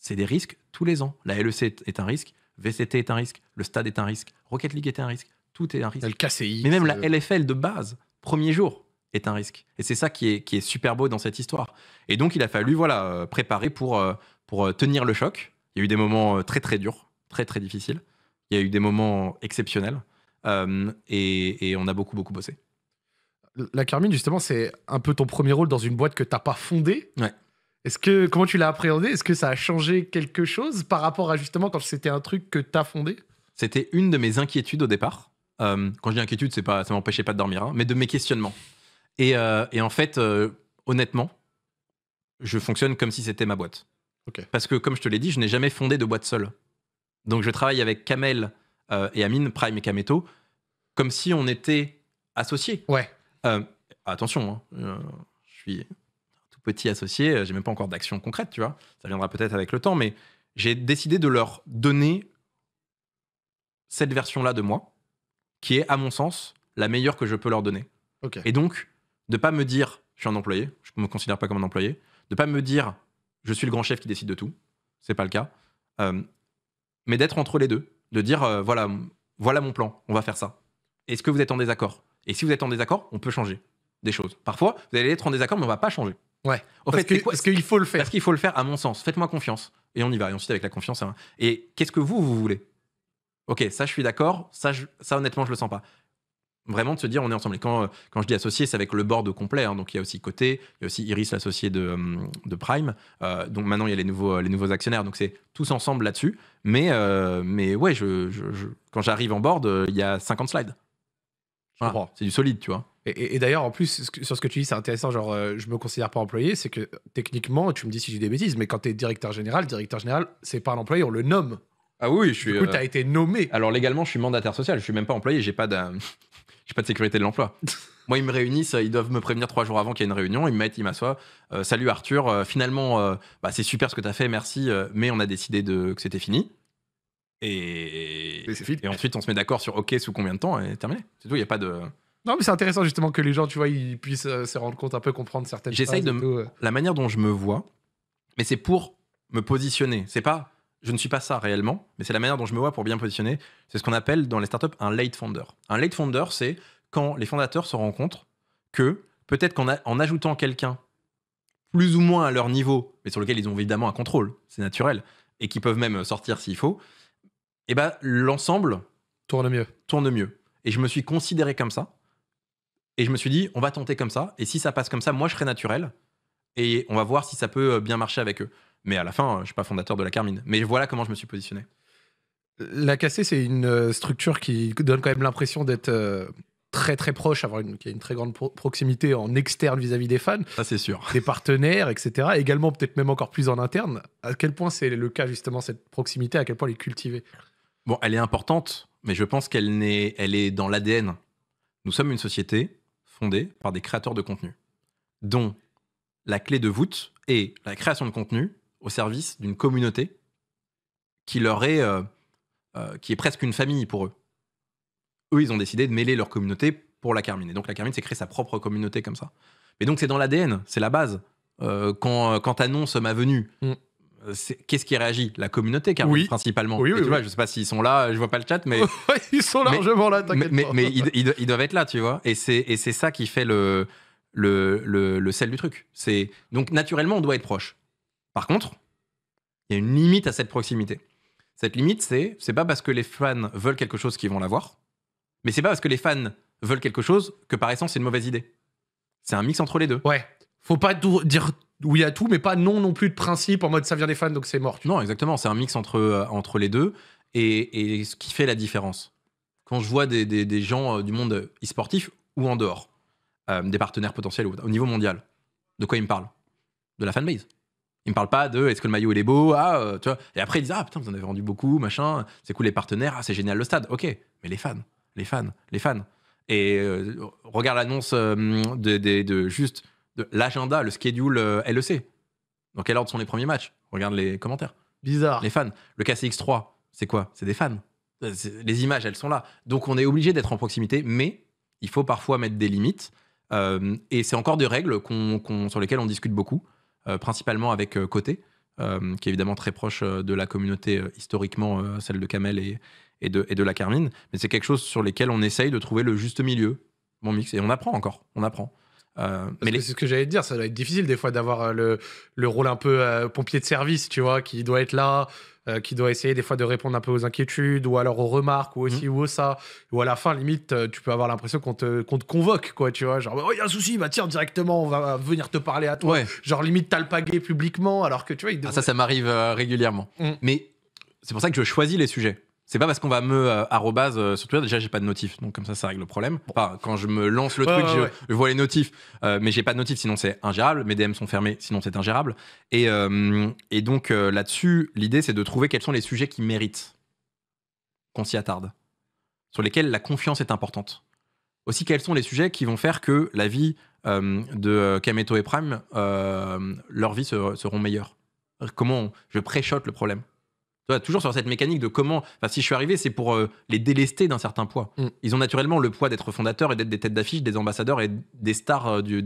S2: c'est des risques tous les ans. La LEC est un risque, VCT est un risque, le stade est un risque, Rocket League est un risque, tout est un risque. Mais même la LFL euh, de base, premier jour, est un risque. Et c'est ça qui est, qui super beau dans cette histoire. Et donc, il a fallu voilà, euh, préparer pour, euh, tenir le choc. Il y a eu des moments très, très durs, très, très difficiles. Il y a eu des moments exceptionnels. et, on a beaucoup, beaucoup bossé.
S1: La Carmine, justement, c'est un peu ton premier rôle dans une boîte que tu t'as pas fondée. Ouais. Est-ce que comment tu l'as appréhendé Est-ce que ça a changé quelque chose par rapport à justement quand c'était un truc que t'as fondé
S2: C'était une de mes inquiétudes au départ. Euh, quand je dis inquiétude, c'est pas ça m'empêchait pas de dormir, hein, mais de mes questionnements. Et, euh, en fait, euh, honnêtement, je fonctionne comme si c'était ma boîte. Parce que comme je te l'ai dit, je n'ai jamais fondé de boîte seule. Donc je travaille avec Kamel et Amine, Prime et Kameto, comme si on était associés. Ouais. attention, hein, je suis petit associé, euh, j'ai même pas encore d'action concrète, tu vois. Ça viendra peut-être avec le temps, mais j'ai décidé de leur donner cette version-là de moi, qui est, à mon sens, la meilleure que je peux leur donner. Et donc, de pas me dire, je suis un employé, je me considère pas comme un employé, de pas me dire, je suis le grand chef qui décide de tout, c'est pas le cas, euh, mais d'être entre les deux, de dire, euh, voilà, voilà mon plan, on va faire ça. Est-ce que vous êtes en désaccord Et si vous êtes en désaccord, on peut changer des choses. Parfois, vous allez être en désaccord, mais on va pas changer. Ouais. parce qu'il faut le faire. ce qu'il faut le faire, à mon sens. Faites-moi confiance. Et on y va. Et ensuite, avec la confiance, hein. Et qu'est-ce que vous, vous voulez Ok, ça, je suis d'accord. Ça, ça, honnêtement, je le sens pas. Vraiment de se dire, on est ensemble. Et quand, euh, quand je dis associé, c'est avec le board au complet. Hein. donc, il y a aussi Côté, il y a aussi Iris, l'associé de, euh, de, Prime. Euh, donc, maintenant, il y a les nouveaux, les nouveaux actionnaires. Donc, c'est tous ensemble là-dessus. Mais, mais ouais, je, quand j'arrive en board, il y a 50 slides. Ah. C'est du solide, tu vois. Et, d'ailleurs,
S1: en plus, sur ce que tu dis, c'est intéressant, genre, euh, je me considère pas employé, c'est que techniquement, tu me dis si j'ai des bêtises, mais quand tu es directeur général, directeur général, c'est pas un employé, on le nomme.
S2: Ah oui, je suis. Du coup, euh, t'as été nommé. Alors légalement, je suis mandataire social, je suis même pas employé, j'ai pas de, pas de sécurité de l'emploi. Moi, ils me réunissent, ils doivent me prévenir trois jours avant qu'il y ait une réunion, ils me mettent, ils m'assoient. Euh, salut Arthur, finalement, bah, c'est super ce que t'as fait, merci, mais on a décidé que c'était fini. Et... Et, et ensuite, on se met d'accord sur OK sous combien de temps et terminé. C'est tout, il y a pas de.
S1: Non, mais c'est intéressant justement que les gens, tu vois, ils puissent euh, se rendre compte un peu, comprendre certaines choses. J'essaye de. Euh.
S2: La manière dont je me vois, mais c'est pour me positionner. C'est pas. Je ne suis pas ça réellement, mais c'est la manière dont je me vois pour bien positionner. C'est ce qu'on appelle dans les startups un late founder. Un late founder, c'est quand les fondateurs se rencontrent que peut-être qu'en en ajoutant quelqu'un plus ou moins à leur niveau, mais sur lequel ils ont évidemment un contrôle, c'est naturel, et qui peuvent même sortir s'il faut, et eh ben l'ensemble tourne mieux. Tourne mieux. Et je me suis considéré comme ça et je me suis dit, on va tenter comme ça. Et si ça passe comme ça, moi, je serai naturel. Et on va voir si ça peut euh, bien marcher avec eux. Mais à la fin, euh, je ne suis pas fondateur de la Carmine. Mais voilà comment je me suis positionné.
S1: La KC, c'est une euh, structure qui donne quand même l'impression d'être très très proche, avoir une, qui a une très grande proximité en externe vis-à-vis des fans. Ça, c'est sûr. Des partenaires, etc. également, peut-être même encore plus en interne. À quel point c'est le cas, justement, cette proximité, à quel point elle est cultivée
S2: Bon, elle est importante, mais je pense qu'elle est dans l'ADN. Nous sommes une société par des créateurs de contenu, dont la clé de voûte est la création de contenu au service d'une communauté qui leur est, euh, euh, qui est presque une famille pour eux. Eux, ils ont décidé de mêler leur communauté pour la Carmine. Et donc la Carmine s'est créé sa propre communauté comme ça. Mais donc c'est dans l'ADN, c'est la base. Euh, quand, quand annonce ma venue, mm. Euh, qu'est-ce qui réagit La communauté, car oui. principalement. Oui, oui, tu Vois, je sais pas s'ils sont là, je vois pas le chat, mais ils sont largement là. T'inquiète mais, mais, ils, doivent être là, tu vois. Et c'est c'est ça qui fait le le, sel du truc. C'est donc naturellement on doit être proche. Par contre, il y a une limite à cette proximité. Cette limite, c'est c'est pas parce que les fans veulent quelque chose qu'ils vont l'avoir, mais c'est pas parce que les fans veulent quelque chose que par essence c'est une mauvaise idée. C'est un mix entre les deux. Ouais. Faut pas dire où il y a tout, mais pas non non plus de principe en mode ça vient des fans donc c'est mort. Non, exactement, c'est un mix entre, euh, entre les deux et, et, ce qui fait la différence. Quand je vois des, des, gens euh, du monde e-sportif ou en dehors, euh, des partenaires potentiels au, niveau mondial, de quoi ils me parlent De la fanbase. Ils me parlent pas de est-ce que le maillot il est beau, ah, tu vois. Et après ils disent ah putain, vous en avez vendu beaucoup, machin, c'est cool les partenaires, ah, c'est génial le stade, ok, mais les fans, les fans, les fans. Et regarde l'annonce de, juste l'agenda, le schedule euh, LEC. Dans quel ordre sont les premiers matchs Regarde les commentaires. Bizarre. Les fans. Le KCX3, c'est quoi C'est des fans. Euh, les images, elles sont là. Donc on est obligé d'être en proximité, mais il faut parfois mettre des limites. Euh, et c'est encore des règles qu'on, sur lesquelles on discute beaucoup, principalement avec Côté, qui est évidemment très proche de la communauté historiquement, celle de Kamel et, et, de, et de la Carmine. Mais c'est quelque chose sur lesquels on essaye de trouver le juste milieu, bon mix. Et on apprend encore, on apprend. Euh, c'est ce que j'allais te dire, ça doit être difficile des fois d'avoir euh, le, le, rôle un peu euh, pompier de
S1: service, tu vois, qui doit être là, qui doit essayer des fois de répondre un peu aux inquiétudes ou alors aux remarques ou aussi mmh. ou ça. Ou à la fin, limite, tu peux avoir l'impression qu'on te, te convoque, quoi, tu vois, genre, «Oh, il y a un souci, bah tiens, directement, on va venir te parler à toi. Genre, limite, t'as le pagué publiquement, alors que tu vois. Il ah,
S2: ça, ça m'arrive régulièrement. Mmh. Mais c'est pour ça que je choisis les sujets. C'est pas parce qu'on va me euh, euh, sur Twitter, déjà j'ai pas de notif, donc comme ça ça règle le problème. Enfin, quand je me lance le truc, je, vois les notifs, euh, mais j'ai pas de notif, sinon c'est ingérable. Mes DM sont fermés, sinon c'est ingérable. Et, donc là-dessus, l'idée c'est de trouver quels sont les sujets qui méritent qu'on s'y attarde, sur lesquels la confiance est importante. Aussi, quels sont les sujets qui vont faire que la vie de Kameto et Prime, leur vie seront meilleures. Comment je préchote le problème toujours sur cette mécanique de comment. Enfin, si je suis arrivé, c'est pour euh, les délester d'un certain poids. Mm. Ils ont naturellement le poids d'être fondateurs et d'être des têtes d'affiche, des ambassadeurs et des stars euh, du,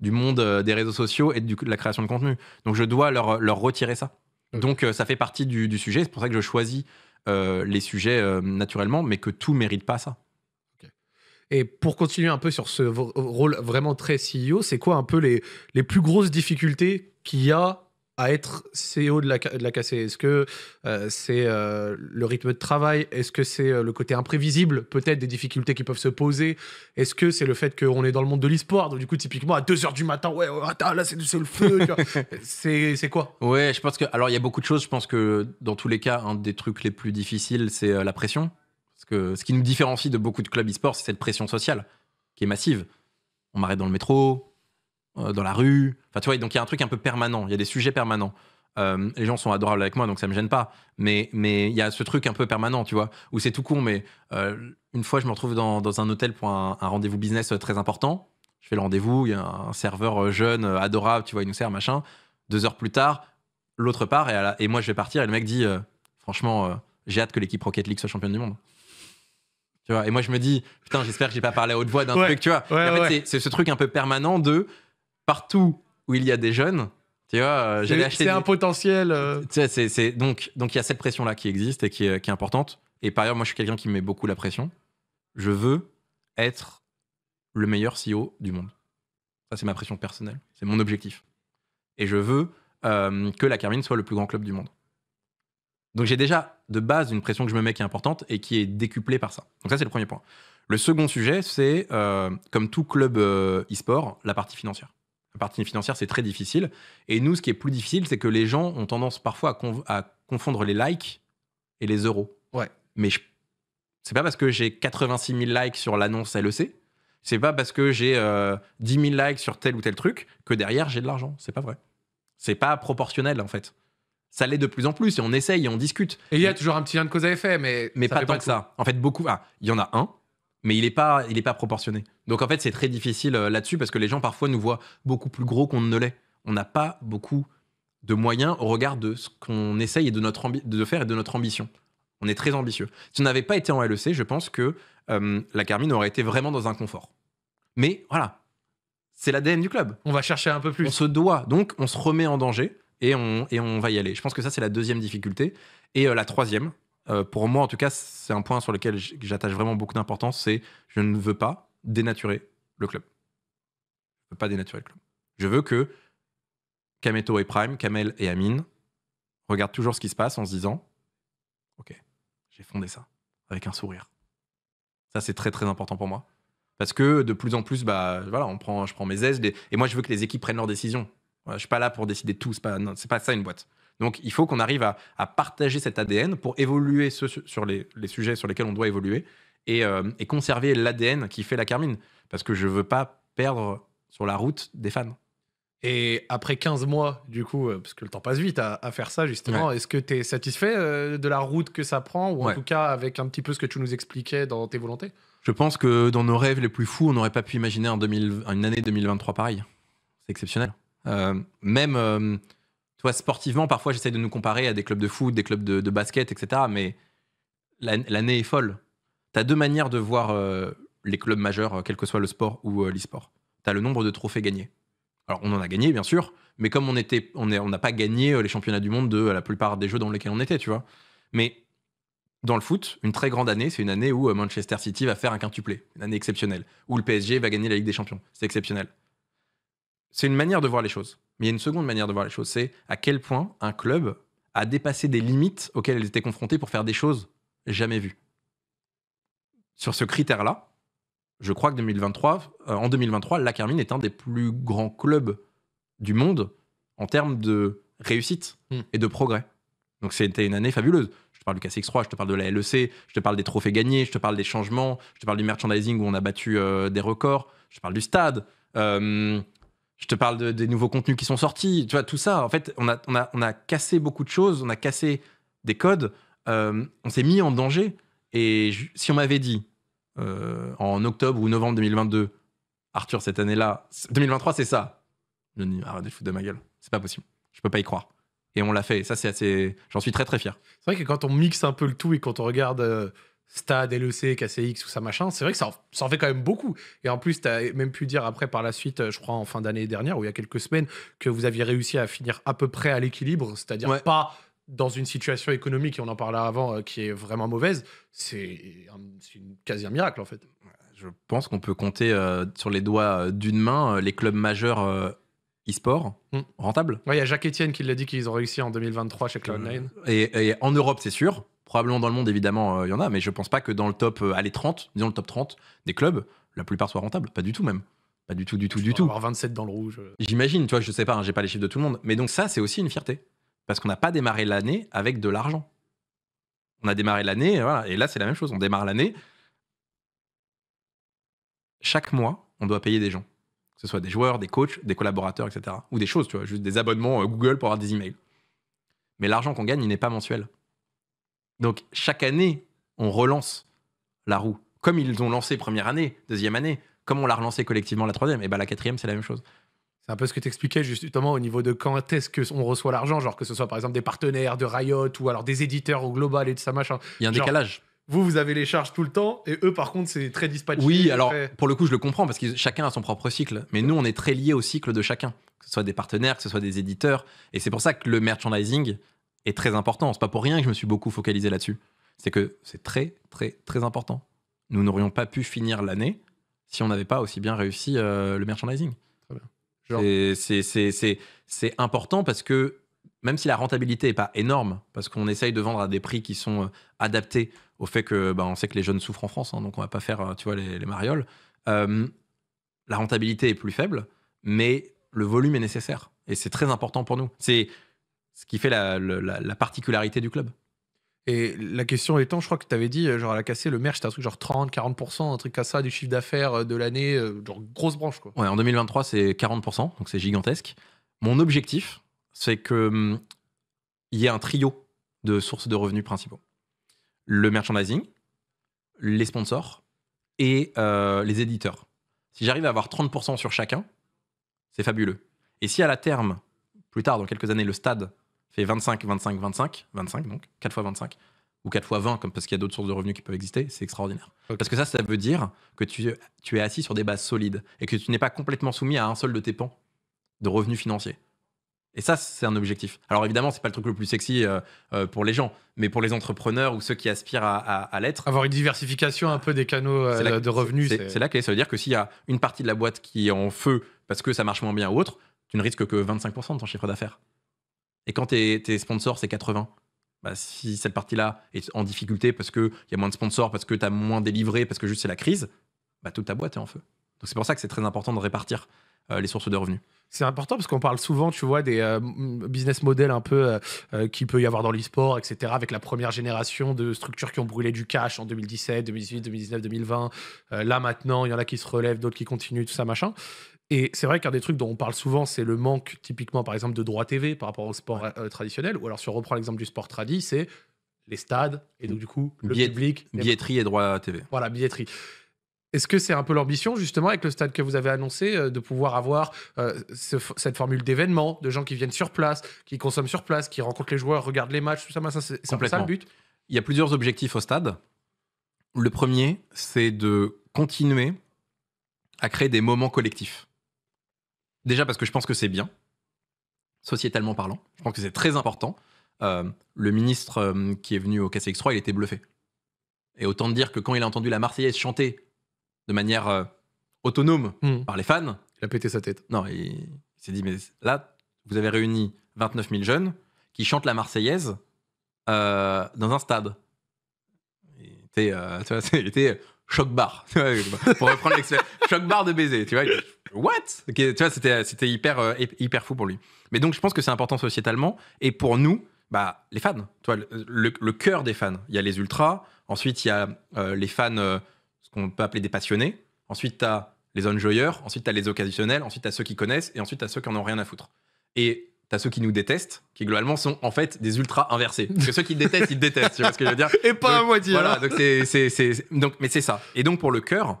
S2: du monde euh, des réseaux sociaux et de la création de contenu. Donc, je dois leur, leur retirer ça. Mm. Donc, ça fait partie du, sujet. C'est pour ça que je choisis les sujets naturellement, mais que tout mérite pas ça.
S1: Et pour continuer un peu sur ce rôle vraiment très CEO, c'est quoi un peu les, les plus grosses difficultés qu'il y a à être CEO de la, de la KC Est-ce que euh, c'est euh, le rythme de travail Est-ce que c'est euh, le côté imprévisible, peut-être des difficultés qui peuvent se poser Est-ce que c'est le fait qu'on est dans le monde de le Donc, du coup, typiquement, à 2h du matin, ouais, attends, là, c'est le feu.
S2: c'est quoi Ouais, je pense que. Alors, il y a beaucoup de choses. Je pense que dans tous les cas, un des trucs les plus difficiles, c'est la pression. Parce que ce qui nous différencie de beaucoup de clubs e c'est cette pression sociale qui est massive. On m'arrête dans le métro, euh, dans la rue. Enfin, tu vois, donc il y a un truc un peu permanent, il y a des sujets permanents. Euh, les gens sont adorables avec moi, donc ça me gêne pas. Mais mais il y a ce truc un peu permanent, tu vois, où c'est tout con. Mais euh, une fois, je me retrouve dans, dans un hôtel pour un, rendez-vous business très important. Je fais le rendez-vous, il y a un serveur jeune, adorable, tu vois, il nous sert, machin. Deux heures plus tard, l'autre part, et, moi je vais partir, et le mec dit, franchement, j'ai hâte que l'équipe Rocket League soit championne du monde. Tu vois, et moi je me dis, putain, j'espère que j'ai pas parlé à haute voix d'un truc, tu vois. en fait, c'est ce truc un peu permanent de partout où il y a des jeunes, tu vois, j'ai euh, acheté C'est un potentiel. Euh. donc donc il y a cette pression là qui existe et euh, qui est, importante. Et par ailleurs, moi, je suis quelqu'un qui met beaucoup la pression. Je veux être le meilleur CEO du monde. Ça, c'est ma pression personnelle. C'est mon objectif. Et je veux que la Carmine soit le plus grand club du monde. Donc j'ai déjà de base une pression que je me mets qui est importante et qui est décuplée par ça. Donc ça c'est le premier point. Le second sujet c'est comme tout club e-sport la partie financière la partie financière, c'est très difficile. Et nous, ce qui est plus difficile, c'est que les gens ont tendance parfois à, à confondre les likes et les euros. Ouais. Mais ce c'est pas parce que j'ai 86 000 likes sur l'annonce LEC, c'est pas parce que j'ai 10 euh, 000 likes sur tel ou tel truc que derrière j'ai de l'argent. C'est pas vrai. C'est pas proportionnel en fait. Ça l'est de plus en plus et on essaye et on discute. Et il y a toujours un petit lien de cause à effet, mais. Mais pas tant pas que ça. En fait, beaucoup. Ah, il y en a un, mais il n'est pas, pas proportionné. Donc en fait, c'est très difficile euh, là-dessus parce que les gens parfois nous voient beaucoup plus gros qu'on ne l'est. On n'a pas beaucoup de moyens au regard de ce qu'on essaye et de, notre de faire et de notre ambition. On est très ambitieux. Si on n'avait pas été en LEC, je pense que euh, la Carmine aurait été vraiment dans un confort. Mais voilà, c'est l'ADN du club. On va chercher un peu plus. On se doit, donc on se remet en danger et on, et on va y aller. Je pense que ça, c'est la deuxième difficulté. Et euh, la troisième, euh, pour moi en tout cas, c'est un point sur lequel j'attache vraiment beaucoup d'importance, c'est je ne veux pas dénaturer le club. Je ne veux pas dénaturer le club. Je veux que Kameto et Prime, Kamel et Amin regardent toujours ce qui se passe en se disant Ok, j'ai fondé ça avec un sourire. Ça, c'est très très important pour moi. Parce que de plus en plus, bah, voilà, on prend, je prends mes aises. Et moi, je veux que les équipes prennent leurs décisions. Je je suis pas là pour décider tout. C'est pas, pas ça une boîte. Donc il faut qu'on arrive à, partager cet ADN pour évoluer sur les, sujets sur lesquels on doit évoluer et, euh, conserver l'ADN qui fait la Carmine. Parce que je veux pas perdre sur la route des fans.
S1: Et après 15 mois, du coup, euh, parce que le temps passe vite à, faire ça, justement, est-ce que tu es satisfait euh, de la route que ça prend, ou en tout cas avec un petit peu ce que tu nous expliquais dans tes volontés
S2: Je pense que dans nos rêves les plus fous, on n'aurait pas pu imaginer une année 2023 pareille. C'est exceptionnel. même, Soit sportivement, parfois, j'essaie de nous comparer à des clubs de foot, des clubs de, basket, etc. Mais l'année est folle. Tu as deux manières de voir euh, les clubs majeurs, euh, quel que soit le sport ou euh, l'e-sport. Tu as le nombre de trophées gagnés. Alors, on en a gagné, bien sûr, mais comme on on n'a pas gagné les championnats du monde de la plupart des jeux dans lesquels on était, tu vois. Mais dans le foot, une très grande année, c'est une année où Manchester City va faire un quintuplé, une année exceptionnelle, où le PSG va gagner la Ligue des Champions, c'est exceptionnel c'est une manière de voir les choses. Mais il y a une seconde manière de voir les choses, c'est à quel point un club a dépassé des limites auxquelles il était confronté pour faire des choses jamais vues. Sur ce critère-là, je crois que 2023, euh, en 2023, la Carmine est un des plus grands clubs du monde en termes de réussite hmm. et de progrès. Donc c'était une année fabuleuse. Je te parle du KCX3, je te parle de la LEC, je te parle des trophées gagnés, je te parle des changements, je te parle du merchandising où on a battu euh, des records, je te parle du stade. Euh, je te parle des nouveaux contenus qui sont sortis, tu vois, tout ça. En fait, on a, on a, cassé beaucoup de choses, on a cassé des codes, euh, on s'est mis en danger. Et si on m'avait dit euh, en octobre ou novembre 2022, Arthur, cette année-là, 2023, c'est ça. Je me arrête de foutre de ma gueule, c'est pas possible, je peux pas y croire. Et on l'a fait, ça c'est assez. J'en suis très très fier. C'est vrai que
S1: quand on mixe un peu le tout et quand on regarde. Euh, Stade, LEC, KCX ou ça machin, c'est vrai que ça en, fait quand même beaucoup. Et en plus, tu as même pu dire après par la suite, euh, je crois en fin d'année dernière ou il y a quelques semaines, que vous aviez réussi à finir à peu près à l'équilibre, c'est-à-dire pas dans une situation économique, et on en parlait avant, euh, qui est vraiment mauvaise. C'est quasi un miracle en fait.
S2: Je pense qu'on peut compter euh, sur les doigts d'une main les clubs majeurs e-sport mm. rentables. Il y a Jacques Etienne qui l'a dit qu'ils ont réussi en
S1: 2023 chez Cloud9.
S2: et en Europe, c'est sûr. Probablement dans le monde, évidemment, euh, il y en a, mais je ne pense pas que dans le top, 30, euh, disons le top 30 des clubs, la plupart soient rentables. Pas du tout, même. Pas du tout, du tout, du tout. Avoir 27 dans le rouge. Euh. J'imagine, tu vois, je sais pas, hein, j'ai pas les chiffres de tout le monde. Mais donc, ça, c'est aussi une fierté. Parce qu'on n'a pas démarré l'année avec de l'argent. On a démarré l'année, voilà, et là, c'est la même chose. On démarre l'année. Chaque mois, on doit payer des gens. Que ce soit des joueurs, des coachs, des collaborateurs, etc. Ou des choses, tu vois, juste des abonnements Google pour avoir des emails. Mais l'argent qu'on gagne, il n'est pas mensuel. Donc chaque année, on relance la roue. Comme ils ont lancé première année, deuxième année, comme on l'a relancé collectivement la troisième, et eh bien la quatrième, c'est la même chose.
S1: C'est un peu ce que tu expliquais justement au niveau de quand est-ce qu'on reçoit l'argent, genre que ce soit par exemple des partenaires de Riot ou alors des éditeurs au global et tout ça machin. Il y a un décalage. Vous, vous avez les charges tout le temps et eux, par contre, c'est très dispatché. Oui, alors
S2: pour le coup, je le comprends parce que chacun a son propre cycle, mais nous, on est très lié au cycle de chacun, que ce soit des partenaires, que ce soit des éditeurs. Et c'est pour ça que le merchandising, est très important. C'est pas pour rien que je me suis beaucoup focalisé là-dessus. C'est que c'est très, très, très important. Nous n'aurions pas pu finir l'année si on n'avait pas aussi bien réussi euh, le merchandising. C'est important parce que même si la rentabilité n'est pas énorme, parce qu'on essaye de vendre à des prix qui sont euh, adaptés au fait que bah, on sait que les jeunes souffrent en France, hein, donc on va pas faire euh, tu vois, les, marioles, la rentabilité est plus faible, mais le volume est nécessaire. Et c'est très important pour nous. C'est ce qui fait la, particularité du club. Et la question étant, je crois que tu avais dit, euh, genre à la cassée,
S1: le merch, c'était un truc genre 30, 40%, un truc comme ça du chiffre d'affaires euh, de l'année, euh, genre grosse branche quoi.
S2: Ouais, en 2023, c'est 40%, donc c'est gigantesque. Mon objectif, c'est que hum, il y ait un trio de sources de revenus principaux le merchandising, les sponsors et les éditeurs. Si j'arrive à avoir 30% sur chacun, c'est fabuleux. Et si à la terme, plus tard, dans quelques années, le stade fait 25, 25, 25, 25 donc, 4 fois 25, ou 4 fois 20, comme parce qu'il y a d'autres sources de revenus qui peuvent exister, c'est extraordinaire. Parce que ça, ça veut dire que tu, es assis sur des bases solides et que tu n'es pas complètement soumis à un seul de tes pans de revenus financiers. Et ça, c'est un objectif. Alors évidemment, c'est pas le truc le plus sexy euh, euh, pour les gens, mais pour les entrepreneurs ou ceux qui aspirent à, l'être. Avoir une diversification un peu des canaux euh, de revenus. C'est là que ça veut dire que s'il y a une partie de la boîte qui est en feu parce que ça marche moins bien ou autre, tu ne risques que 25% de ton chiffre d'affaires. Et quand tes, sponsors, c'est 80, bah, si cette partie-là est en difficulté parce qu'il y a moins de sponsors, parce que tu as moins délivré, parce que juste c'est la crise, bah, toute ta boîte est en feu. Donc c'est pour ça que c'est très important de répartir euh, les sources de revenus.
S1: C'est important parce qu'on parle souvent, tu vois, des euh, business models un peu euh, qui peut y avoir dans l'e-sport, etc., avec la première génération de structures qui ont brûlé du cash en 2017, 2018, 2019, 2020. là, maintenant, il y en a qui se relèvent, d'autres qui continuent, tout ça, machin. Et c'est vrai qu'un des trucs dont on parle souvent, c'est le manque, typiquement, par exemple, de droits TV par rapport au sport euh, traditionnel. Ou alors, si on reprend l'exemple du sport tradi, c'est les stades, et donc, du coup, le public. Billetterie et droits TV. Voilà, billetterie. Est-ce que c'est un peu l'ambition, justement, avec le stade que vous avez annoncé, euh, de pouvoir avoir euh, cette formule d'événement, de gens qui viennent sur place, qui consomment sur place, qui rencontrent les joueurs, regardent les matchs, tout ça, ça c'est ça le but
S2: Il y a plusieurs objectifs au stade. Le premier, c'est de continuer à créer des moments collectifs. Déjà parce que je pense que c'est bien, sociétalement parlant. Je pense que c'est très important. Euh, le ministre euh, qui est venu au KCX3, il était bluffé. Et autant dire que quand il a entendu la Marseillaise chanter de manière euh, autonome hmm. par les fans, Il a pété sa tête. non, il, s'est dit, mais là, vous avez réuni 29 000 jeunes qui chantent la Marseillaise dans un stade. Il était, choc barre Pour reprendre l'expression, choc barre de baiser. Tu vois, What Tu vois, c'était, hyper, euh, hyper fou pour lui. Mais donc, je pense que c'est important sociétalement. Et pour nous, bah, les fans, toi le, cœur des fans. Il y a les ultras, ensuite, il y a euh, les fans, euh, ce qu'on peut appeler des passionnés. Ensuite, tu as les enjoyers, ensuite, tu as les occasionnels, ensuite, tu as ceux qui connaissent, et ensuite, tu as ceux qui en ont rien à foutre. Et as ceux qui nous détestent, qui globalement sont en fait des ultras inversés. Parce que ceux qui détestent, ils détestent, tu vois ce que je veux dire Et pas à moitié. Voilà, hein. donc donc, mais c'est ça. Et donc pour le cœur,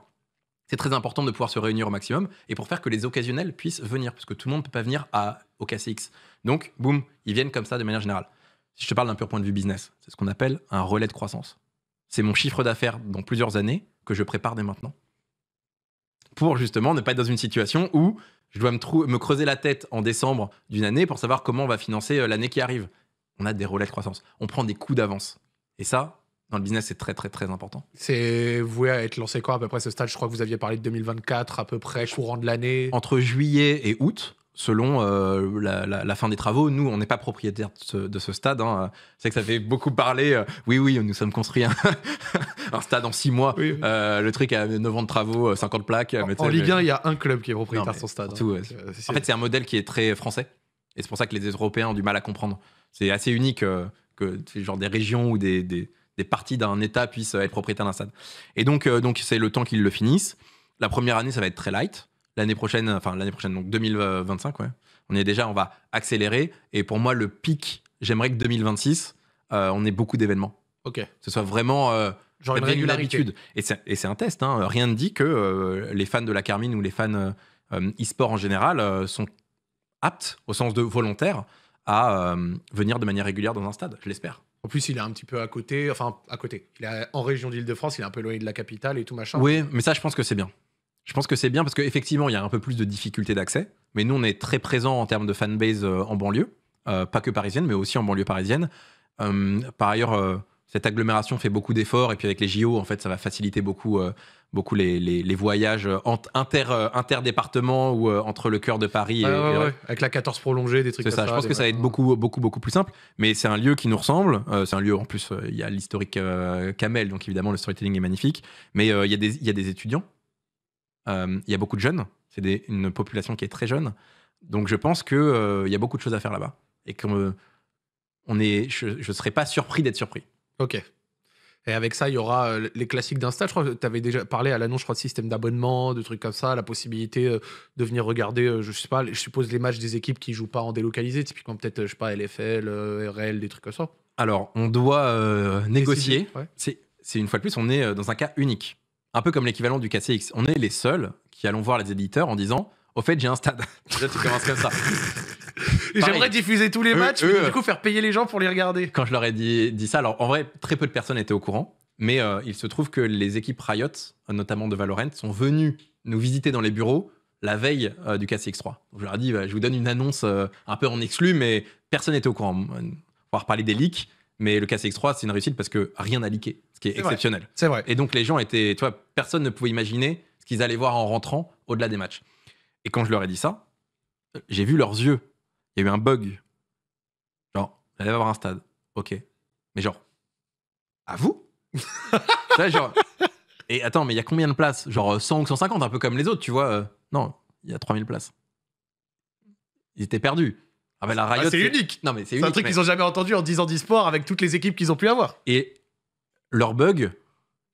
S2: c'est très important de pouvoir se réunir au maximum et pour faire que les occasionnels puissent venir, parce que tout le monde ne peut pas venir à, au KCX. Donc, boum, ils viennent comme ça de manière générale. Si je te parle d'un pur point de vue business, c'est ce qu'on appelle un relais de croissance. C'est mon chiffre d'affaires dans plusieurs années que je prépare dès maintenant pour justement ne pas être dans une situation où je dois me, me creuser la tête en décembre d'une année pour savoir comment on va financer euh, l'année qui arrive. On a des relais de croissance. On prend des coups d'avance. Et ça, dans le business, c'est très, très, très important.
S1: C'est
S2: voué à être lancé
S1: quoi à peu près ce stade Je crois que vous aviez parlé de 2024, à peu près courant de l'année. Entre
S2: juillet et août, selon euh, la, fin des travaux. Nous, on n'est pas propriétaire de ce, stade. Hein. C'est que ça fait beaucoup parler. Euh, oui, oui, nous sommes construits un, stade en six mois. Euh, le truc à 9 ans de travaux, 50 plaques. En, Ligue 1,
S1: il y a un club qui est propriétaire de son
S2: stade. Hein. en fait, c'est un modèle qui est très français. Et c'est pour ça que les Européens ont du mal à comprendre. C'est assez unique que genre des régions ou des des parties d'un État puissent être propriétaires d'un stade. Et donc, euh, donc c'est le temps qu'ils le finissent. La première année, ça va être très light. L'année prochaine, enfin l'année prochaine, donc 2025, On est déjà, on va accélérer. Et pour moi, le pic, j'aimerais que 2026, euh, on ait beaucoup d'événements. Ok. ce soit vraiment. Euh, Genre une régularité. Et c'est un test. Hein. Rien ne dit que euh, les fans de la Carmine ou les fans e-sport en général sont aptes, au sens de volontaires, à venir de manière régulière dans un stade. Je l'espère.
S1: En plus, il est un petit peu à côté, enfin à côté. Il est en région d'Île-de-France, il est un peu loin de la capitale et tout machin. Oui,
S2: mais ça, je pense que c'est bien. Je pense que c'est bien parce qu'effectivement, il y a un peu plus de difficultés d'accès. Mais nous, on est très présent en termes de fanbase euh, en banlieue, euh, pas que parisienne, mais aussi en banlieue parisienne. Euh, par ailleurs, cette agglomération fait beaucoup d'efforts et puis avec les JO, en fait, ça va faciliter beaucoup beaucoup les, les, voyages inter, euh, interdépartements ou euh, entre le cœur de Paris. Ah et,
S1: Avec la 14 prolongée, des trucs comme ça. Je pense que ça va être
S2: beaucoup, beaucoup, beaucoup plus simple. Mais c'est un lieu qui nous ressemble. Euh, c'est un lieu, en plus, il y a l'historique Camel, donc évidemment, le storytelling est magnifique. Mais il y, y, a des étudiants. Il y a beaucoup de jeunes. C'est une population qui est très jeune. Donc je pense qu'il il y a beaucoup de choses à faire là-bas. Et que on est, je ne serais pas surpris d'être surpris.
S1: Ok. Et avec ça, il y aura euh, les classiques d'Insta. Je crois que tu avais déjà parlé à l'annonce, je crois, de système d'abonnement, de trucs comme ça, la possibilité euh, de venir regarder, euh, je sais pas, je suppose les matchs des équipes qui jouent pas en délocalisé, typiquement peut-être, je sais pas, LFL,
S2: RL, des trucs comme ça. Alors, on doit négocier. C'est une fois de plus, on est dans un cas unique. Un peu comme l'équivalent du KCX. On est les seuls qui allons voir les éditeurs en disant Au fait, j'ai un stade. Déjà, tu commences comme ça. J'aimerais diffuser tous les matchs, et du coup faire payer les gens pour les regarder. Quand je leur ai dit, dit ça, alors en vrai, très peu de personnes étaient au courant, mais euh, il se trouve que les équipes Riot, notamment de Valorant, sont venues nous visiter dans les bureaux la veille euh, du du KCX3. Je leur ai dit, bah, je vous donne une annonce euh, un peu en exclu, mais personne n'était au courant. On va reparler des leaks, mais le KCX3, c'est une réussite parce que rien n'a leaké, ce qui est, est exceptionnel. C'est vrai. Et donc les gens étaient, tu vois, personne ne pouvait imaginer ce qu'ils allaient voir en rentrant au-delà des matchs. Et quand je leur ai dit ça, j'ai vu leurs yeux il y a eu un bug. Genre, elle va avoir un stade. Ok. Mais genre, à vous genre, Et attends, mais il y a combien de places Genre 100 euh, ou 150, un peu comme les autres, tu vois euh, Non, il y a 3000 places. Ils étaient perdus. Ah bah, la ah, c'est unique. c'est un truc qu'ils ont jamais entendu en 10 ans d'e-sport avec toutes les équipes qu'ils ont pu avoir. Et leur bug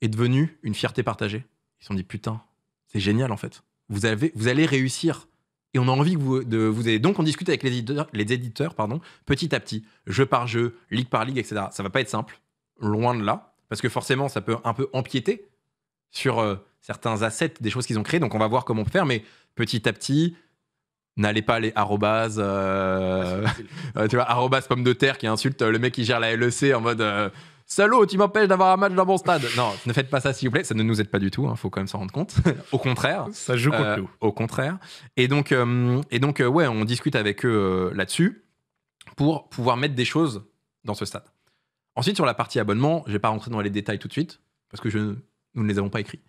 S2: est devenu une fierté partagée. Ils se sont dit putain, c'est génial en fait. Vous avez, vous allez réussir et on a envie que vous, de vous aider. Donc, on discute avec les éditeurs, pardon, petit à petit, jeu par jeu, ligue par ligue, etc. Ça va pas être simple, loin de là, parce que forcément, ça peut un peu empiéter sur euh, certains assets des choses qu'ils ont créées. Donc, on va voir comment faire, mais petit à petit, n'allez pas les arrobas, euh, ah, euh, tu vois, arrobas pomme de terre qui insulte le mec qui gère la LEC en mode. Salaud, tu m'empêches d'avoir un match dans mon stade. Non, ne faites pas ça, s'il vous plaît. Ça ne nous aide pas du tout. Il hein. faut quand même s'en rendre compte. au contraire. Ça joue contre euh, nous. Au contraire. Et donc, euh, et donc euh, ouais, on discute avec eux là-dessus pour pouvoir mettre des choses dans ce stade. Ensuite, sur la partie abonnement, je vais pas rentrer dans les détails tout de suite parce que nous ne les avons pas écrits.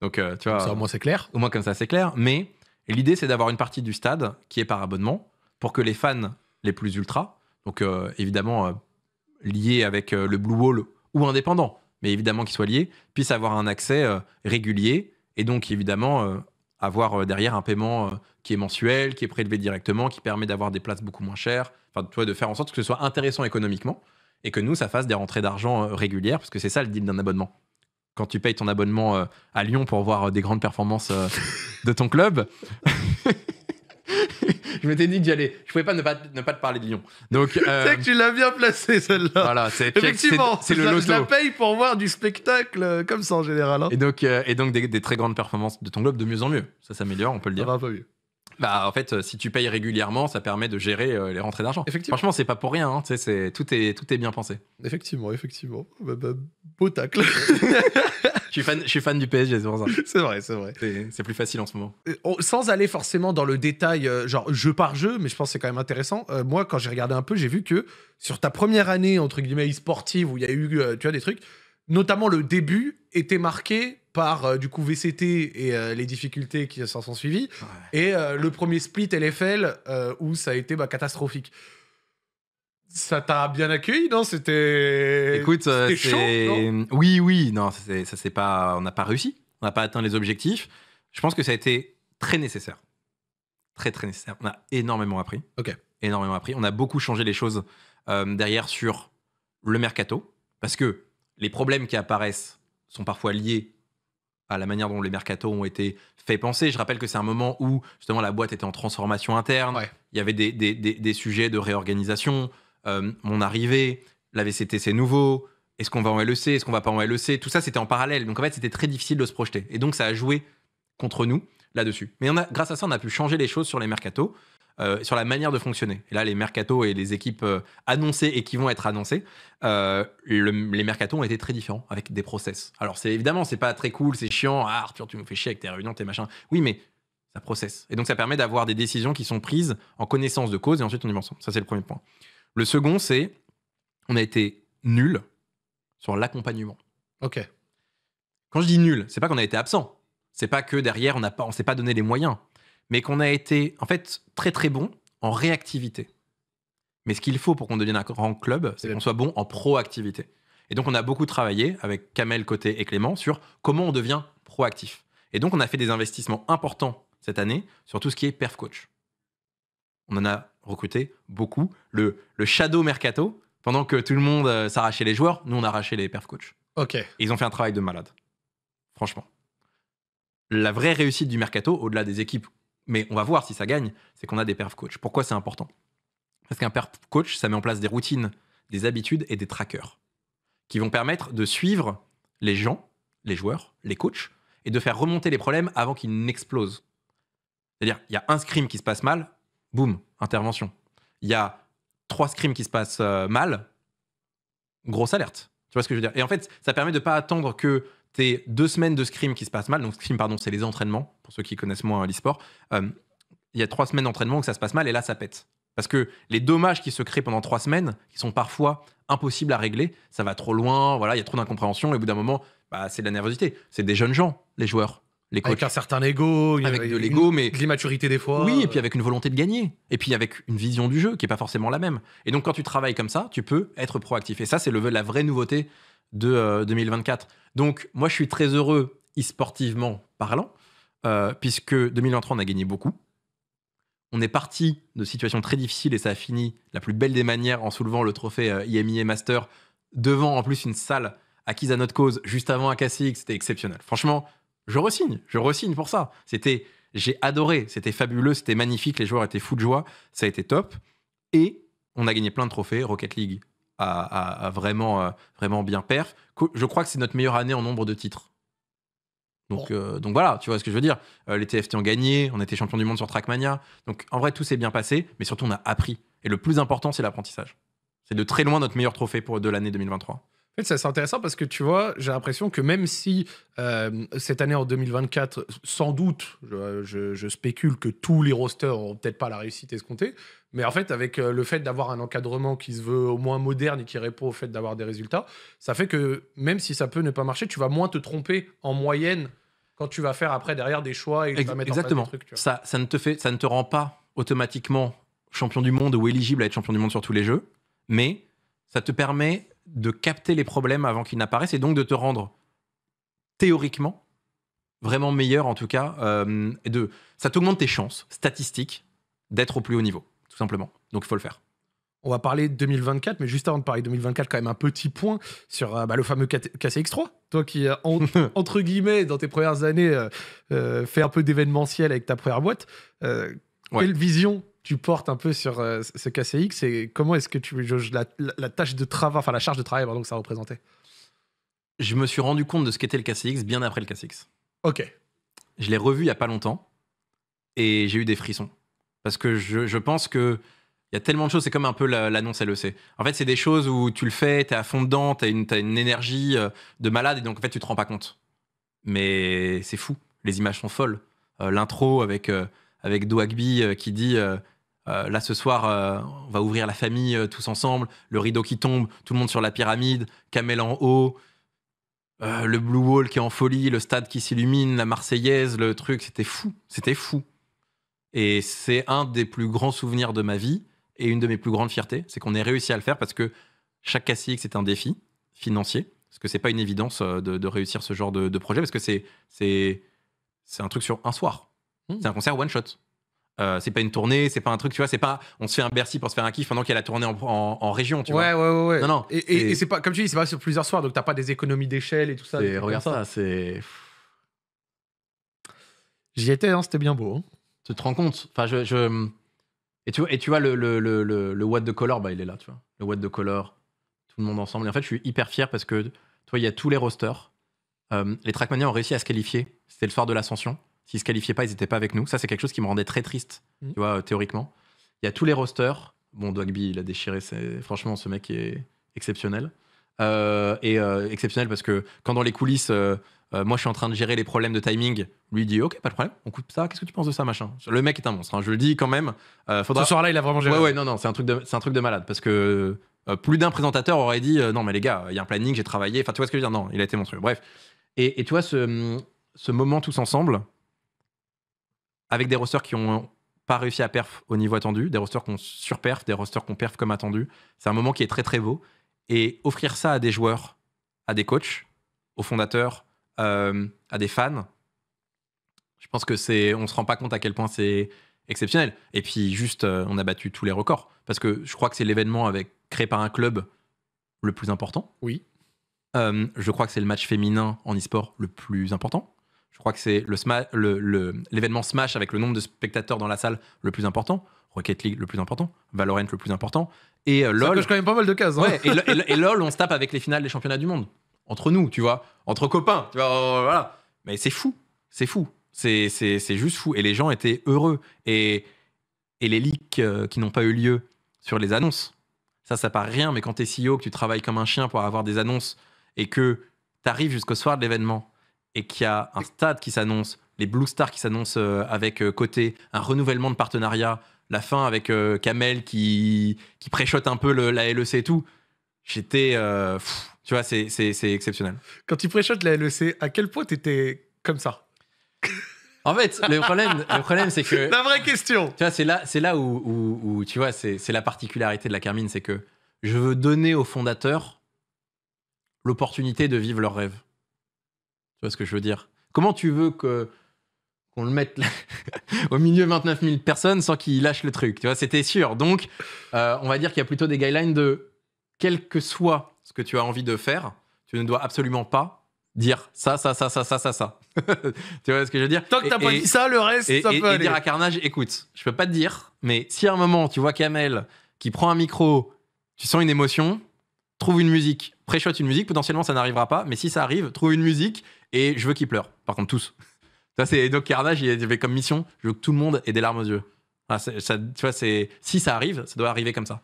S2: Donc, tu vois. Ça, au moins, c'est clair. Au moins, comme ça, c'est clair. Mais l'idée, c'est d'avoir une partie du stade qui est par abonnement pour que les fans les plus ultras, donc évidemment, liés avec euh, le Blue Wall ou indépendant, mais évidemment qu'ils soient liés, puissent avoir un accès euh, régulier et donc évidemment euh, avoir derrière un paiement qui est mensuel, qui est prélevé directement, qui permet d'avoir des places beaucoup moins chères, enfin, de faire en sorte que ce soit intéressant économiquement et que nous, ça fasse des rentrées d'argent régulières, parce que c'est ça le deal d'un abonnement. Quand tu payes ton abonnement à Lyon pour voir des grandes performances de ton club, je m'étais dit d'y aller Je pouvais pas ne, pas ne pas te parler de Lyon. Donc. Euh... c'est que tu l'as bien
S1: placé celle-là. c'est effectivement. C'est le Je la
S2: paye pour voir du spectacle euh, comme ça en général. Hein. Et donc, euh, et donc des, très grandes performances de ton globe de mieux en mieux. Ça s'améliore, on peut le dire. Ça ah va bah, pas mieux. Bah, en fait, euh, si tu payes régulièrement, ça permet de gérer euh, les rentrées d'argent. Effectivement. Franchement, c'est pas pour rien. Hein, c'est, tout, est, tout est bien pensé. Effectivement, effectivement. Bah, bah beau tacle. je, suis fan, je suis fan du PSG, c'est pour ça. C'est vrai, c'est vrai. C'est, plus facile en ce moment. sans aller forcément dans
S1: le détail, euh, genre jeu par jeu, mais je pense que c'est quand même intéressant. moi, quand j'ai regardé un peu, j'ai vu que sur ta première année, entre guillemets, e sportive, où il y a eu, tu vois, des trucs, notamment le début était marqué par euh, du coup VCT et euh, les difficultés qui s'en sont suivies, et euh, le premier split LFL où ça a été bah, catastrophique. Ça t'a bien accueilli, non C'était. Écoute, c'était
S2: oui, oui, non, ça c'est pas, on n'a pas réussi, on n'a pas atteint les objectifs. Je pense que ça a été très nécessaire, très très nécessaire. On a énormément appris, ok, énormément appris. On a beaucoup changé les choses derrière sur le mercato, parce que les problèmes qui apparaissent sont parfois liés à la manière dont les mercatos ont été fait penser. Je rappelle que c'est un moment où justement la boîte était en transformation interne, il y avait des, sujets de réorganisation, euh, mon arrivée, la VCT c'est nouveau, est-ce qu'on va en LEC, est-ce qu'on va pas en LEC, tout ça c'était en parallèle. Donc en fait c'était très difficile de se projeter. Et donc ça a joué contre nous là-dessus. Mais grâce à ça, on a pu changer les choses sur les mercatos. Euh, sur la manière de fonctionner. Et là, les mercatos et les équipes euh, annoncées et qui vont être annoncées, euh, les mercatos ont été très différents avec des process. Alors, c'est évidemment, c'est pas très cool, c'est chiant. Arthur, ah, tu me fais chier avec tes réunions, tes machins. Oui, mais ça processe. Et donc, ça permet d'avoir des décisions qui sont prises en connaissance de cause et ensuite on y va Ça, c'est le premier point. Le second, c'est on a été nul sur l'accompagnement. Ok. Quand je dis nul, c'est pas qu'on a été absent. C'est pas que derrière, on ne s'est pas donné les moyens mais qu'on a été en fait très très bon en réactivité. Mais ce qu'il faut pour qu'on devienne un grand club, c'est qu'on soit bon en proactivité. Et donc on a beaucoup travaillé avec Kamel Côté et Clément sur comment on devient proactif. Et donc on a fait des investissements importants cette année sur tout ce qui est perf coach. On en a recruté beaucoup. Le, shadow mercato, pendant que tout le monde euh, s'arrachait les joueurs, nous on arrachait les perf coach. Ok. ils ont fait un travail de malade. Franchement. La vraie réussite du mercato, au-delà des équipes mais on va voir si ça gagne, c'est qu'on a des perfs coach. Pourquoi c'est important Parce qu'un perf coach, ça met en place des routines, des habitudes et des trackers qui vont permettre de suivre les gens, les joueurs, les coachs, et de faire remonter les problèmes avant qu'ils n'explosent. C'est-à-dire, il y a un scrim qui se passe mal, boum, intervention. Il y a trois scrims qui se passent euh, mal, grosse alerte. Tu vois ce que je veux dire Et en fait, ça permet de ne pas attendre que tes deux semaines de scrim qui se passent mal, donc scrim, pardon, c'est les entraînements, pour ceux qui connaissent moins l'e-sport, euh, il y a trois semaines d'entraînement où ça se passe mal et là, ça pète. Parce que les dommages qui se créent pendant trois semaines, qui sont parfois impossibles à régler, ça va trop loin, voilà, il y a trop d'incompréhension et au bout d'un moment, bah, c'est de la nervosité. C'est des jeunes gens, les joueurs. Les coachs. Avec un certain ego, avec de l'ego, mais l'immaturité des fois. Oui, et puis avec une volonté de gagner, et puis avec une vision du jeu qui n'est pas forcément la même. Et donc quand tu travailles comme ça, tu peux être proactif. Et ça, c'est la vraie nouveauté de 2024. Euh, Donc, moi, je suis très heureux, e-sportivement parlant, euh, puisque 2023, on a gagné beaucoup. On est parti de situations très difficiles et ça a fini la plus belle des manières en soulevant le trophée euh, IMIA Master devant en plus une salle acquise à notre cause juste avant à KCX. C'était exceptionnel. Franchement, je resigne, je resigne pour ça. C'était, j'ai adoré, c'était fabuleux, c'était magnifique, les joueurs étaient fous de joie, ça a été top. Et on a gagné plein de trophées, Rocket League à, vraiment, euh, vraiment bien perf. Je crois que c'est notre meilleure année en nombre de titres. Donc, euh, donc, voilà, tu vois ce que je veux dire. Euh, les TFT ont gagné, on était champion du monde sur Trackmania. Donc en vrai, tout s'est bien passé, mais surtout on a appris. Et le plus important, c'est l'apprentissage. C'est de très loin notre meilleur trophée pour, de l'année 2023.
S1: En fait, c'est intéressant parce que tu vois, j'ai l'impression que même si euh, cette année en 2024, sans doute, je, spécule que tous les rosters n'auront peut-être pas la réussite escomptée, mais en fait, avec euh, le fait d'avoir un encadrement qui se veut au moins moderne et qui répond au fait d'avoir des résultats, ça fait que même si ça peut ne pas marcher, tu vas moins te tromper en moyenne quand tu vas faire après derrière des choix et Exactement.
S2: ça, ça, ne te fait, ça ne te rend pas automatiquement champion du monde ou éligible à être champion du monde sur tous les jeux, mais ça te permet de capter les problèmes avant qu'ils n'apparaissent et donc de te rendre théoriquement vraiment meilleur en tout cas. Euh, de, ça t'augmente tes chances statistiques d'être au plus haut niveau, tout simplement. Donc il faut le faire.
S1: On va parler 2024, mais juste avant de parler 2024, quand même un petit point sur euh, bah, le fameux KCX3. Toi qui, euh, entre guillemets, dans tes premières années, fais un peu d'événementiel avec ta première boîte. Quelle vision tu portes un peu sur euh, ce KCX et comment est-ce que tu jauges la, tâche de travail, enfin la charge de travail pardon, que ça représentait
S2: Je me suis rendu compte de ce qu'était le KCX bien après le KCX. Ok. Je l'ai revu il n'y a pas longtemps et j'ai eu des frissons. Parce que je, pense que il y a tellement de choses, c'est comme un peu l'annonce LEC. En fait, c'est des choses où tu le fais, es à fond dedans, t'as une, as une énergie euh, de malade, et donc en fait, tu te rends pas compte. Mais c'est fou, les images sont folles. Euh, l'intro avec, avec Douagby qui dit euh, là, ce soir, euh, on va ouvrir la famille euh, tous ensemble. Le rideau qui tombe, tout le monde sur la pyramide, Camel en haut, le Blue Wall qui est en folie, le stade qui s'illumine, la Marseillaise, le truc. C'était fou. C'était fou. Et c'est un des plus grands souvenirs de ma vie et une de mes plus grandes fiertés. C'est qu'on ait réussi à le faire parce que chaque KCX c'est un défi financier. Parce que c'est pas une évidence de, réussir ce genre de, projet parce que c'est un truc sur un soir. Hmm. C'est un concert one shot. Euh, c'est pas une tournée, c'est pas un truc, tu vois, c'est pas on se fait un Bercy pour se faire un kiff pendant qu'il y a la tournée en, région, tu vois. Ouais, ouais, ouais. Non, non. Et, c'est
S1: pas, comme tu dis, c'est pas sur plusieurs soirs, donc t'as pas des économies d'échelle et tout ça. Et regarde ça, c'est. J'y étais, hein, c'était bien beau. Hein.
S2: Tu te rends compte Enfin, je, je, Et tu vois, et tu vois le, le, le, le, What de Color, bah, il est là, tu vois. Le What de Color, tout le monde ensemble. Et en fait, je suis hyper fier parce que, tu vois, il y a tous les rosters. Euh, les Trackmania ont réussi à se qualifier. C'était le soir de l'ascension. S'ils se qualifiaient pas, ils n'étaient pas avec nous. Ça, c'est quelque chose qui me rendait très triste, mm. tu vois, euh, théoriquement. Il y a tous les rosters. Bon, Dogby, il a déchiré. c'est Franchement, ce mec est exceptionnel. Euh, et euh, exceptionnel parce que quand dans les coulisses, moi je suis en train de gérer les problèmes de timing, lui dit ok, pas de problème, on coupe ça, qu'est-ce que tu penses de ça, machin Le mec est un monstre, hein, je le dis quand même. Ce soir-là, il a vraiment géré. Ouais, non, non, c'est un, truc de, un truc de malade parce que plus d'un présentateur aurait dit non, mais les gars, il y a un planning, j'ai travaillé, enfin tu vois ce que je veux dire, non, il a été monstrueux. Bref. Et, tu vois, ce, ce moment tous ensemble, avec des rosters qui ont pas réussi à perf au niveau attendu, des rosters qu'on surperf, des rosters qu'on perf comme attendu. C'est un moment qui est très très beau. Et offrir ça à des joueurs, à des coachs, aux fondateurs, euh, à des fans, je pense que c'est, on se rend pas compte à quel point c'est exceptionnel. Et puis juste, euh, on a battu tous les records parce que je crois que c'est l'événement créé par un club le plus important. Oui. Euh, je crois que c'est le match féminin en e-sport le plus important. Je crois que c'est le l'événement Smash avec le nombre de spectateurs dans la salle le plus important. Rocket League le plus important, Valorant le plus important, et euh, LOL. Ça coche quand même
S1: pas mal de cases. Hein.
S2: et, LOL, on se tape avec les finales des championnats du monde. Entre nous, tu vois, entre copains, tu vois, euh, voilà. Mais c'est fou, c'est fou, c'est juste fou. Et les gens étaient heureux. Et, et les leaks euh, qui n'ont pas eu lieu sur les annonces, ça, ça part rien, mais quand t'es CEO, que tu travailles comme un chien pour avoir des annonces et que t'arrives jusqu'au soir de l'événement et qu'il y a un stade qui s'annonce, les Blue Stars qui s'annoncent euh, avec euh, côté, un renouvellement de partenariat, la fin avec euh, Kamel qui, qui préchote un peu la LEC et tout, j'étais. tu vois, c'est, exceptionnel.
S1: Quand tu préchotes la LEC, à quel point t'étais comme ça
S2: En fait, le problème, le problème c'est que. La vraie question Tu vois, c'est là, c'est là où, tu vois, c'est, la particularité de la Carmine, c'est que je veux donner aux fondateurs l'opportunité de vivre leurs rêves. Tu vois ce que je veux dire Comment tu veux que qu'on le mette au milieu de 29 000 personnes sans qu'il lâche le truc Tu vois, c'était sûr. Donc, euh, on va dire qu'il y a plutôt des guidelines de quel que soit ce que tu as envie de faire, tu ne dois absolument pas dire ça, ça, ça, ça, ça, ça, ça. tu vois ce que je veux dire Tant que n'as pas dit ça, le reste, et, ça et, et dire à Carnage, écoute, je peux pas te dire, mais si à un moment tu vois Kamel qui prend un micro, tu sens une émotion, trouve une musique, pré-shot une musique, potentiellement ça n'arrivera pas, mais si ça arrive, trouve une musique et je veux qu'ils pleurent, par contre, tous. Ça, c'est donc Carnage, il avait comme mission je veux que tout le monde ait des larmes aux yeux. tu vois, c'est si ça arrive, ça doit arriver comme ça.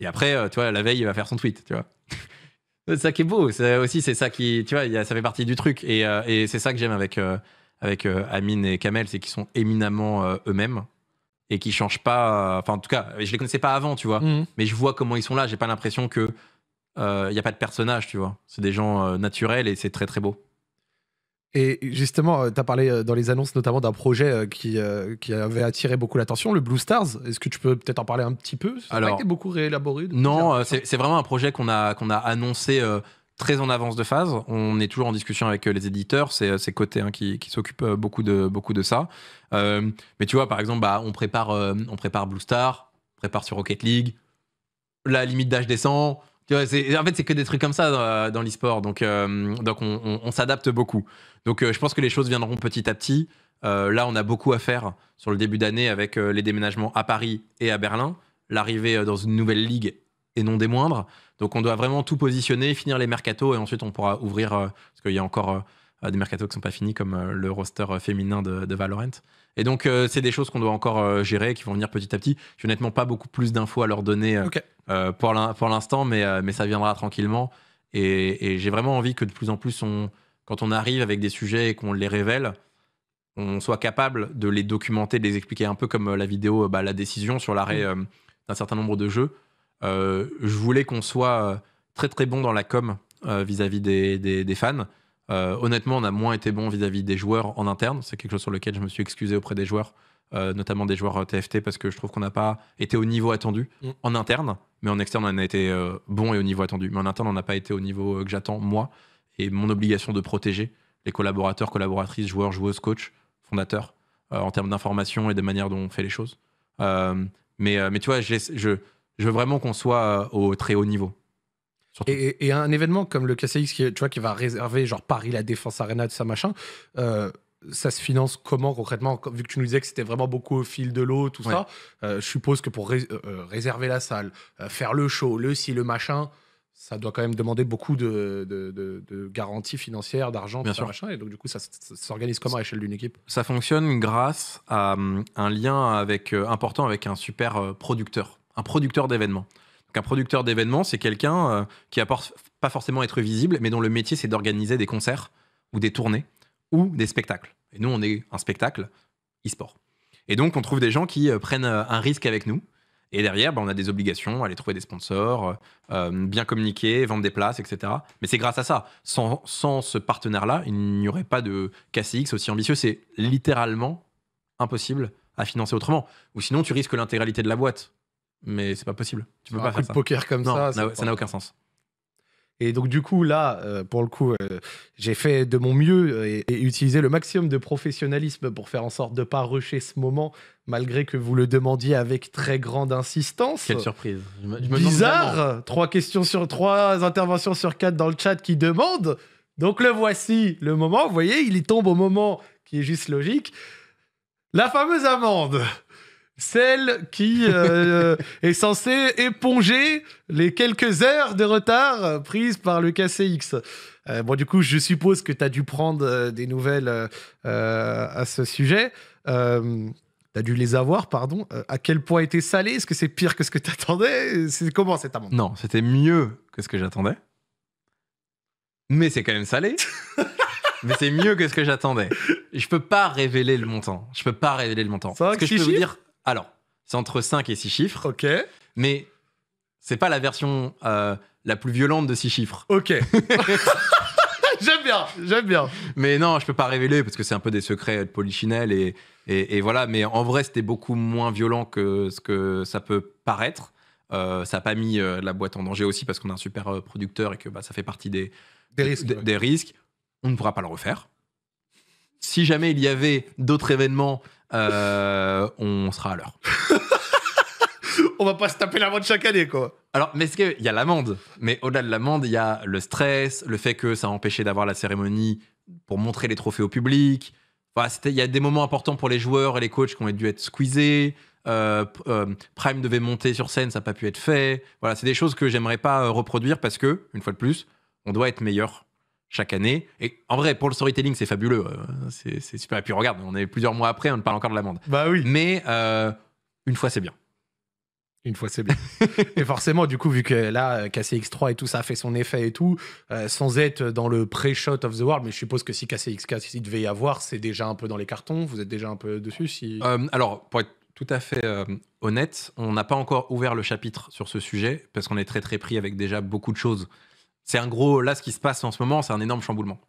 S2: Et après, euh, tu vois, la veille, il va faire son tweet, tu vois. c'est ça qui est beau. C'est aussi, c'est ça qui, tu vois, ça fait partie du truc. Et, euh, et c'est ça que j'aime avec, euh, avec Amine et Kamel, c'est qu'ils sont éminemment eux-mêmes et qui changent pas. Enfin, en tout cas, je les connaissais pas avant, tu vois. Mhm. Mais je vois comment ils sont là. J'ai pas l'impression que il n'y a pas de personnage, tu vois. C'est des gens naturels et c'est très très beau.
S1: Et justement, euh, tu as parlé euh, dans les annonces notamment d'un projet euh, qui, qui avait attiré beaucoup l'attention, le Blue Stars. Est-ce que tu peux peut-être en parler un petit peu Ça Alors, a été
S2: beaucoup réélaboré Non, c'est vraiment un projet qu'on a, qu'on a annoncé très en avance de phase. On est toujours en discussion avec les éditeurs, c'est Côté côtés hein, qui, qui s'occupe beaucoup de, beaucoup de ça. mais tu vois, par exemple, bah, on, prépare, on prépare Blue Star, on prépare sur Rocket League, la limite d'âge descend, en fait, c'est que des trucs comme ça dans, l'esport. Donc, euh, donc on, s'adapte beaucoup. Donc, euh, je pense que les choses viendront petit à petit. Euh, là, on a beaucoup à faire sur le début d'année avec les déménagements à Paris et à Berlin, l'arrivée dans une nouvelle ligue et non des moindres. Donc, on doit vraiment tout positionner, finir les mercatos et ensuite on pourra ouvrir parce qu'il y a encore des mercatos qui ne sont pas finis comme le roster féminin de, de Valorant. Et donc, euh, c'est des choses qu'on doit encore euh, gérer, qui vont venir petit à petit. J'ai honnêtement pas beaucoup plus d'infos à leur donner euh, pour l'instant, mais, ça viendra tranquillement. Et, j'ai vraiment envie que de plus en plus, quand on arrive avec des sujets et qu'on les révèle, on soit capable de les documenter, de les expliquer un peu comme la vidéo, bah, la décision sur l'arrêt mm. d'un certain nombre de jeux. je voulais qu'on soit très très bon dans la com vis-à-vis des, fans euh, honnêtement, on a moins été bon vis-à-vis des joueurs en interne. C'est quelque chose sur lequel je me suis excusé auprès des joueurs, euh, notamment des joueurs TFT, euh, parce que je trouve qu'on n'a pas été au niveau attendu mm. en interne. Mais en externe, on a été bon et au niveau attendu. Mais en interne, on n'a pas été au niveau que j'attends, moi. Et mon obligation de protéger les collaborateurs, collaboratrices, joueurs, joueuses, coachs, fondateurs, en termes d'information et de manière dont on fait les choses. mais, mais tu vois, je veux vraiment qu'on soit au très haut niveau.
S1: Et, un événement comme le KCX qui, tu vois, qui va réserver genre Paris, la Défense Arena, tout ça, machin, euh, ça se finance comment concrètement Vu que tu nous disais que c'était vraiment beaucoup au fil de l'eau, tout ça, euh, je suppose que pour euh, réserver la salle, faire le show, le si, le machin, ça doit quand même demander beaucoup de, garanties financières, d'argent, Bien sûr. Machin, et donc, du coup, ça, s'organise comment à l'échelle d'une équipe
S2: Ça fonctionne grâce à hum, un lien avec, important avec un super producteur, un producteur d'événements un producteur d'événements, c'est quelqu'un euh, qui apporte pas forcément être visible, mais dont le métier c'est d'organiser des concerts ou des tournées ou des spectacles. Et nous, on est un spectacle e-sport. Et donc, on trouve des gens qui euh, prennent euh, un risque avec nous. Et derrière, ben, on a des obligations, aller trouver des sponsors, bien communiquer, vendre des places, etc. Mais c'est grâce à ça. Sans, sans ce partenaire-là, il n'y aurait pas de KCX aussi ambitieux. C'est littéralement impossible à financer autrement. Ou sinon, tu risques l'intégralité de la boîte mais c'est pas possible. Tu peux pas faire de poker comme ça. ça n'a aucun sens.
S1: Et donc du coup là, euh, pour le coup, euh, j'ai fait de mon mieux euh, et, utilisé le maximum de professionnalisme pour faire en sorte de pas rusher ce moment, malgré que vous le demandiez avec très grande insistance. Quelle surprise
S2: Bizarre. Trois
S1: questions sur trois, interventions sur quatre dans le chat qui demandent. Donc le voici, le moment. Vous voyez, il y tombe au moment qui est juste logique. La fameuse amende celle qui euh, euh, est censée éponger les quelques heures de retard prises par le KCX. Euh, bon, du coup, je suppose que tu as dû prendre des nouvelles à ce sujet. tu as dû les avoir, pardon. à quel point était salé Est-ce que c'est pire que ce que tu attendais C'est comment cette amende Non,
S2: c'était mieux que ce que j'attendais. Mais c'est quand même salé. mais c'est mieux que ce que j'attendais. Je peux pas révéler le montant. Je peux pas révéler le montant. Ce que je peux vous dire, alors, c'est entre 5 et 6 chiffres. Ok. Mais c'est pas la version euh, la plus violente de 6 chiffres. Ok. j'aime bien, j'aime bien. Mais non, je peux pas révéler parce que c'est un peu des secrets de polichinelle et, voilà. Mais en vrai, c'était beaucoup moins violent que ce que ça peut paraître. Euh, ça n'a pas mis euh, la boîte en danger aussi parce qu'on a un super producteur et que bah, ça fait partie des, des risques. On ne pourra pas le refaire. Si jamais il y avait d'autres événements euh, on sera à l'heure. on va pas se taper l'amende chaque année, quoi. Alors, mais il y a l'amende. Mais au-delà de l'amende, il y a le stress, le fait que ça a empêché d'avoir la cérémonie pour montrer les trophées au public. il y a des moments importants pour les joueurs et les coachs qui ont dû être squeezés. Euh, euh, Prime devait monter sur scène, ça n'a pas pu être fait. Voilà, c'est des choses que j'aimerais pas reproduire parce que, une fois de plus, on doit être meilleur chaque année. Et en vrai, pour le storytelling, c'est fabuleux. Euh, c'est super. Et puis regarde, on est plusieurs mois après, on ne parle encore de l'amende. Bah oui. Mais euh, une fois, c'est bien.
S1: Une fois, c'est bien. et forcément, du coup, vu que là, KCX3 et tout ça a fait son effet et tout, euh, sans être dans le pré-shot of the world, mais je suppose que si KCX4, s'il devait y avoir, c'est déjà un peu dans les cartons, vous êtes déjà un peu dessus si... alors,
S2: pour être tout à fait honnête, on n'a pas encore ouvert le chapitre sur ce sujet, parce qu'on est très très pris avec déjà beaucoup de choses c'est un gros. Là, ce qui se passe en ce moment, c'est un énorme chamboulement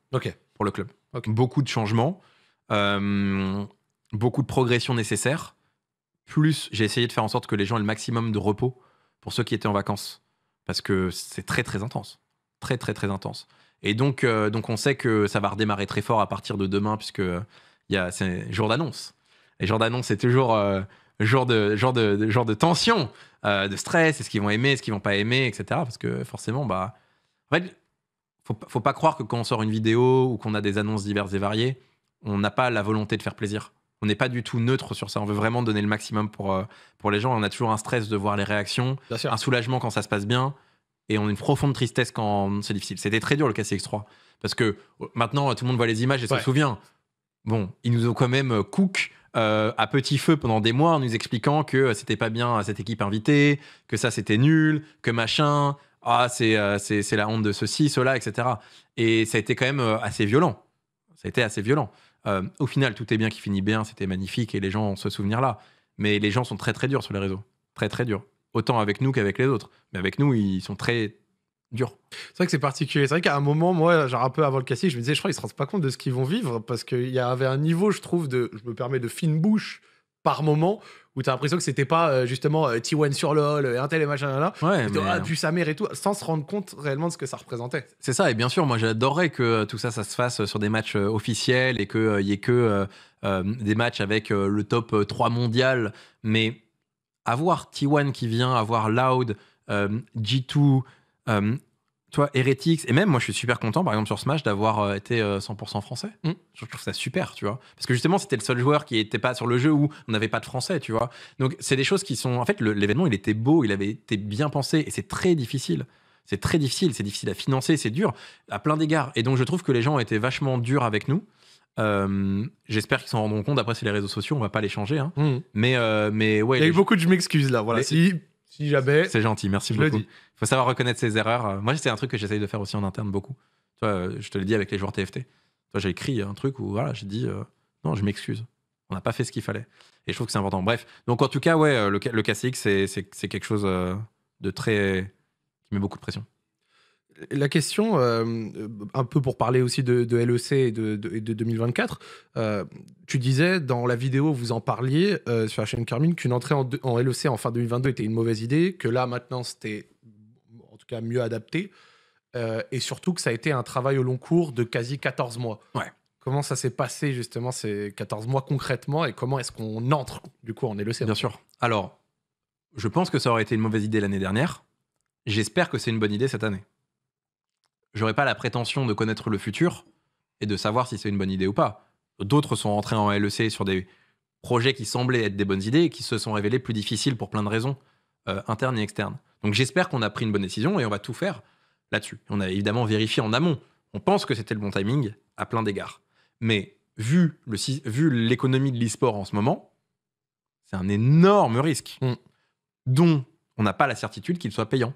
S2: pour le club. Beaucoup de changements, euh, beaucoup de progression nécessaire. Plus, j'ai essayé de faire en sorte que les gens aient le maximum de repos pour ceux qui étaient en vacances. Parce que c'est très, très intense. Très, très, très intense. Et donc, euh, donc, on sait que ça va redémarrer très fort à partir de demain, puisque y a, c'est jour d'annonce. Et jour d'annonce, c'est toujours euh, jour, de, genre de, de tension, de stress, est-ce qu'ils vont aimer, est-ce qu'ils vont pas aimer, etc. Parce que forcément, bah, en fait, faut, faut pas croire que quand on sort une vidéo ou qu'on a des annonces diverses et variées, on n'a pas la volonté de faire plaisir. On n'est pas du tout neutre sur ça. On veut vraiment donner le maximum pour, euh, pour les gens. On a toujours un stress de voir les réactions, un soulagement quand ça se passe bien, et on a une profonde tristesse quand c'est difficile. C'était très dur le KCX3 parce que euh, maintenant tout le monde voit les images et ça' se souvient. Bon, ils nous ont quand même euh, cook. à petit feu pendant des mois en nous expliquant que c'était pas bien à cette équipe invitée, que ça c'était nul, que machin, ah, euh, c'est la honte de ceci, cela, etc. Et ça a été quand même euh, assez violent. Ça a été assez violent. Euh, au final, tout est bien qui finit bien, c'était magnifique et les gens ont ce souvenir-là. Mais les gens sont très très durs sur les réseaux. Très très durs. Autant avec nous qu'avec les autres. Mais avec nous, ils sont très durs.
S1: C'est vrai que c'est particulier. C'est vrai qu'à un moment, moi, genre un peu avant le casting, je me disais, je crois qu'ils se rendent pas compte de ce qu'ils vont vivre parce qu'il y avait un niveau, je trouve, de, je me permets, de fine bouche par moment où t'as l'impression que c'était pas euh, justement euh, T1 sur LOL, euh, tel et machin, là, ouais, mais... ah, sa mère et tout, sans se rendre compte réellement de ce que ça représentait.
S2: C'est ça, et bien sûr, moi j'adorerais que tout ça, ça se fasse sur des matchs officiels et qu'il n'y y ait que des matchs avec le top 3 mondial, mais avoir T1 qui vient, avoir Loud, G2, toi, Heretics, et même moi, je suis super content, par exemple, sur Smash, d'avoir euh, été 100% euh, français. Mm. Je trouve ça super, tu vois. Parce que justement, c'était le seul joueur qui n'était pas sur le jeu où on n'avait pas de français, tu vois. Donc, c'est des choses qui sont. En fait, l'événement, il était beau, il avait été bien pensé, et c'est très difficile. C'est très difficile, c'est difficile à financer, c'est dur à plein d'égards. Et donc, je trouve que les gens ont été vachement durs avec nous. Euh, j'espère qu'ils s'en rendront compte. Après, c'est les réseaux sociaux, on va pas les changer. Hein. Mm. Mais, mais ouais. Il y a eu beaucoup de je m'excuse là. Voilà jamais. C'est gentil, merci beaucoup. Il faut savoir reconnaître ses erreurs. Euh, moi, c'est un truc que j'essaye de faire aussi en interne beaucoup. Toi, euh, je te l'ai dit avec les joueurs TFT. Toi, j'ai écrit un truc où voilà, j'ai dit euh, non, je m'excuse. On n'a pas fait ce qu'il fallait. Et je trouve que c'est important. Bref, donc en tout cas, ouais, le, le KCX, c'est quelque chose de très. qui met beaucoup de pression
S1: la question, euh, un peu pour parler aussi de, LEC et de, 2024, euh, tu disais dans la vidéo, vous en parliez euh, sur la chaîne Carmine, qu'une entrée en, LEC en fin 2022 était une mauvaise idée, que là maintenant c'était en tout cas mieux adapté, et surtout que ça a été un travail au long cours de quasi 14 mois. Ouais. Comment ça s'est passé justement ces 14 mois concrètement et comment est-ce qu'on entre du coup en LEC Bien sûr.
S2: Alors, je pense que ça aurait été une mauvaise idée l'année dernière. J'espère que c'est une bonne idée cette année j'aurais pas la prétention de connaître le futur et de savoir si c'est une bonne idée ou pas. D'autres sont rentrés en LEC sur des projets qui semblaient être des bonnes idées et qui se sont révélés plus difficiles pour plein de raisons, euh, internes et externes. Donc j'espère qu'on a pris une bonne décision et on va tout faire là-dessus. On a évidemment vérifié en amont. On pense que c'était le bon timing à plein d'égards. Mais vu l'économie vu de l'e-sport en ce moment, c'est un énorme risque mm. dont on n'a pas la certitude qu'il soit payant.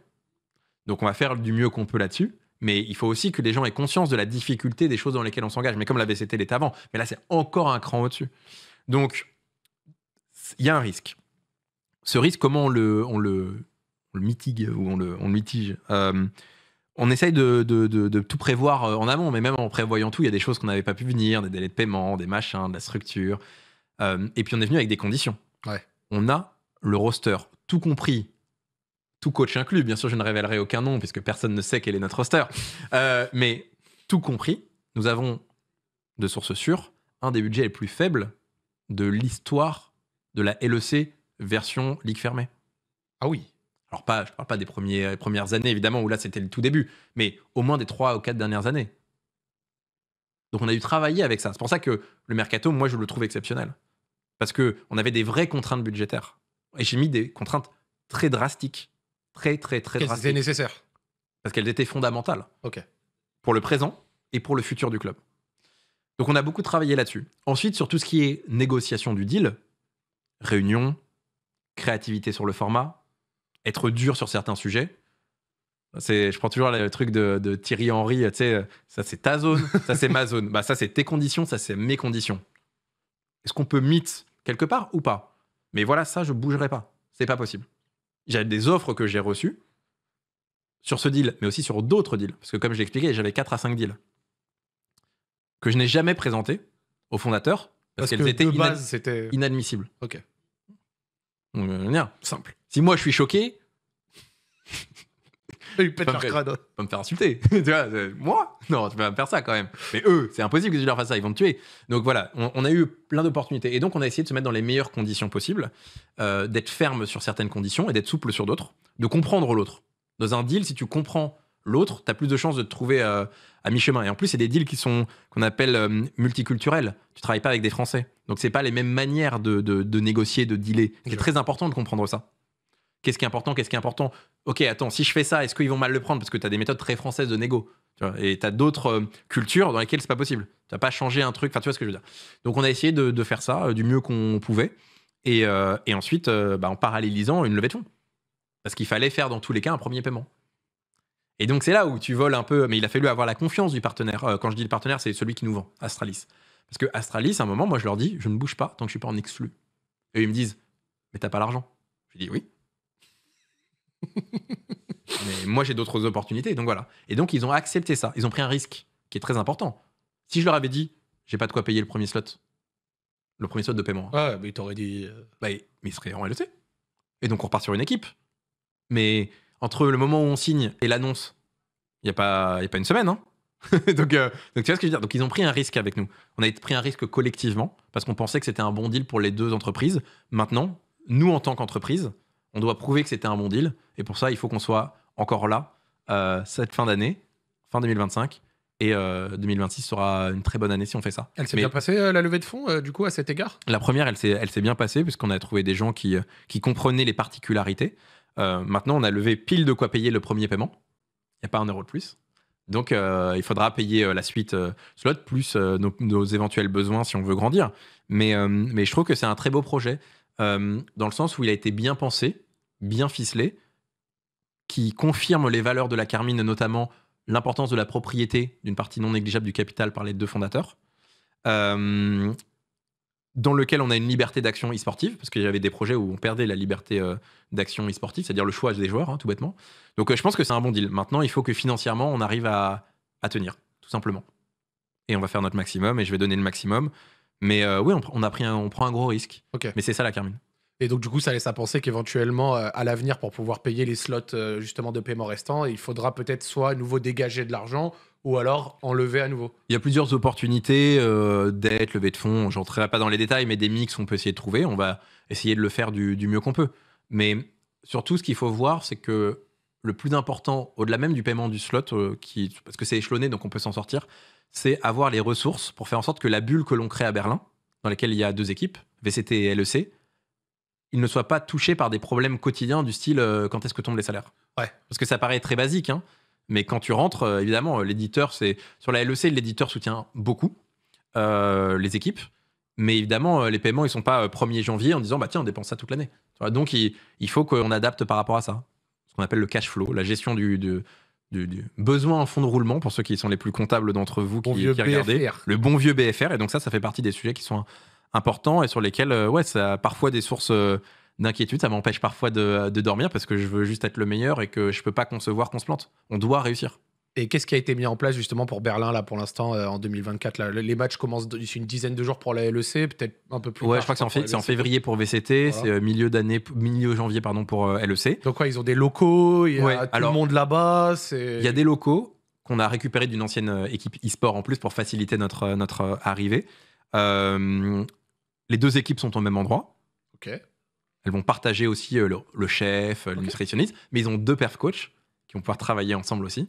S2: Donc on va faire du mieux qu'on peut là-dessus. Mais il faut aussi que les gens aient conscience de la difficulté des choses dans lesquelles on s'engage. Mais comme la VCT l'est avant, mais là, c'est encore un cran au-dessus. Donc, il y a un risque. Ce risque, comment on le, on mitigue ou on le, on euh, on essaye de, tout prévoir euh, en amont, mais même en prévoyant tout, il y a des choses qu'on n'avait pas pu venir, des délais de paiement, des machins, de la structure. Euh, et puis on est venu avec des conditions. On a le roster, tout compris, tout coach inclus, bien sûr, je ne révélerai aucun nom puisque personne ne sait quel est notre roster, euh, mais tout compris, nous avons, de sources sûres, un des budgets les plus faibles de l'histoire de la LEC version Ligue fermée. Ah oui. Alors, pas, je ne parle pas des premiers, euh, premières années, évidemment, où là c'était le tout début, mais au moins des trois ou quatre dernières années. Donc on a dû travailler avec ça. C'est pour ça que le mercato, moi, je le trouve exceptionnel. Parce que on avait des vraies contraintes budgétaires. Et j'ai mis des contraintes très drastiques très, très, très Qu'elles C'était nécessaire Parce qu'elles étaient fondamentales. OK. Pour le présent et pour le futur du club. Donc on a beaucoup travaillé là-dessus. Ensuite, sur tout ce qui est négociation du deal, réunion, créativité sur le format, être dur sur certains sujets. C'est, je prends toujours le truc de, de Thierry Henry, tu sais, ça c'est ta zone, ça c'est ma zone, bah ça c'est tes conditions, ça c'est mes conditions. Est-ce qu'on peut mythe quelque part ou pas Mais voilà, ça je bougerai pas, c'est pas possible. J'avais des offres que j'ai reçues sur ce deal, mais aussi sur d'autres deals. Parce que comme je l'expliquais, j'avais 4 à 5 deals que je n'ai jamais présentés aux fondateurs parce, qu'elles étaient, inadmissibles. Ok. Euh, simple. Si moi je suis choqué, ils Pas me faire insulter. Euh, moi Non, tu vas me faire ça quand même. Mais eux, c'est impossible que tu leur fasses ça, ils vont me tuer. Donc voilà, on, a eu plein d'opportunités. Et donc on a essayé de se mettre dans les meilleures conditions possibles, euh, d'être ferme sur certaines conditions et d'être souple sur d'autres, de comprendre l'autre. Dans un deal, si tu comprends l'autre, tu as plus de chances de te trouver euh, à mi-chemin. Et en plus, c'est des deals qui sont qu'on appelle multiculturels. Tu travailles pas avec des Français. Donc c'est pas les mêmes manières de, de négocier, de dealer. C'est très important de comprendre ça. Qu'est-ce qui est important Qu'est-ce qui est important Ok, attends, si je fais ça, est-ce qu'ils vont mal le prendre Parce que tu as des méthodes très françaises de négo. et tu as d'autres euh, cultures dans lesquelles c'est pas possible. Tu n'as pas changé un truc. Enfin, tu vois ce que je veux dire. Donc, on a essayé de, faire ça euh, du mieux qu'on pouvait. Et, euh, ensuite, bah, en parallélisant une levée de fonds. Parce qu'il fallait faire dans tous les cas un premier paiement. Et donc, c'est là où tu voles un peu. Mais il a fallu avoir la confiance du partenaire. quand je dis le partenaire, c'est celui qui nous vend, Astralis. Parce que Astralis, à un moment, moi, je leur dis je ne bouge pas tant que je suis pas en exclu. Et ils me disent mais t'as pas l'argent. Je dis oui. mais moi, j'ai d'autres opportunités, donc voilà. Et donc, ils ont accepté ça. Ils ont pris un risque qui est très important. Si je leur avais dit, j'ai pas de quoi payer le premier slot, le premier slot de paiement. Ouais, mais ils t'auraient dit. Euh, bah, mais ils seraient en LEC. Et donc, on repart sur une équipe. Mais entre le moment où on signe et l'annonce, il n'y a, pas, a pas une semaine. Hein. donc, euh, donc, tu vois ce que je veux dire Donc ils ont pris un risque avec nous. On a pris un risque collectivement parce qu'on pensait que c'était un bon deal pour les deux entreprises. Maintenant, nous en tant qu'entreprise, on doit prouver que c'était un bon deal. Et pour ça, il faut qu'on soit encore là euh, cette fin d'année, fin 2025. Et 2026 euh, sera une très bonne année si on fait ça. Elle s'est bien
S1: passée, euh, la levée de fonds, du coup, à cet égard
S2: La première, elle s'est bien passée, puisqu'on a trouvé des gens qui, comprenaient les particularités. maintenant, on a levé pile de quoi payer le premier paiement. Il n'y a pas un euro de plus. Donc, il faudra payer la suite slot plus nos, éventuels besoins si on veut grandir. Mais, mais je trouve que c'est un très beau projet. Euh, dans le sens où il a été bien pensé, bien ficelé, qui confirme les valeurs de la Carmine, notamment l'importance de la propriété d'une partie non négligeable du capital par les deux fondateurs, euh, dans lequel on a une liberté d'action e-sportive, parce qu'il y avait des projets où on perdait la liberté euh, d'action e-sportive, c'est-à-dire le choix des joueurs, hein, tout bêtement. Donc je pense que c'est un bon deal. Maintenant, il faut que financièrement, on arrive à, à tenir, tout simplement. Et on va faire notre maximum, et je vais donner le maximum. Mais euh, oui, on, a pris on prend un gros risque. Mais c'est ça la Carmine. Et donc, du coup, ça laisse à penser
S1: qu'éventuellement, euh, à l'avenir, pour pouvoir payer les slots euh, justement de paiement restants, il faudra peut-être soit à nouveau dégager de l'argent ou alors enlever à nouveau.
S2: Il y a plusieurs opportunités euh, d'être levé de fonds. J'entrerai pas dans les détails, mais des mix, on peut essayer de trouver. On va essayer de le faire du, mieux qu'on peut. Mais surtout, ce qu'il faut voir, c'est que le plus important, au-delà même du paiement du slot, qui, parce que c'est échelonné, donc on peut s'en sortir, c'est avoir les ressources pour faire en sorte que la bulle que l'on crée à Berlin, dans laquelle il y a deux équipes, VCT et LEC, ne soit pas touchée par des problèmes quotidiens du style euh, quand est-ce que tombent les salaires. Ouais. Parce que ça paraît très basique, hein. mais quand tu rentres, euh, évidemment, euh, l'éditeur, c'est sur la LEC, l'éditeur soutient beaucoup les équipes, mais évidemment, les paiements, ils sont pas 1er janvier en disant bah tiens, on dépense ça toute l'année. Donc il, faut qu'on adapte par rapport à ça, ce qu'on appelle le cash flow, la gestion du, du, besoin en fond de roulement pour ceux qui sont les plus comptables d'entre vous qui, regardez. Le bon vieux BFR. Et donc ça, ça fait partie des sujets qui sont importants et sur lesquels, euh, ouais, ça a parfois des sources euh, d'inquiétude. Ça m'empêche parfois de, de, dormir parce que je veux juste être le meilleur et que je peux pas concevoir qu'on se plante. On doit réussir. Et qu'est-ce qui a été mis en place justement pour Berlin là pour l'instant euh, en 2024 Les matchs commencent d'ici une
S1: dizaine de jours pour la LEC, peut-être un peu plus. Ouais, je crois que c'est en, e février
S2: pour VCT, c'est euh, milieu d'année, milieu janvier pardon pour euh, LEC. Donc quoi, ils ont des locaux, il y a tout le monde
S1: là-bas. Il y a des
S2: locaux qu'on a récupérés d'une ancienne équipe e-sport en plus pour faciliter notre notre arrivée. les deux équipes sont au même endroit. Ok. Elles vont partager aussi le, chef, okay. mais ils ont deux perf coach qui vont pouvoir travailler ensemble aussi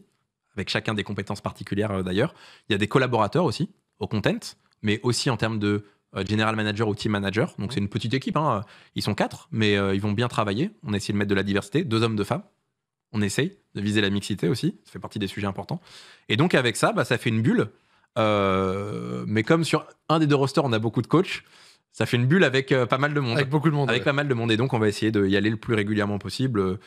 S2: avec chacun des compétences particulières euh, d'ailleurs. Il y a des collaborateurs aussi au content, mais aussi en termes de euh, general manager ou team manager. Donc c'est une petite équipe, hein. ils sont quatre, mais euh, ils vont bien travailler. On essaie de mettre de la diversité, deux hommes, deux femmes. On essaye de viser la mixité aussi, ça fait partie des sujets importants. Et donc avec ça, bah, ça fait une bulle. mais comme sur un des deux rosters, on a beaucoup de coachs, ça fait une bulle avec pas mal de monde. Avec beaucoup de monde. Avec pas mal de monde. Et donc, on va essayer d'y aller le plus régulièrement possible.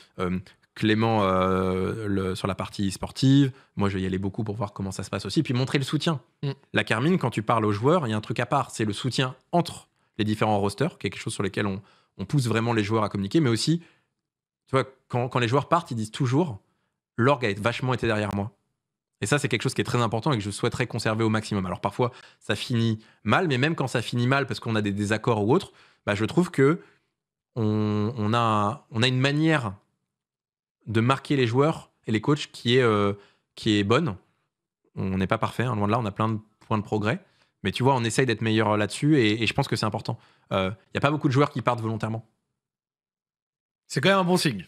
S2: Clément euh, sur la partie sportive. Moi, je vais y aller beaucoup pour voir comment ça se passe aussi. Puis montrer le soutien. Mm. La Carmine, quand tu parles aux joueurs, il y a un truc à part. C'est le soutien entre les différents rosters, quelque chose sur lequel on, pousse vraiment les joueurs à communiquer. Mais aussi, tu vois, quand, les joueurs partent, ils disent toujours l'orgue a vachement été derrière moi. Et ça, c'est quelque chose qui est très important et que je souhaiterais conserver au maximum. Alors parfois, ça finit mal, mais même quand ça finit mal parce qu'on a des désaccords ou autre, bah, je trouve que a, on a une manière de marquer les joueurs et les coachs qui est, euh, qui est bonne. On n'est pas parfait, hein, loin de là, on a plein de points de progrès. Mais tu vois, on essaye d'être meilleur là-dessus et, je pense que c'est important. Il euh, n'y a pas beaucoup de joueurs qui partent volontairement. C'est quand même un bon signe.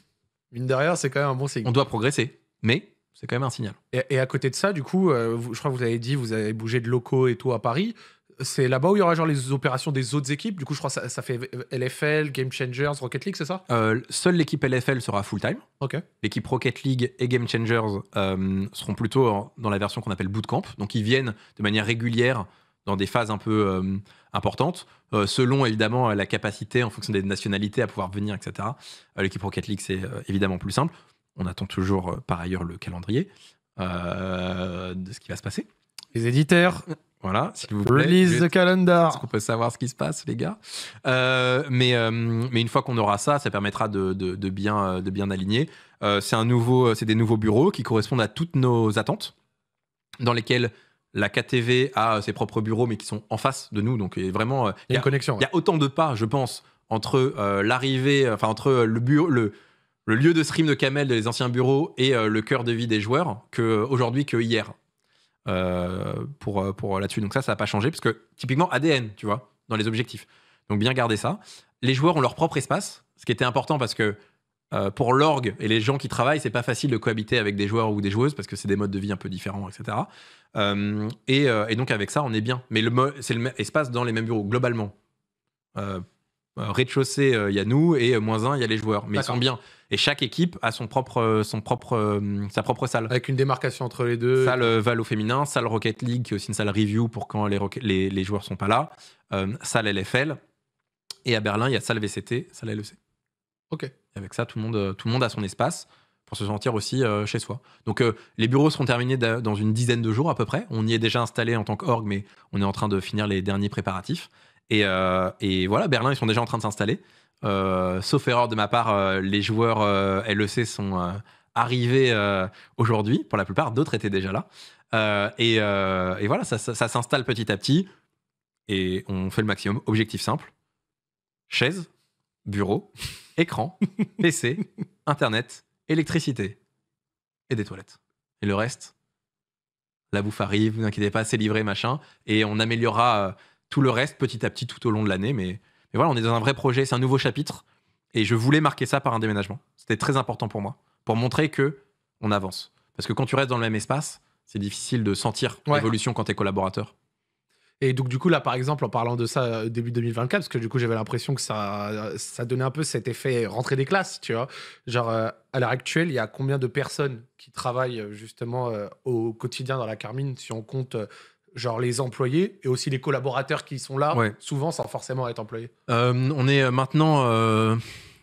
S2: Une derrière, c'est quand même un bon signe. On doit progresser, mais c'est quand même un signal.
S1: Et, à côté de ça, du coup, euh, je crois que vous avez dit, vous avez bougé de locaux et tout à Paris c'est là-bas où il y aura genre les opérations des autres équipes. Du coup, je crois que ça, fait LFL, Game Changers, Rocket League, c'est ça
S2: euh, Seule l'équipe LFL sera full-time. Ok. L'équipe Rocket League et Game Changers euh, seront plutôt dans la version qu'on appelle bootcamp. Donc, ils viennent de manière régulière dans des phases un peu euh, importantes, selon évidemment la capacité en fonction des nationalités à pouvoir venir, etc. l'équipe Rocket League, c'est évidemment plus simple. On attend toujours par ailleurs le calendrier de ce qui va se passer. Les éditeurs voilà, s'il vous plaît. Release the calendar. Est-ce qu'on peut savoir ce qui se passe, les gars euh, mais, euh, mais une fois qu'on aura ça, ça permettra de, de, bien, euh, de bien aligner. c'est, un nouveau, c'est des nouveaux bureaux qui correspondent à toutes nos attentes, dans lesquels la KTV a ses propres bureaux, mais qui sont en face de nous. Donc, vraiment, il y a connexion. Il y a autant de pas, je pense, entre l'arrivée, enfin, entre le bureau, le, lieu de stream de Kamel, des anciens bureaux et le cœur de vie des joueurs qu'aujourd'hui, que hier. Euh, pour, euh, pour euh, là-dessus. Donc ça, ça n'a pas changé, parce que typiquement ADN, tu vois, dans les objectifs. Donc bien garder ça. Les joueurs ont leur propre espace, ce qui était important parce que pour l'orgue et les gens qui travaillent, c'est pas facile de cohabiter avec des joueurs ou des joueuses parce que c'est des modes de vie un peu différents, etc. et, et, donc avec ça, on est bien. Mais le c'est le même espace dans les mêmes bureaux globalement. Euh, rez-de-chaussée, il euh, y a nous, et euh, moins un, il y a les joueurs. Mais ils sont bien. Et chaque équipe a son propre, son propre, sa propre salle. Avec une démarcation entre les deux. Salle Val au féminin, salle Rocket League, qui est aussi une salle review pour quand les, les, ne joueurs sont pas là, salle LFL. Et à Berlin, il y a salle VCT, salle LEC. Ok. Et avec ça, tout le, monde, tout le monde a son espace pour se sentir aussi chez soi. Donc les bureaux seront terminés dans une dizaine de jours à peu près. On y est déjà installé en tant qu'org, mais on est en train de finir les derniers préparatifs. Euh, et, voilà, Berlin, ils sont déjà en train de s'installer. Euh, sauf erreur de ma part, euh, les joueurs LEC sont arrivés aujourd'hui. Pour la plupart, d'autres étaient déjà là. Et, voilà, ça, s'installe petit à petit. Et on fait le maximum. Objectif simple chaise, bureau, écran, PC, internet, électricité et des toilettes. Et le reste, la bouffe arrive, vous inquiétez pas, c'est livré, machin. Et on améliorera tout le reste petit à petit tout au long de l'année. Mais, voilà, on est dans un vrai projet, c'est un nouveau chapitre. Et je voulais marquer ça par un déménagement. C'était très important pour moi, pour montrer que on avance. Parce que quand tu restes dans le même espace, c'est difficile de sentir l'évolution quand tu es collaborateur. Et donc, du coup, là, par
S1: exemple, en parlant de ça euh, début 2024, parce que du coup, j'avais l'impression que ça, ça donnait un peu cet effet rentrée des classes, tu vois. Genre, euh, à l'heure actuelle, il y a combien de personnes qui travaillent justement euh, au quotidien dans la Carmine, si on compte genre les employés et aussi les collaborateurs qui sont là, souvent sans forcément être employés
S2: euh, On est euh, maintenant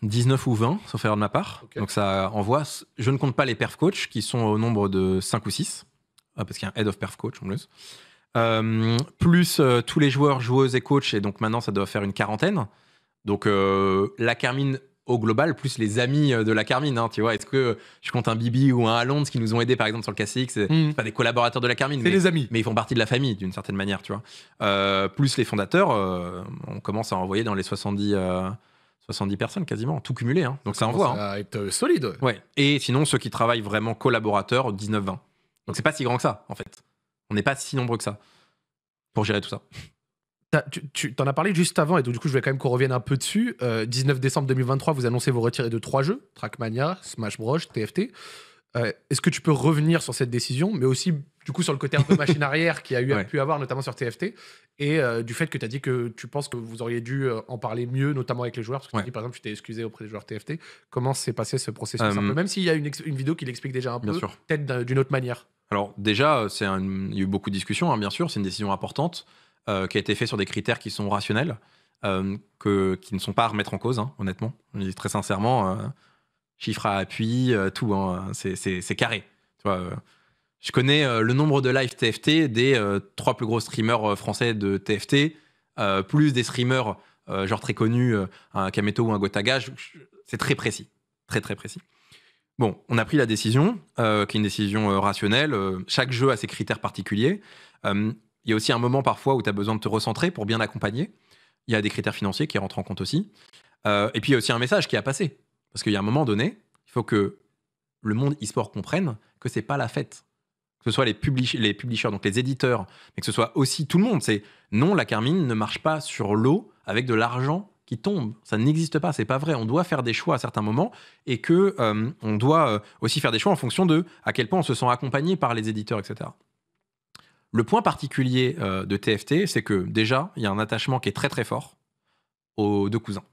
S2: 19 euh, ou 20, sauf erreur de ma part. Donc ça envoie. Je ne compte pas les perf coach qui sont au nombre de 5 ou 6, ah, parce qu'il y a un head of perf coach, en plus plus tous les joueurs, joueuses et coachs, et donc maintenant ça doit faire une quarantaine. Donc la Carmine au global, plus les amis euh, de la Carmine. Hein, tu vois, est-ce que je compte un Bibi ou un Alonso qui nous ont aidés, par exemple, sur le KCX euh, mhm. C'est pas des collaborateurs de la Carmine. C'est les amis. Mais ils font partie de la famille, d'une certaine manière, tu vois. Euh, plus les fondateurs, on commence à envoyer dans les 70. 70 personnes quasiment, tout cumulé. Hein. Donc ça, envoie.
S1: Ça être hein. solide.
S2: Ouais. Et sinon, ceux qui travaillent vraiment collaborateurs, 19-20. Donc c'est pas si grand que ça, en fait. On n'est pas si nombreux que ça pour gérer tout ça
S1: tu t'en as parlé juste avant, et donc du coup, je voulais quand même qu'on revienne un peu dessus. 19 euh, décembre 2023, vous annoncez vos retirés de trois jeux Trackmania, Smash Bros, TFT. Euh, est-ce que tu peux revenir sur cette décision, mais aussi du coup sur le côté un peu machine arrière qui a eu, à pu avoir notamment sur TFT, et euh, du fait que tu as dit que tu penses que vous auriez dû en parler mieux, notamment avec les joueurs, parce que tu par exemple tu t'es excusé auprès des joueurs TFT. Comment s'est passé ce processus hum. Même s'il y a une, vidéo qui l'explique déjà un peu,
S2: peut-être d'une autre manière. Alors déjà, il y a eu beaucoup de discussions, hein, bien sûr, c'est une décision importante. Euh, qui a été fait sur des critères qui sont rationnels, euh, que, qui ne sont pas à remettre en cause, hein, honnêtement. Je dis très sincèrement, euh, chiffre à appui, tout, hein, c'est carré. Tu vois, je connais le nombre de live TFT des trois plus gros streamers français de TFT, plus des streamers genre très connus, un Kameto ou un Gotaga. C'est très précis, très très précis. Bon, on a pris la décision, qui est une décision rationnelle. chaque jeu a ses critères particuliers. Il y a aussi un moment parfois où tu as besoin de te recentrer pour bien accompagner. Il y a des critères financiers qui rentrent en compte aussi. Euh, et puis il y a aussi un message qui a passé. Parce qu'il y a un moment donné, il faut que le monde e-sport comprenne que c'est pas la fête. Que ce soit les, les publishers, donc les éditeurs, mais que ce soit aussi tout le monde. C'est non, la Carmine ne marche pas sur l'eau avec de l'argent qui tombe. Ça n'existe pas, c'est pas vrai. On doit faire des choix à certains moments et que euh, on doit euh, aussi faire des choix en fonction de à quel point on se sent accompagné par les éditeurs, etc. Le point particulier euh, de TFT, c'est que déjà, il y a un attachement qui est très très fort aux deux cousins.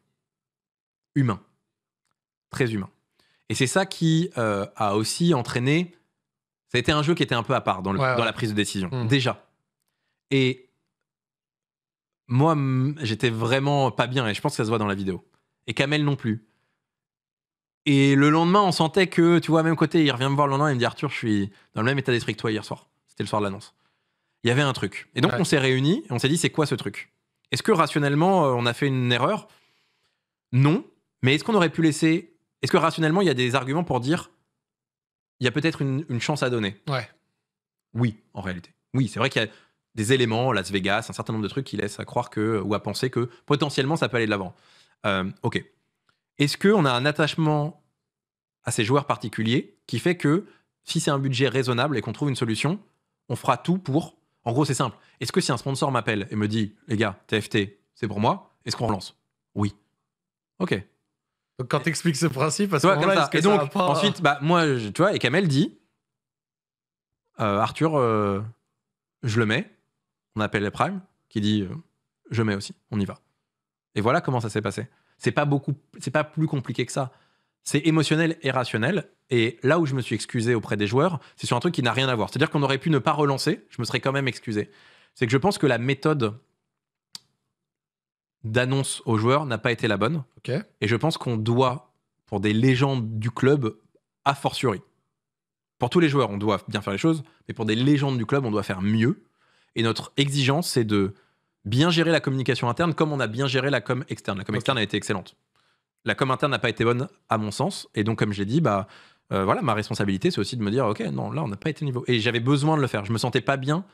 S2: Humain. Très humain. Et c'est ça qui euh, a aussi entraîné. Ça a été un jeu qui était un peu à part dans, la prise de décision, hmm. déjà. Et moi, j'étais vraiment pas bien, et je pense que ça se voit dans la vidéo. Et Kamel non plus. Et le lendemain, on sentait que, tu vois, même côté, il revient me voir le lendemain, il me dit Arthur, je suis dans le même état d'esprit que toi hier soir. C'était le soir de l'annonce il y avait un truc. Et donc, on s'est réunis, on s'est dit, c'est quoi ce truc Est-ce que rationnellement, euh, on a fait une erreur Non. Mais est-ce qu'on aurait pu laisser. Est-ce que rationnellement, il y a des arguments pour dire, il y a peut-être une, chance à donner Oui, en réalité. Oui, c'est vrai qu'il y a des éléments, Las Vegas, un certain nombre de trucs qui laissent à croire que, ou à penser que potentiellement, ça peut aller de l'avant. Euh, ok. Est-ce qu'on a un attachement à ces joueurs particuliers qui fait que si c'est un budget raisonnable et qu'on trouve une solution, on fera tout pour en gros, c'est simple. Est-ce que si un sponsor m'appelle et me dit, les gars, TFT, c'est pour moi, est-ce qu'on relance Oui. Ok. Donc quand expliques
S1: ce principe, à ce moment-là, que et donc, ensuite,
S2: bah, moi, tu vois, et Kamel dit, euh, Arthur, euh, je le mets. On appelle les Prime, qui dit, euh, je mets aussi, on y va. Et voilà comment ça s'est passé. C'est pas beaucoup, c'est pas plus compliqué que ça. C'est émotionnel et rationnel. Et là où je me suis excusé auprès des joueurs, c'est sur un truc qui n'a rien à voir. C'est-à-dire qu'on aurait pu ne pas relancer, je me serais quand même excusé. C'est que je pense que la méthode d'annonce aux joueurs n'a pas été la bonne. Et je pense qu'on doit, pour des légendes du club, a fortiori. Pour tous les joueurs, on doit bien faire les choses, mais pour des légendes du club, on doit faire mieux. Et notre exigence, c'est de bien gérer la communication interne comme on a bien géré la com externe. La com externe a été excellente la interne n'a pas été bonne à mon sens. Et donc, comme je l'ai dit, bah, euh, voilà, ma responsabilité, c'est aussi de me dire, OK, non, là, on n'a pas été au niveau. Et j'avais besoin de le faire. Je me sentais pas bien.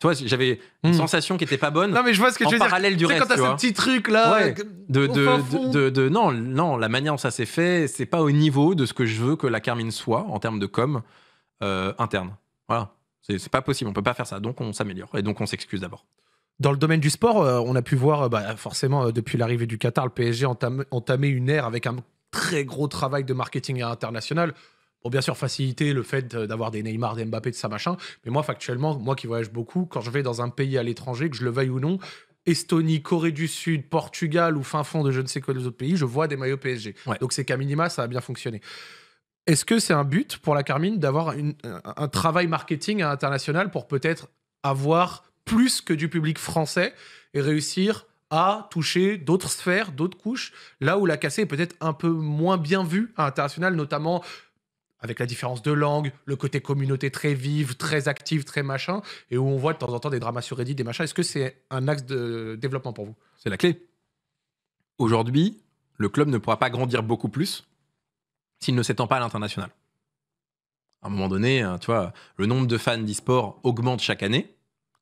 S2: Tu vois, j'avais une hmm. sensation qui était pas bonne. Non, mais je vois ce que tu veux parallèle du reste. quand as ce petit truc là. De, de, non, non, la manière dont ça s'est fait, c'est pas au niveau de ce que je veux que la Carmine soit en termes de com euh, interne. Voilà. C'est pas possible, on peut pas faire ça. Donc on s'améliore et donc on s'excuse d'abord. Dans le domaine du sport,
S1: euh, on a pu voir, euh, bah, forcément, euh, depuis l'arrivée du Qatar, le PSG a entamé une ère avec un très gros travail de marketing international pour bien sûr faciliter le fait d'avoir des Neymar, des Mbappé, de ça machin. Mais moi, factuellement, moi qui voyage beaucoup, quand je vais dans un pays à l'étranger, que je le veuille ou non, Estonie, Corée du Sud, Portugal ou fin fond de je ne sais quoi les autres pays, je vois des maillots PSG. Donc c'est qu'à minima, ça a bien fonctionné. Est-ce que c'est un but pour la Carmine d'avoir un travail marketing international pour peut-être avoir plus que du public français et réussir à toucher d'autres sphères, d'autres couches, là où la cassée est peut-être un peu moins bien vue à l'international, notamment avec la différence de langue, le côté communauté très vive, très active, très machin, et où on voit de temps en temps des dramas sur Reddit, des machins. Est-ce que c'est un axe de développement pour vous
S2: C'est la clé. Aujourd'hui, le club ne pourra pas grandir beaucoup plus s'il ne s'étend pas à l'international. À un moment donné, hein, tu vois, le nombre de fans d'e-sport augmente chaque année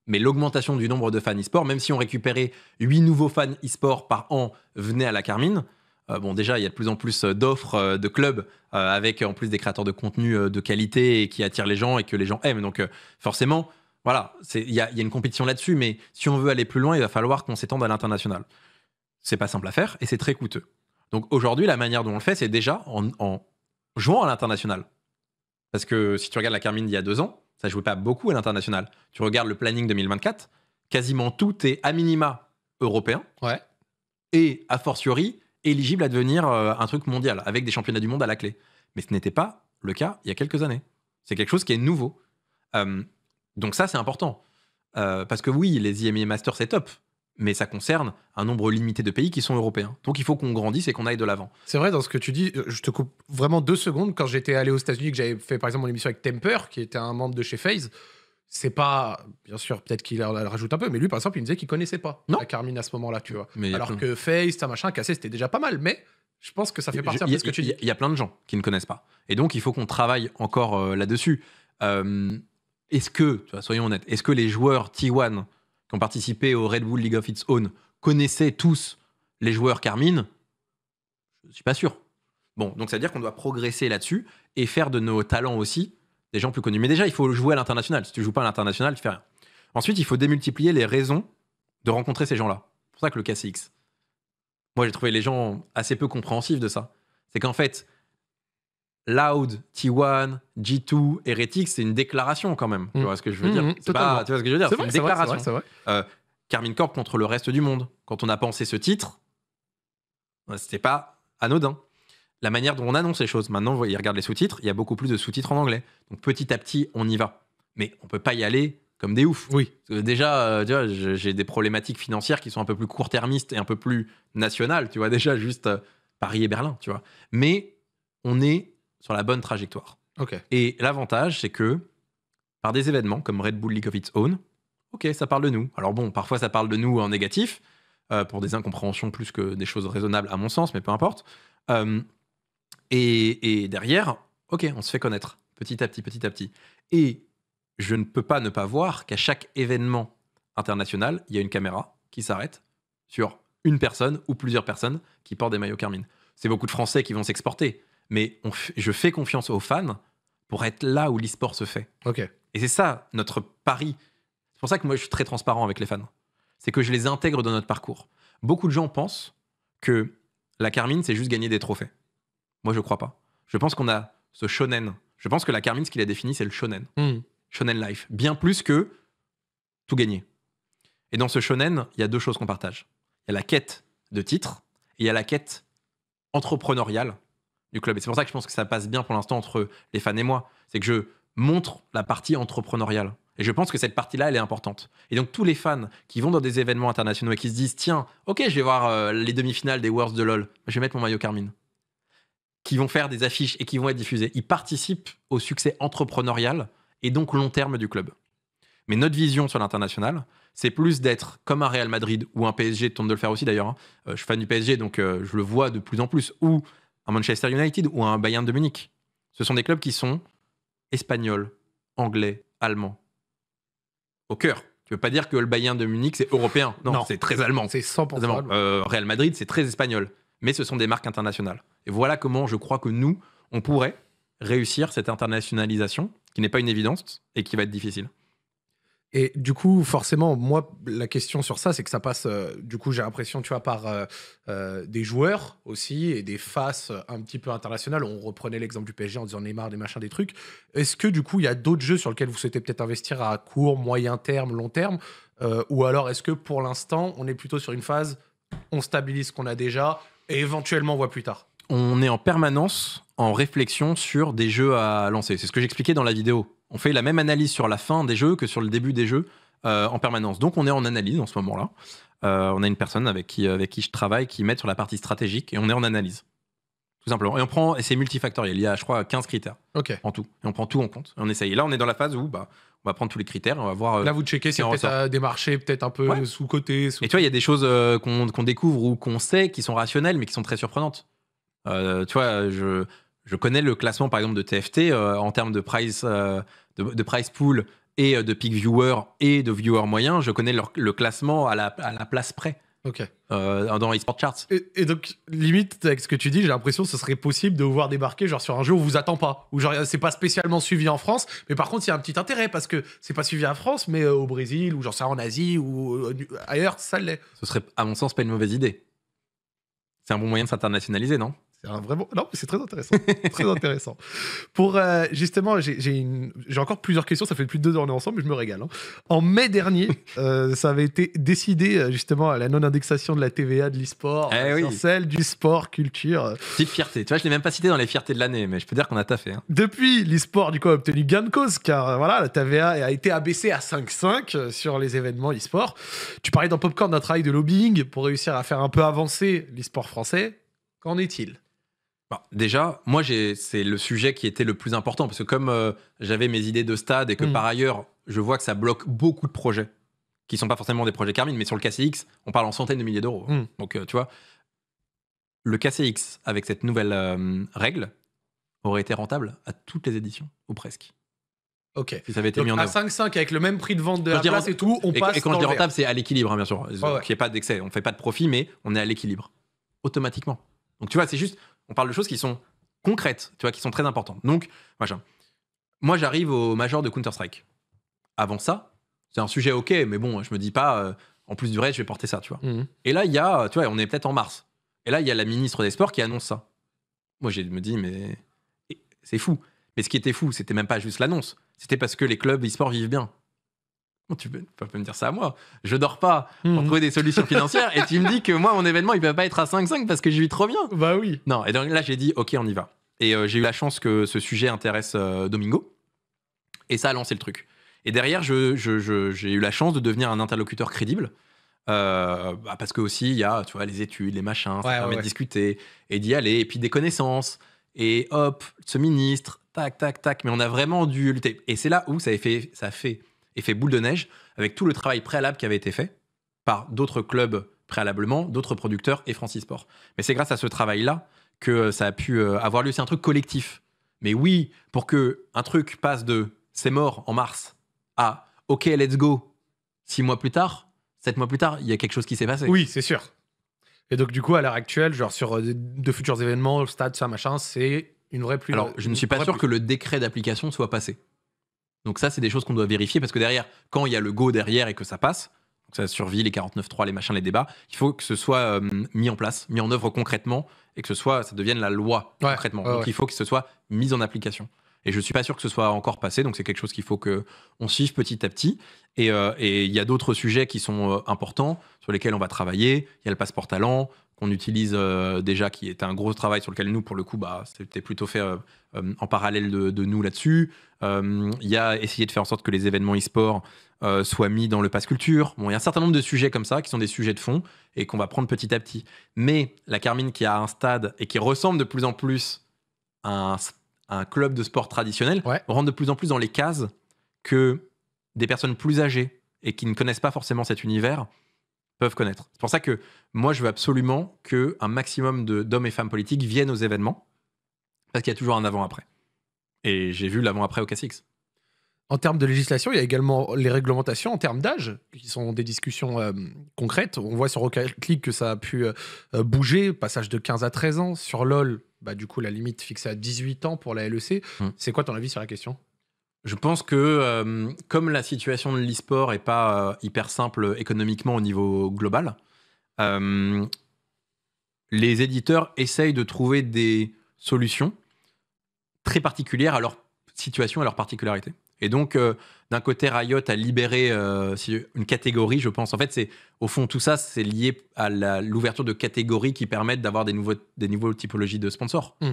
S2: mais l'augmentation du nombre de fans e-sport, même si on récupérait 8 nouveaux fans e-sport par an, venait à la Carmine. Euh, bon, déjà, il y a de plus en plus euh, d'offres euh, de clubs avec en plus des créateurs de contenu de qualité et qui attirent les gens et que les gens aiment. Donc, forcément, voilà, il y, a une compétition là-dessus, mais si on veut aller plus loin, il va falloir qu'on s'étende à l'international. C'est pas simple à faire et c'est très coûteux. Donc, aujourd'hui, la manière dont on le fait, c'est déjà en, jouant à l'international. Parce que si tu regardes la Carmine il y a deux ans, ça ne jouait pas beaucoup à l'international. Tu regardes le planning 2024, quasiment tout est à minima européen. Et a fortiori éligible à devenir euh, un truc mondial avec des championnats du monde à la clé. Mais ce n'était pas le cas il y a quelques années. C'est quelque chose qui est nouveau. Euh, donc ça, c'est important. Euh, parce que oui, les IMI e Masters, c'est top mais ça concerne un nombre limité de pays qui sont européens. Donc il faut qu'on grandisse et qu'on aille de l'avant.
S1: C'est vrai, dans ce que tu dis, euh, je te coupe vraiment deux secondes. Quand j'étais allé aux États-Unis, que j'avais fait par exemple mon émission avec Temper, qui était un membre de chez FaZe, c'est pas. Bien sûr, peut-être qu'il rajoute un peu, mais lui, par exemple, il me disait qu'il connaissait pas la Carmine à ce moment-là, tu vois. Alors que FaZe, ça machin, cassé, c'était déjà pas mal, mais. Je pense que ça fait partie de ce que tu dis.
S2: Il y a plein de gens qui ne connaissent pas. Et donc, il faut qu'on travaille encore euh, là-dessus. Euh, est-ce que, soyons honnêtes, est-ce que les joueurs T1 qui ont participé au Red Bull League of Its Own connaissaient tous les joueurs Carmine, je ne suis pas sûr. Bon, donc ça veut dire qu'on doit progresser là-dessus et faire de nos talents aussi des gens plus connus. Mais déjà, il faut jouer à l'international. Si tu joues pas à l'international, tu fais rien. Ensuite, il faut démultiplier les raisons de rencontrer ces gens-là. C'est pour ça que le KCX. Moi, j'ai trouvé les gens assez peu compréhensifs de ça. C'est qu'en fait, Loud, T1, G2, Heretics, c'est une déclaration quand même. Mm. Mm, mm, tu vois ce que je veux dire Tu vois C'est une déclaration. Euh, Carmine Corp contre le reste du monde. Quand on a pensé ce titre, euh, c'était pas anodin. La manière dont on annonce les choses. Maintenant, voyez, regardez les sous-titres. Il y a beaucoup plus de sous-titres en anglais. Donc petit à petit, on y va. Mais on peut pas y aller comme des oufs. Oui. Déjà, euh, j'ai des problématiques financières qui sont un peu plus court-termistes et un peu plus nationales. Tu vois, déjà, juste Paris et Berlin, tu vois. Mais on est sur la bonne trajectoire. Et l'avantage, c'est que par des événements comme Red Bull League of Its Own, ok, ça parle de nous. Alors bon, parfois ça parle de nous en négatif, euh, pour des incompréhensions plus que des choses raisonnables à mon sens, mais peu importe. Euh, et, derrière, ok, on se fait connaître petit à petit, petit à petit. Et je ne peux pas ne pas voir qu'à chaque événement international, il y a une caméra qui s'arrête sur une personne ou plusieurs personnes qui portent des maillots Carmine. C'est beaucoup de Français qui vont s'exporter mais je fais confiance aux fans pour être là où le se fait. Et c'est ça notre pari. C'est pour ça que moi je suis très transparent avec les fans. C'est que je les intègre dans notre parcours. Beaucoup de gens pensent que la Carmine, c'est juste gagner des trophées. Moi, je ne crois pas. Je pense qu'on a ce shonen. Je pense que la Carmine, ce qu'il a défini, c'est le shonen. Hmm. Shonen life. Bien plus que tout gagner. Et dans ce shonen, il y a deux choses qu'on partage. Il y a la quête de titre et il y a la quête entrepreneuriale du club. Et c'est pour ça que je pense que ça passe bien pour l'instant entre les fans et moi. C'est que je montre la partie entrepreneuriale. Et je pense que cette partie-là, elle est importante. Et donc tous les fans qui vont dans des événements internationaux et qui se disent, tiens, ok, je vais voir euh, les demi-finales des Worlds de LOL, je vais mettre mon maillot Carmine. Qui vont faire des affiches et qui vont être diffusées. Ils participent au succès entrepreneurial et donc long terme du club. Mais notre vision sur l'international, c'est plus d'être comme un Real Madrid ou un PSG, tente de le faire aussi d'ailleurs. Hein. Euh, je suis fan du PSG, donc euh, je le vois de plus en plus. Ou un Manchester United ou un Bayern de Munich. Ce sont des clubs qui sont espagnols, anglais, allemands. Au cœur. Tu veux pas dire que le Bayern de Munich, c'est européen. Non, c'est très allemand. C'est 100% euh, Real Madrid, c'est très espagnol. Mais ce sont des marques internationales. Et voilà comment je crois que nous, on pourrait réussir cette internationalisation, qui n'est pas une évidence et qui va être difficile.
S1: Et du coup, forcément, moi, la question sur ça, c'est que ça passe, euh, du coup, j'ai l'impression, tu vois, par euh, euh, des joueurs aussi et des faces un petit peu internationales. On reprenait l'exemple du PSG en disant Neymar, des machins, des trucs. Est-ce que, du coup, il y a d'autres jeux sur lesquels vous souhaitez peut-être investir à court, moyen terme, long terme Ou alors, est-ce que pour l'instant, on est plutôt sur une phase, on stabilise ce qu'on a déjà et éventuellement, on voit plus tard
S2: On est en permanence en réflexion sur des jeux à lancer. C'est ce que j'expliquais dans la vidéo on fait la même analyse sur la fin des jeux que sur le début des jeux euh, en permanence. Donc on est en analyse en ce moment-là. Euh, on a une personne avec qui, avec qui je travaille qui met sur la partie stratégique et on est en analyse. Tout simplement. Et on prend, et c'est multifactoriel, il y a je crois 15 critères en tout. Et on prend tout en compte. Et on essaye. là on est dans la phase où bah, on va prendre tous les critères, on va voir. Euh, là, vous checkez si peut-être
S1: des marchés peut-être un peu
S2: sous-côté. et tu vois, il y a des choses qu'on découvre ou qu'on sait qui sont rationnelles, mais qui sont très surprenantes. tu vois, je, je connais le classement par exemple de TFT euh, en termes de price, euh, de, price pool et euh, de peak viewer et de viewer moyen. Je connais le classement à la, place près. Ok. Euh, dans eSport Charts.
S1: Et, donc, limite, avec ce que tu dis, j'ai l'impression que ce serait possible de vous voir débarquer genre, sur un jeu où on vous attend pas. ou genre, c'est pas spécialement suivi en France, mais par contre, il y a un petit intérêt parce que c'est pas suivi en France, mais au Brésil, ou genre ça en Asie, ou
S2: ailleurs, ça l'est. Ce serait, à mon sens, pas une mauvaise idée. C'est un bon moyen de s'internationaliser, non
S1: c'est Non, c'est très intéressant. très intéressant. Pour euh, justement, j'ai une... encore plusieurs questions. Ça fait plus de deux heures on est ensemble, mais je me régale. Hein. En mai dernier, euh, ça avait été décidé euh, justement à la non-indexation de la TVA de l'e-sport eh sur celle du sport culture.
S2: Petite fierté. Tu vois, je l'ai même pas cité dans les fiertés de l'année, mais je peux dire qu'on a taffé. Hein.
S1: Depuis, l'e-sport du coup a obtenu gain de cause car voilà, la TVA a été abaissée à 5,5 sur les événements e-sport. Tu parlais dans Popcorn d'un travail de lobbying pour réussir à faire un peu avancer l'e-sport français. Qu'en est-il
S2: bah, déjà, moi, c'est le sujet qui était le plus important parce que comme euh, j'avais mes idées de stade et que mm. par ailleurs, je vois que ça bloque beaucoup de projets qui sont pas forcément des projets Carmine, mais sur le KCX, on parle en centaines de milliers d'euros. Hein. Mm. Donc, euh, tu vois, le KCX avec cette nouvelle euh, règle aurait été rentable à toutes les éditions ou presque.
S1: Ok. ça avait été mis en à 5,5 avec le même prix de vente de la place et tout, on et, passe. Et quand je dis rentable,
S2: c'est à l'équilibre, bien sûr. Oh, ouais. n'y a pas d'excès, on fait pas de profit, mais on est à l'équilibre automatiquement. Donc tu vois, c'est juste on parle de choses qui sont concrètes, tu vois, qui sont très importantes. Donc, Moi, j'arrive au major de Counter-Strike. Avant ça, c'est un sujet ok, mais bon, je me dis pas, euh, en plus du vrai, je vais porter ça, tu vois. Mhm. Et là, il y a, tu vois, on est peut-être en mars. Et là, il y a la ministre des Sports qui annonce ça. Moi, je me dis, mais c'est fou. Mais ce qui était fou, c'était même pas juste l'annonce. C'était parce que les clubs e-sport vivent bien tu peux, me dire ça à moi. Je dors pas pour hmm. trouver des solutions financières et tu me dis que moi, mon événement, il peut pas être à 5-5 parce que je vis trop bien. Bah oui. Non, et donc là, j'ai dit, OK, on y va. Et euh, j'ai eu la chance que ce sujet intéresse euh, Domingo. Et ça a lancé le truc. Et derrière, j'ai je, je, eu la chance de devenir un interlocuteur crédible. Euh, bah, parce que aussi, il y a tu vois, les études, les machins, ça permet de discuter et d'y aller. Et puis des connaissances. Et hop, ce ministre, tac, tac, tac. Mais on a vraiment dû lutter. Et c'est là où ça a fait, ça a fait fait boule de neige avec tout le travail préalable qui avait été fait par d'autres clubs préalablement, d'autres producteurs et Francis Sport. Mais c'est grâce à ce travail-là que euh, ça a pu euh, avoir lieu. C'est un truc collectif. Mais oui, pour que un truc passe de c'est mort en mars à ok, let's go, six mois plus tard, sept mois plus tard, il y a quelque chose qui s'est passé. Oui, c'est sûr. Et donc, du coup, à l'heure actuelle, genre sur euh, de futurs événements, le stade, ça, machin, c'est une vraie pluie. Alors, je ne suis pas sûr que le décret d'application soit passé. Donc ça, c'est des choses qu'on doit vérifier parce que derrière, quand il y a le go derrière et que ça passe, ça survit les 49.3, les machins, les débats, il faut que ce soit euh, mis en place, mis en œuvre concrètement et que ce soit, ça devienne la loi concrètement. donc il faut que ce soit mis en application. Et je suis pas sûr que ce soit encore passé, donc c'est quelque chose qu'il faut que on suive petit à petit. Et euh, il y a d'autres sujets qui sont euh, importants sur lesquels on va travailler. Il y a le passeport talent, qu'on utilise euh, déjà, qui est un gros travail sur lequel nous, pour le coup, bah, c'était plutôt fait euh, euh, en parallèle de, nous là-dessus. Il y a essayer de faire en sorte que les événements e-sport soient mis dans le passe culture. Bon, il y a un certain nombre de sujets comme ça qui sont des sujets de fond et qu'on va prendre petit à petit. Mais la Carmine qui a un stade et qui ressemble de plus en plus à un, club de sport traditionnel, rentre de plus en plus dans les cases que des personnes plus âgées et qui ne connaissent pas forcément cet univers peuvent connaître. C'est pour ça que moi, je veux absolument qu'un maximum d'hommes et femmes politiques viennent aux événements, parce qu'il y a toujours un avant-après. Et j'ai vu l'avant-après au k
S1: En termes de législation, il y a également les réglementations en termes d'âge, qui sont des discussions euh, concrètes. On voit sur Rocket que ça a pu euh, euh, bouger, passage de 15 à 13 ans. Sur LoL, bah, du coup, la limite fixée à 18 ans pour la LEC. Hmm. C'est quoi ton avis sur la question
S2: je pense que euh, comme la situation de l'e-sport n'est pas euh, hyper simple économiquement au niveau global, euh, les éditeurs essayent de trouver des solutions très particulières à leur situation, à leur particularité. Et donc, d'un côté, Riot a libéré une catégorie, je pense. En fait, c'est au fond, tout ça, c'est lié à l'ouverture de catégories qui permettent d'avoir des, nouveaux, des nouvelles typologies de sponsors. Mmh.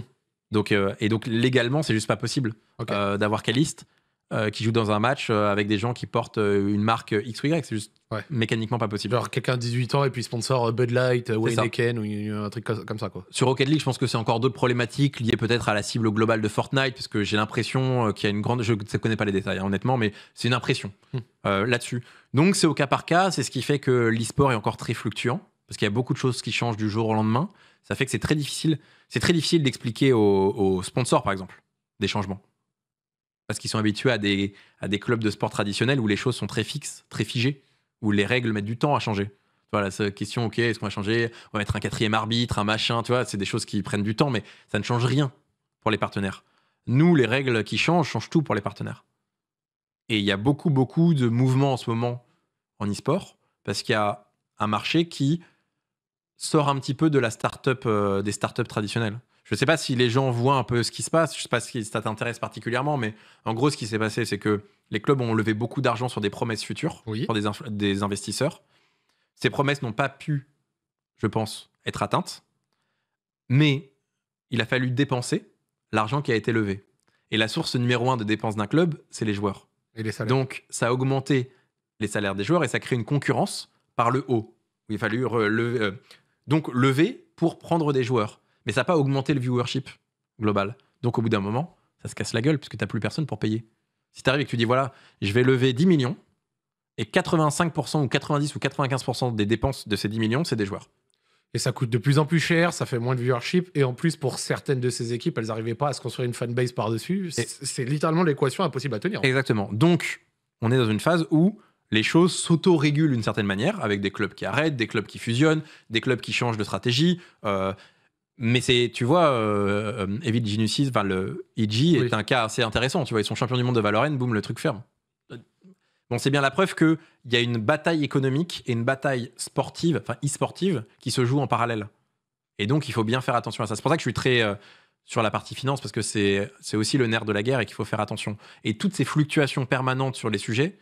S2: Donc, euh, et donc légalement, c'est juste pas possible euh, d'avoir Caliste euh, qui joue dans un match avec des gens qui portent une marque X ou Y. C'est juste mécaniquement pas possible. Genre quelqu'un de 18 ans et puis
S1: sponsor Bud Light, Heineken ou un truc comme ça.
S2: Sur Rocket League, je pense que c'est encore d'autres problématiques liées peut-être à la cible globale de Fortnite, parce que j'ai l'impression qu'il y a une grande. Je ne connais pas les détails, hein, honnêtement, mais c'est une impression hmm. là-dessus. Donc c'est au cas par cas, c'est ce qui fait que l'e-sport est encore très fluctuant, parce qu'il y a beaucoup de choses qui changent du jour au lendemain ça fait que c'est très difficile. C'est très difficile d'expliquer aux, sponsors, par exemple, des changements. Parce qu'ils sont habitués à des, clubs de sport traditionnels où les choses sont très fixes, très figées, où les règles mettent du temps à changer. Voilà, cette question, ok, est-ce qu'on va changer On va mettre un quatrième arbitre, un machin, tu vois, c'est des choses qui prennent du temps, mais ça ne change rien pour les partenaires. Nous, les règles qui changent, changent tout pour les partenaires. Et il y a beaucoup, beaucoup de mouvements en ce moment en e-sport, parce qu'il y a un marché qui sort un petit peu de la start-up, euh, des des startups traditionnelles. Je ne sais pas si les gens voient un peu ce qui se passe, je ne sais pas si ça t'intéresse particulièrement, mais en gros, ce qui s'est passé, c'est que les clubs ont levé beaucoup d'argent sur des promesses futures, sur pour des, investisseurs. Ces promesses n'ont pas pu, je pense, être atteintes, mais il a fallu dépenser l'argent qui a été levé. Et la source numéro un de dépenses d'un club, c'est les joueurs. Et les salaires. Donc, ça a augmenté les salaires des joueurs et ça crée une concurrence par le haut. Il a fallu relever, euh, donc lever pour prendre des joueurs. Mais ça n'a pas augmenté le viewership global. Donc au bout d'un moment, ça se casse la gueule parce que tu n'as plus personne pour payer. Si tu arrives et que tu dis, voilà, je vais lever 10 millions, et 85% ou 90 ou 95% des dépenses de ces 10 millions, c'est des joueurs. Et ça coûte de plus en plus cher, ça fait moins de viewership. Et en plus, pour certaines de ces
S1: équipes, elles n'arrivaient pas à se construire une fanbase par-dessus. C'est littéralement l'équation impossible à tenir.
S2: Exactement. Donc, on est dans une phase où les choses s'auto-régulent d'une certaine manière, avec des clubs qui arrêtent, des clubs qui fusionnent, des clubs qui changent de stratégie. Euh, mais c'est, tu vois, euh, euh Evil enfin, le EG est un cas assez intéressant. Tu vois, ils sont champions du monde de Valorant, boum, le truc ferme. Bon, c'est bien la preuve qu'il y a une bataille économique et une bataille sportive, enfin e-sportive, qui se joue en parallèle. Et donc, il faut bien faire attention à ça. C'est pour ça que je suis très euh, sur la partie finance, parce que c'est aussi le nerf de la guerre et qu'il faut faire attention. Et toutes ces fluctuations permanentes sur les sujets,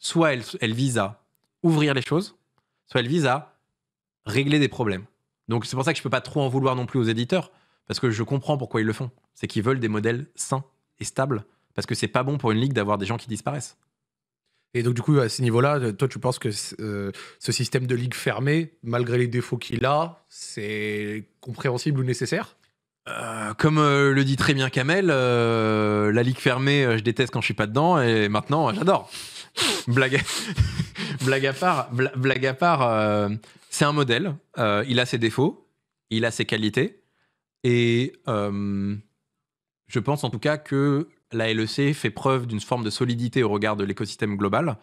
S2: soit elle, vise à ouvrir les choses, soit elle vise à régler des problèmes. Donc c'est pour ça que je peux pas trop en vouloir non plus aux éditeurs, parce que je comprends pourquoi ils le font. C'est qu'ils veulent des modèles sains et stables, parce que c'est pas bon pour une ligue d'avoir des gens qui disparaissent. Et donc, du coup, à ce niveau-là, toi, tu penses que euh, ce système de ligue fermée,
S1: malgré les défauts qu'il a, c'est compréhensible ou nécessaire
S2: euh, comme euh, le dit très bien Kamel, la ligue fermée, je déteste quand je suis pas dedans, et maintenant, j'adore. blague, à... part, euh, c'est un modèle. Euh, il a ses défauts, il a ses qualités. Et euh, je pense en tout cas que la LEC fait preuve d'une forme de solidité au regard de l'écosystème global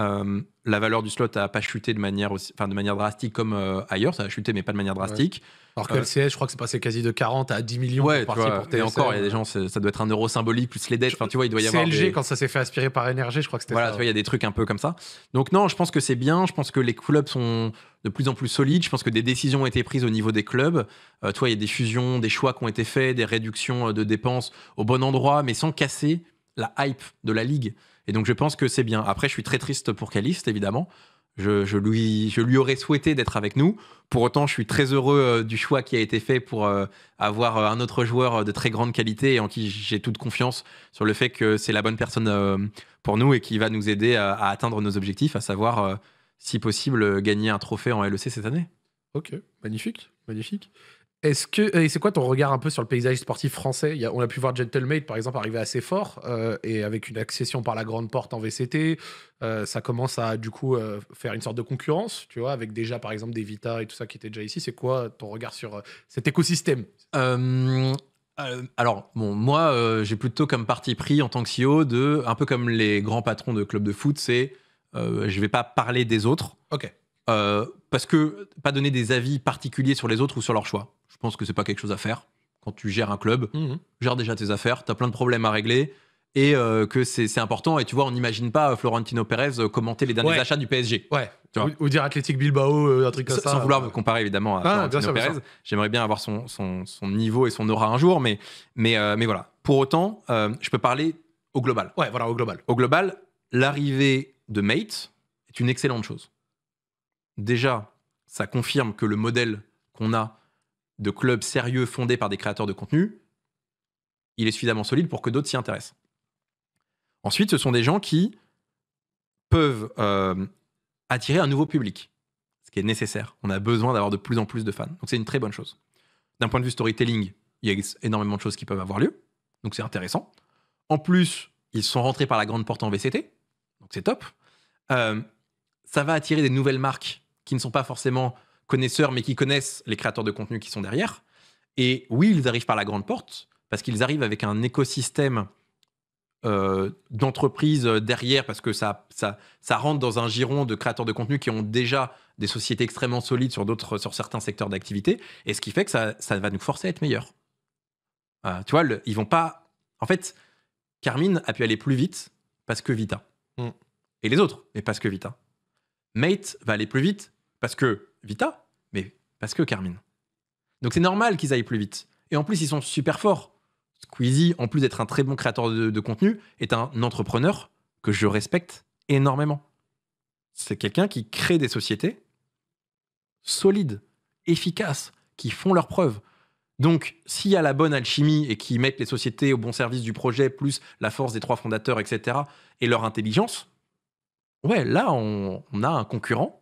S2: euh, la valeur du slot n'a pas chuté de manière, de manière drastique comme euh, ailleurs, ça a chuté mais pas de manière drastique. Alors que euh,
S1: je crois que c'est passé quasi de 40 à 10 millions ouais, pour Et encore, il y a des gens,
S2: ça doit être un euro symbolique plus les dettes. Enfin, tu vois, doit CLG, quand ça s'est fait aspirer par NRG, je crois que c'était Voilà, ça, tu vois, il y a des trucs un peu comme ça. Donc, non, je pense que c'est bien. Je pense que les clubs sont de plus en plus solides. Je pense que des décisions ont été prises au niveau des clubs. tu vois, il y a des fusions, des choix qui ont été faits, des réductions de dépenses au bon endroit, mais sans casser la hype de la ligue. Et donc je pense que c'est bien. Après, je suis très triste pour Caliste, évidemment. Je, lui, aurais souhaité d'être avec nous. Pour autant, je suis très heureux euh, du choix qui a été fait pour euh, avoir euh, un autre joueur de très grande qualité et en qui j'ai toute confiance sur le fait que c'est la bonne personne pour nous et qui va nous aider à, à atteindre nos objectifs, à savoir, si possible, gagner un trophée en LEC cette année.
S1: Ok, magnifique, magnifique. Est-ce que et c'est quoi ton regard un peu sur le paysage sportif français a, On a pu voir Gentlemate par exemple arriver assez fort euh, et avec une accession par la grande porte en VCT, euh, ça commence à du coup euh, faire une sorte de concurrence, tu vois, avec déjà par exemple des Vita et tout ça qui étaient déjà ici. C'est quoi ton regard sur
S2: cet écosystème alors, bon, moi, j'ai plutôt comme parti pris en tant que CEO de, un peu comme les grands patrons de clubs de foot, c'est je vais pas parler des autres. Ok. Euh, parce que pas donner des avis particuliers sur les autres ou sur leurs choix. Je pense que c'est pas quelque chose à faire. Quand tu gères un club, tu mhm. gère déjà tes affaires, tu as plein de problèmes à régler et euh, que c'est important. Et tu vois, on n'imagine pas euh, Florentino Pérez commenter les derniers achats du PSG. Ouais.
S1: Ou, dire Athletic Bilbao, un truc comme ça. Sans vouloir me
S2: comparer évidemment à ah, Florentino Pérez. J'aimerais bien avoir son, niveau et son aura un jour, mais, mais, mais voilà. Pour autant, je peux parler au global. Ouais, voilà, au global. Au global, l'arrivée de Mate est une excellente chose déjà, ça confirme que le modèle qu'on a de clubs sérieux fondé par des créateurs de contenu, il est suffisamment solide pour que d'autres s'y intéressent. Ensuite, ce sont des gens qui peuvent euh, attirer un nouveau public, ce qui est nécessaire. On a besoin d'avoir de plus en plus de fans. Donc c'est une très bonne chose. D'un point de vue storytelling, il y a énormément de choses qui peuvent avoir lieu. Donc c'est intéressant. En plus, ils sont rentrés par la grande porte en VCT. Donc c'est top. Euh, ça va attirer des nouvelles marques qui ne sont pas forcément connaisseurs, mais qui connaissent les créateurs de contenu qui sont derrière. Et oui, ils arrivent par la grande porte, parce qu'ils arrivent avec un écosystème euh, d'entreprises derrière, parce que ça, ça, ça rentre dans un giron de créateurs de contenu qui ont déjà des sociétés extrêmement solides sur, d'autres, sur certains secteurs d'activité, et ce qui fait que ça, ça va nous forcer à être meilleurs. Euh, tu vois, le, ils vont pas... En fait, Carmine a pu aller plus vite parce que Vita. Mm. Et les autres, mais parce que Vita. Mate va aller plus vite parce que Vita, mais parce que Carmine. Donc c'est normal qu'ils aillent plus vite. Et en plus, ils sont super forts. Squeezie, en plus d'être un très bon créateur de, contenu, est un entrepreneur que je respecte énormément. C'est quelqu'un qui crée des sociétés solides, efficaces, qui font leurs preuves. Donc, s'il y a la bonne alchimie et qu'ils mettent les sociétés au bon service du projet, plus la force des trois fondateurs, etc., et leur intelligence, ouais, là, on a un concurrent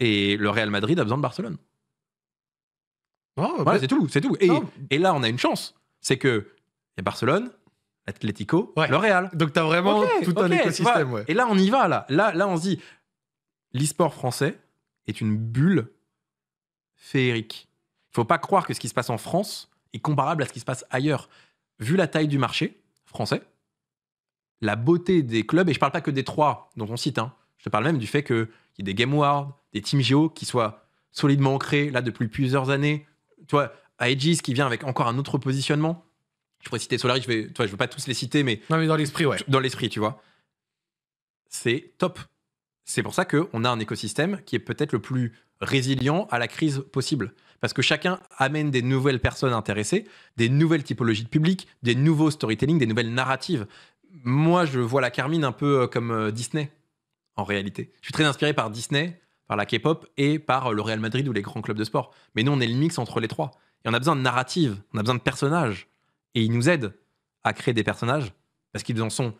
S2: et le Real Madrid a besoin de Barcelone. Oh, bah c'est tout, c'est tout. Et, là, on a une chance. C'est que il y a Barcelone, Atlético, le Real. Donc tu as vraiment tout un écosystème. Et là, on y va, là. Là, là on se dit, l'e-sport français est une bulle féerique. Il faut pas croire que ce qui se passe en France est comparable à ce qui se passe ailleurs. Vu la taille du marché français, la beauté des clubs, et je ne parle pas que des trois dont on cite, hein. je te parle même du fait qu'il y a des Game world, des teams qui soient solidement ancrés là depuis plusieurs années. Tu vois, Aegis qui vient avec encore un autre positionnement. Je pourrais citer Solaris, je ne je veux pas tous les citer, mais. Non, mais dans l'esprit, ouais. Dans l'esprit, tu vois. C'est top. C'est pour ça qu'on a un écosystème qui est peut-être le plus résilient à la crise possible. Parce que chacun amène des nouvelles personnes intéressées, des nouvelles typologies de public, des nouveaux storytelling, des nouvelles narratives. Moi, je vois la Carmine un peu euh, comme euh, Disney, en réalité. Je suis très inspiré par Disney, par la K-pop et par euh, le Real Madrid ou les grands clubs de sport. Mais nous, on est le mix entre les trois. Et on a besoin de narrative, on a besoin de personnages. Et ils nous aident à créer des personnages parce qu'ils en sont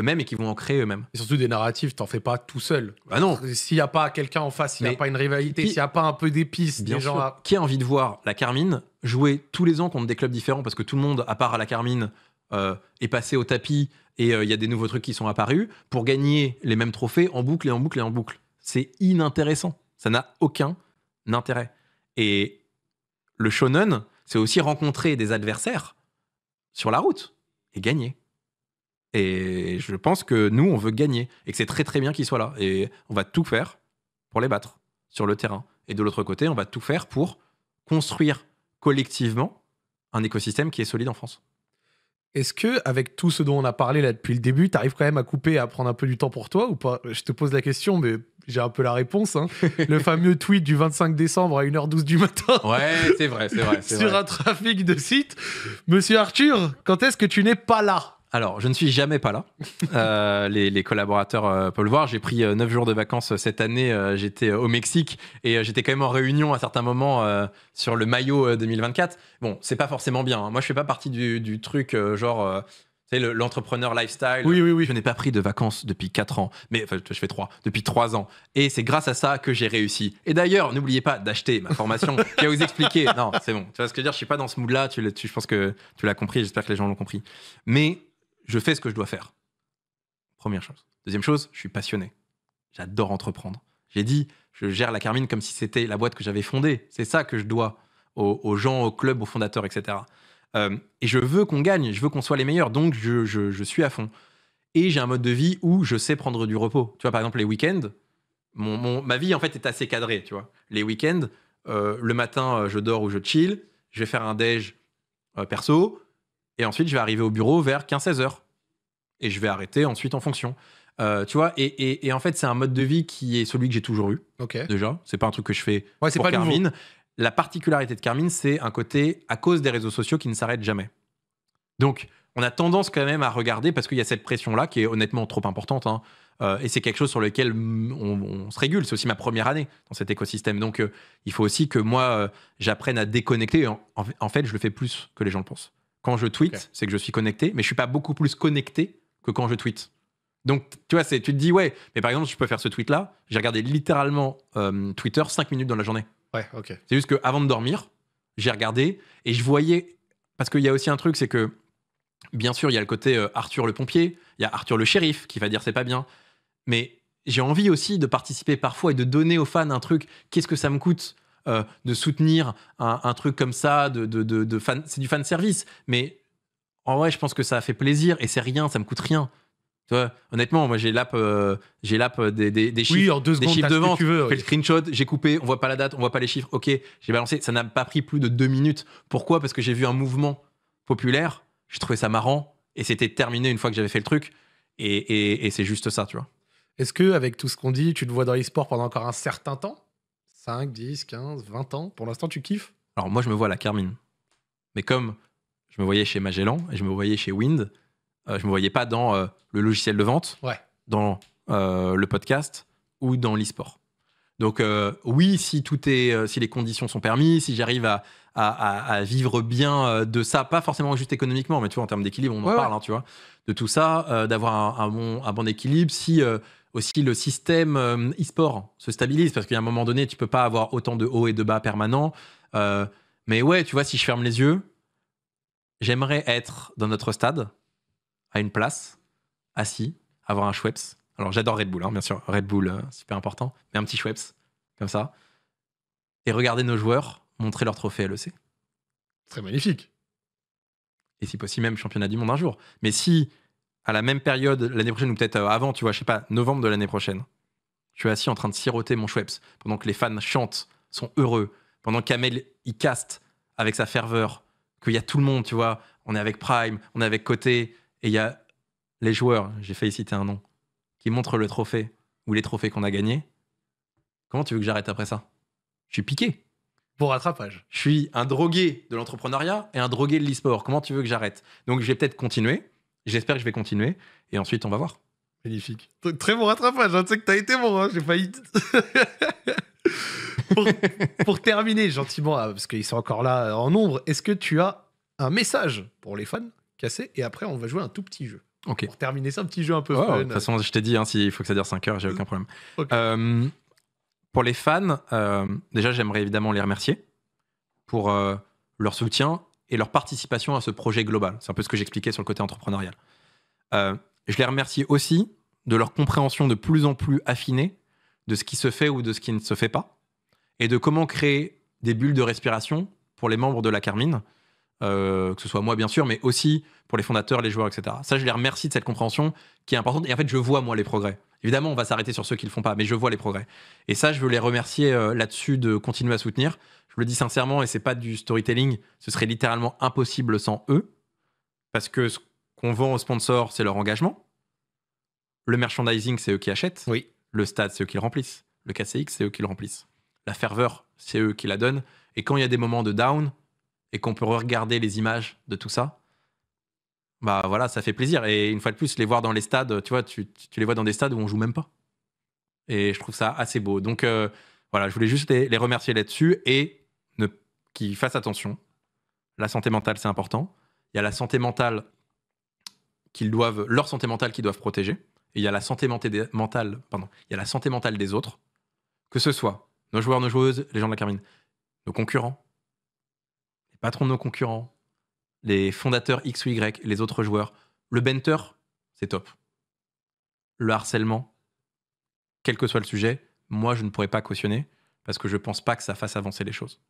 S2: eux-mêmes et qu'ils vont en créer eux-mêmes. Et surtout des tu t'en fais pas tout seul. Bah non. S'il n'y a pas quelqu'un en face, s'il n'y a pas une rivalité, s'il n'y a pas un peu d'épices, des gens. Qui a envie de voir la Carmine jouer tous les ans contre des clubs différents parce que tout le monde, à part la Carmine, euh, est passé au tapis et euh, il y a des nouveaux trucs qui sont apparus pour gagner les mêmes trophées en boucle et en boucle et en boucle. C'est inintéressant. Ça n'a aucun intérêt. Et le shonen, c'est aussi rencontrer des adversaires sur la route et gagner. Et je pense que nous, on veut gagner et que c'est très très bien qu'ils soient là. Et on va tout faire pour les battre sur le terrain. Et de l'autre côté, on va tout faire pour construire collectivement un écosystème qui est solide en France. Est-ce que, avec tout ce dont on a parlé là depuis le début, t'arrives quand même à couper, à prendre
S1: un peu du temps pour toi ou pas Je te pose la question, mais j'ai un peu la réponse. Hein. le fameux tweet du 25 décembre à 1h12 du matin. Ouais, c'est vrai, c'est vrai. sur un trafic de site. Monsieur Arthur, quand est-ce que tu n'es pas là
S2: alors, je ne suis jamais pas là. Euh, les, collaborateurs euh, peuvent le voir. J'ai pris euh, neuf jours de vacances cette année. j'étais au Mexique et j'étais quand même en réunion à certains moments sur le maillot 2024. Bon, c'est pas forcément bien. Hein. Moi, je fais pas partie du, truc genre. l'entrepreneur lifestyle. Oui, oui, oui. Je n'ai pas pris de vacances depuis quatre ans, mais enfin, je fais trois. depuis trois ans. Et c'est grâce à ça que j'ai réussi. Et d'ailleurs, n'oubliez pas d'acheter ma formation qui va vous expliquer. Non, c'est bon. Tu vois ce que je veux dire Je suis pas dans ce mood-là. je pense que tu l'as compris. J'espère que les gens l'ont compris. Mais je fais ce que je dois faire. Première chose. Deuxième chose, je suis passionné. J'adore entreprendre. J'ai dit, je gère la Carmine comme si c'était la boîte que j'avais fondée. C'est ça que je dois aux, gens, au club, aux fondateurs, etc. Euh, et je veux qu'on gagne, je veux qu'on soit les meilleurs, donc je, suis à fond. Et j'ai un mode de vie où je sais prendre du repos. Tu vois, par exemple, les week-ends, ma vie en fait est assez cadrée, tu vois. Les week-ends, euh, le matin, euh, je dors ou je chill, je vais faire un déj perso, et ensuite, je vais arriver au bureau vers 15-16 heures. Et je vais arrêter ensuite en fonction. Euh, tu vois, et, en fait, c'est un mode de vie qui est celui que j'ai toujours eu. Ok. Déjà, c'est pas un truc que je fais ouais, pour pas Carmine. La particularité de Carmine, c'est un côté à cause des réseaux sociaux qui ne s'arrête jamais. Donc, on a tendance quand même à regarder parce qu'il y a cette pression-là qui est honnêtement trop importante. Hein. Euh, et c'est quelque chose sur lequel on, se régule. C'est aussi ma première année dans cet écosystème. Donc, euh, il faut aussi que moi, j'apprenne à déconnecter. en, fait, je le fais plus que les gens le pensent quand je tweete, c'est que je suis connecté, mais je suis pas beaucoup plus connecté que quand je tweete. Donc, tu vois, tu te dis, ouais, mais par exemple, je peux faire ce tweet-là. J'ai regardé littéralement euh, Twitter 5 minutes dans la journée. Ouais, ok. C'est juste qu'avant de dormir, j'ai regardé et je voyais. Parce qu'il y a aussi un truc, c'est que, bien sûr, il y a le côté euh, Arthur le pompier, il y a Arthur le shérif qui va dire c'est pas bien. Mais j'ai envie aussi de participer parfois et de donner aux fans un truc. Qu'est-ce que ça me coûte euh, de soutenir un, truc comme ça, de, c'est du fan service. Mais en vrai, je pense que ça a fait plaisir et c'est rien, ça me coûte rien. Tu vois, honnêtement, moi j'ai l'app, euh, j'ai l'app euh, des, chiffres, oui, en Tu fait le screenshot, j'ai coupé, on voit pas la date, on voit pas les chiffres. Ok, j'ai balancé. Ça n'a pas pris plus de deux minutes. Pourquoi Parce que j'ai vu un mouvement populaire. J'ai trouvé ça marrant et c'était terminé une fois que j'avais fait le truc. Et, c'est juste ça, tu vois.
S1: Est-ce que avec tout ce qu'on dit, tu te vois dans l'e-sport pendant encore un certain temps 5, 10, 15, 20 ans Pour l'instant, tu kiffes
S2: Alors, moi, je me vois à la Carmine. Mais comme je me voyais chez Magellan et je me voyais chez Wind, euh, je me voyais pas dans euh, le logiciel de vente, dans euh, le podcast ou dans l'e-sport. Donc oui, si tout est, si les conditions sont permises, si j'arrive à, vivre bien de ça, pas forcément juste économiquement, mais tu en termes d'équilibre, on en parle, hein, tu vois, de tout ça, d'avoir un, bon, un bon équilibre. Si aussi le système euh, e-sport se stabilise parce qu'à un moment donné, tu peux pas avoir autant de hauts et de bas permanents. Euh, mais ouais, tu vois, si je ferme les yeux, j'aimerais être dans notre stade, à une place, assis, avoir un Schweppes. Alors j'adore Red Bull, hein, bien sûr, Red Bull, euh, super important, mais un petit Schweppes, comme ça, et regarder nos joueurs montrer leur trophée LEC. Très magnifique. Et si possible, même championnat du monde un jour. Mais si à la même période l'année prochaine, ou peut-être euh, avant, tu vois, je sais pas, novembre de l'année prochaine, je suis assis en train de siroter mon Schweppes pendant que les fans chantent, sont heureux, pendant qu'Amel y caste avec sa ferveur, qu'il y a tout le monde, tu vois, on est avec Prime, on est avec Côté, et il y a les joueurs, j'ai failli citer un nom, qui montrent le trophée ou les trophées qu'on a gagnés. Comment tu veux que j'arrête après ça Je suis piqué. Pour rattrapage. Je suis un drogué de l'entrepreneuriat et un drogué de l'e-sport. Comment tu veux que j'arrête Donc, je vais peut-être continuer J'espère que je vais continuer. Et ensuite, on va voir. Magnifique.
S1: Très bon rattrapage. Hein. Tu sais que t'as été bon. Hein. J'ai failli. pour, pour, terminer gentiment, ah, parce qu'ils sont encore là euh, en nombre, est-ce que tu as un message pour les fans cassés Et après, on va jouer un tout petit jeu. Ok. Pour terminer, ça, un petit jeu un peu oh, fun. De toute façon,
S2: je t'ai dit, hein, s'il faut que ça dure 5 heures, j'ai aucun problème. Euh, pour les fans, euh, déjà, j'aimerais évidemment les remercier pour leur soutien et leur participation à ce projet global. C'est un peu ce que j'expliquais sur le côté entrepreneurial. Euh, je les remercie aussi de leur compréhension de plus en plus affinée de ce qui se fait ou de ce qui ne se fait pas, et de comment créer des bulles de respiration pour les membres de la Carmine, euh, que ce soit moi bien sûr, mais aussi pour les fondateurs, les joueurs, etc. Ça, je les remercie de cette compréhension qui est importante, et en fait, je vois moi les progrès. Évidemment, on va s'arrêter sur ceux qui ne le font pas, mais je vois les progrès. Et ça, je veux les remercier euh, là-dessus de continuer à soutenir, je le dis sincèrement, et c'est pas du storytelling, ce serait littéralement impossible sans eux, parce que ce qu'on vend aux sponsors, c'est leur engagement. Le merchandising, c'est eux qui achètent. Oui. Le stade, c'est eux qui le remplissent. Le KCX, c'est eux qui le remplissent. La ferveur, c'est eux qui la donnent. Et quand il y a des moments de down et qu'on peut regarder les images de tout ça, bah voilà, ça fait plaisir. Et une fois de plus, les voir dans les stades, tu vois, tu, les vois dans des stades où on joue même pas. Et je trouve ça assez beau. Donc euh, voilà, je voulais juste les, les remercier là-dessus. Et qui fassent attention. La santé mentale, c'est important. Il y a la santé mentale qu'ils doivent, leur santé mentale qu'ils doivent protéger. Et il y a la santé mentale, pardon, il y a la santé mentale des autres, que ce soit nos joueurs, nos joueuses, les gens de la Carmine, nos concurrents, les patrons de nos concurrents, les fondateurs X ou Y, les autres joueurs, le benter, c'est top. Le harcèlement, quel que soit le sujet, moi je ne pourrais pas cautionner parce que je pense pas que ça fasse avancer les choses.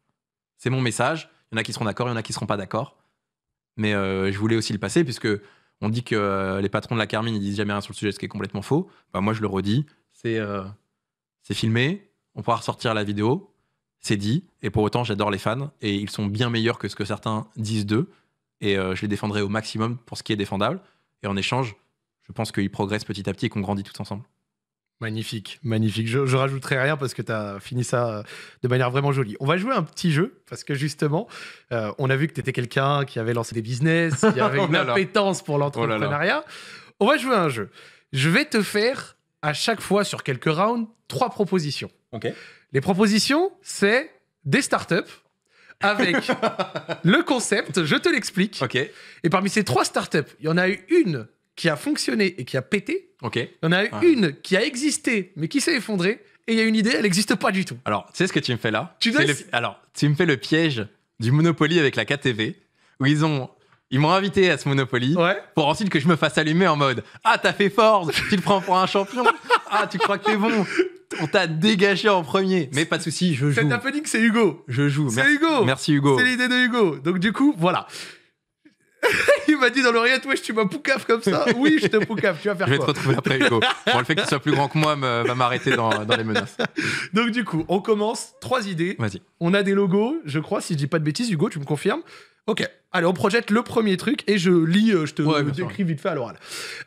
S2: C'est mon message. Il y en a qui seront d'accord, il y en a qui seront pas d'accord. Mais euh, je voulais aussi le passer, puisque on dit que euh, les patrons de la Carmine, ils disent jamais rien sur le sujet, ce qui est complètement faux. Bah, moi, je le redis. C'est euh, c'est filmé, on pourra ressortir la vidéo, c'est dit. Et pour autant, j'adore les fans, et ils sont bien meilleurs que ce que certains disent d'eux. Et je les défendrai au maximum pour ce qui est défendable. Et en échange, je pense qu'ils progressent petit à petit et qu'on grandit tous ensemble.
S1: Magnifique, magnifique. Je, je, rajouterai rien parce que tu as fini ça euh, de manière vraiment jolie. On va jouer un petit jeu parce que justement, euh, on a vu que tu étais quelqu'un qui avait lancé des business, qui avait une oh appétence pour oh l'entrepreneuriat. on va jouer un jeu. Je vais te faire à chaque fois sur quelques rounds trois propositions. Ok. Les propositions, c'est des startups avec le concept, je te l'explique. Ok. Et parmi ces trois startups, il y en a eu une qui a fonctionné et qui a pété. Ok. Il a une qui a existé mais qui s'est effondrée. Et il y a une idée, elle n'existe pas du tout.
S2: Alors, tu sais ce que tu me fais là tu fais. Alors, tu me fais le piège du Monopoly avec la KTV, où ils ont ils m'ont invité à ce Monopoly pour ensuite que je me fasse allumer en mode Ah, t'as fait Ford, tu le prends pour un champion. Ah, tu crois que t'es bon. On t'a dégagé en premier. Mais pas de souci, je joue. Cet
S1: c'est Hugo. Je joue. C'est
S2: Hugo. Merci Hugo. C'est l'idée
S1: de Hugo. Donc, du coup, voilà. il m'a dit dans l'oreillette, wesh, tu m'as poucave comme ça. Oui, je te poucave, tu vas faire quoi Je vais te
S2: retrouver après, Hugo. Bon, le fait que soit plus grand que moi va m'arrêter dans, dans, les menaces.
S1: Donc, du coup, on commence. Trois idées. Vas-y. On a des logos, je crois, si je dis pas de bêtises, Hugo, tu me confirmes Ok. Allez, on projette le premier truc et je lis, euh, je te décris vite fait à l'oral.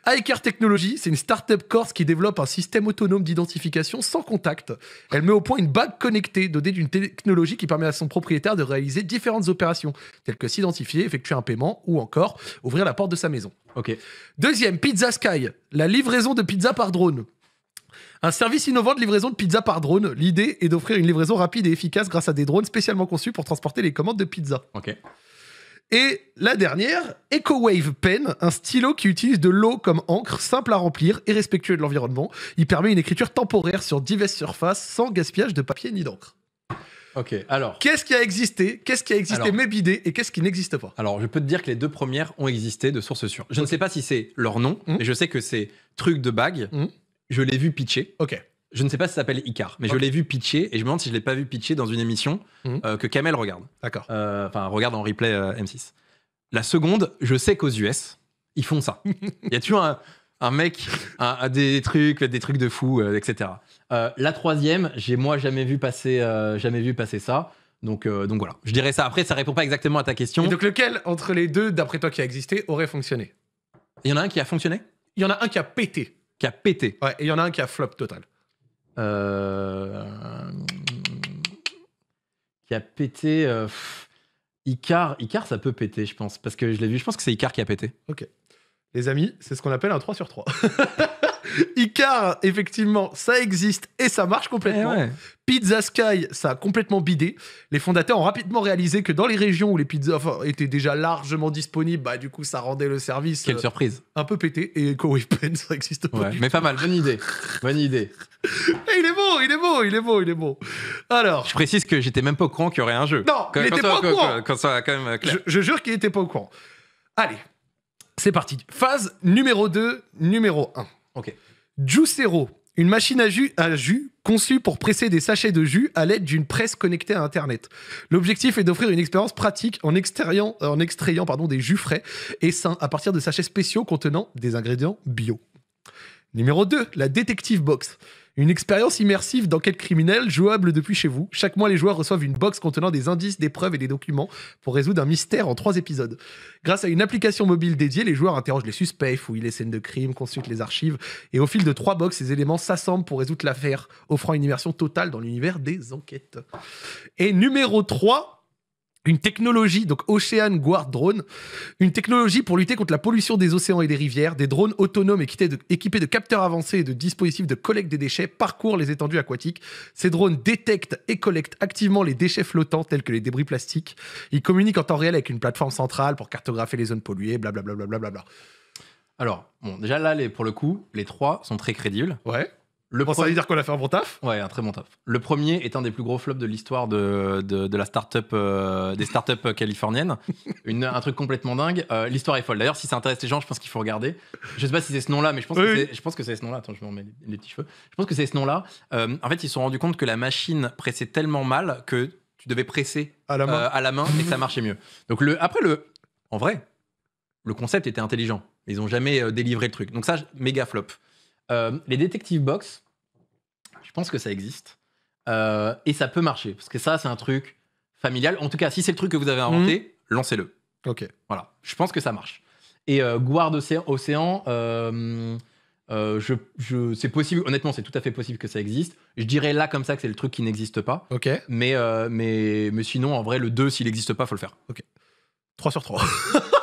S1: iCare Technologies, c'est une startup corse qui développe un système autonome d'identification sans contact. Elle met au point une bague connectée dotée d'une technologie qui permet à son propriétaire de réaliser différentes opérations, telles que s'identifier, effectuer un paiement ou encore ouvrir la porte de sa maison. Ok. Deuxième, Pizza Sky, la livraison de pizza par drone. Un service innovant de livraison de pizza par drone. L'idée est d'offrir une livraison rapide et efficace grâce à des drones spécialement conçus pour transporter les commandes de pizza. Ok. Et la dernière, EcoWave Pen, un stylo qui utilise de l'eau comme encre, simple à remplir et respectueux de l'environnement. Il permet une écriture temporaire sur diverses surfaces sans gaspillage de papier ni d'encre.
S2: Ok, alors. Qu'est-ce qui a existé Qu'est-ce qui a existé mes bidets et qu'est-ce qui n'existe pas Alors, je peux te dire que les deux premières ont existé de source sûre. Je ne sais pas si c'est leur nom, hmm. mais je sais que c'est truc de bague. Hmm. Je l'ai vu pitcher. Ok. Je ne sais pas si ça s'appelle Icar, mais je l'ai vu pitcher et je me demande si je l'ai pas vu pitcher dans une émission mhm. euh, que Kamel regarde. D'accord. Euh, enfin, regarde en replay euh, M6. La seconde, je sais qu'aux US, ils font ça. Il y a toujours un, un mec, à des trucs, des trucs de fou, etc. la troisième, j'ai moi jamais vu passer, jamais vu passer ça. Donc, donc voilà, je dirais ça. Après, ça répond pas exactement à ta question. donc lequel entre les deux, d'après toi, qui a existé, aurait fonctionné Il y en a un qui a fonctionné Il y en a un qui a pété. Qui a pété. Ouais,
S1: il y en a un qui a flop total.
S2: Euh, qui a pété. Euh, Icar, Icar, ça peut péter, je pense. Parce que je l'ai vu, je pense que c'est Icar qui a pété. Ok. Les amis, c'est ce qu'on appelle un 3 sur 3. Icar,
S1: effectivement, ça existe et ça marche complètement. Eh Pizza Sky, ça a complètement bidé. Les fondateurs ont rapidement réalisé que dans les régions où les pizzas étaient déjà largement disponibles, bah, du coup, ça rendait le service. Quelle euh, surprise. Un peu pété. Et Weapon, ça existe pas. mais pas mal. Bonne idée. Bonne idée. Eh, il est beau, il est beau, il est beau, il est beau. Alors.
S2: Je précise que j'étais même pas au courant qu'il y aurait un jeu. Non, quand, il pas au courant. Quand, quand même euh, Je,
S1: je jure qu'il était pas au courant. Allez, c'est parti. Phase numéro 2, numéro 1. Ok. Juicero, une machine à jus, conçue pour presser des sachets de jus à l'aide d'une presse connectée à Internet. L'objectif est d'offrir une expérience pratique en, extrayant des jus frais et sains à partir de sachets spéciaux contenant des ingrédients bio. Numéro 2, la Detective box. Une expérience immersive d'enquête criminelle jouable depuis chez vous. Chaque mois, les joueurs reçoivent une box contenant des indices, des preuves et des documents pour résoudre un mystère en trois épisodes. Grâce à une application mobile dédiée, les joueurs interrogent les suspects, fouillent les scènes de crime, consultent les archives et au fil de trois box, ces éléments s'assemblent pour résoudre l'affaire, offrant une immersion totale dans l'univers des enquêtes. Et numéro 3, une technologie, donc Ocean Guard Drone, une technologie pour lutter contre la pollution des océans et des rivières. Des drones autonomes équipés de, capteurs avancés et de dispositifs de collecte des déchets parcourent les étendues aquatiques. Ces drones détectent et collectent activement les déchets flottants tels que les débris plastiques. Ils communiquent en temps réel avec une plateforme centrale pour cartographier les zones
S2: polluées, blablabla. Alors, bon, déjà là, pour le coup, les trois sont très crédibles. Ouais. Le Ça dire qu'on a fait un bon taf Ouais, un très bon taf. Le premier est un des plus gros flops de l'histoire de, la start-up, euh, des startups euh, californiennes. Une, un truc complètement dingue. Euh, l'histoire est folle. D'ailleurs, si ça intéresse les gens, je pense qu'il faut regarder. Je sais pas si c'est ce nom-là, mais je pense, que c'est, je pense que c'est ce nom-là. Attends, je m'en mets les, petits cheveux. Je pense que c'est ce nom-là. en fait, ils se sont rendus compte que la machine pressait tellement mal que tu devais presser à la main, et que ça marchait mieux. Donc, le, après, le, en vrai, le concept était intelligent. Ils n'ont jamais délivré le truc. Donc, ça, méga flop. Euh, les détectives box, je pense que ça existe. Euh, et ça peut marcher, parce que ça, c'est un truc familial. En tout cas, si c'est le truc que vous avez inventé, mhm. lancez-le. Ok. Voilà, je pense que ça marche. Et euh, Guard Océan, je, je, c'est possible, honnêtement, c'est tout à fait possible que ça existe. Je dirais là comme ça que c'est le truc qui n'existe pas. Ok. Mais, mais, mais sinon, en vrai, le 2, s'il n'existe pas, faut le faire. Ok. 3 sur 3.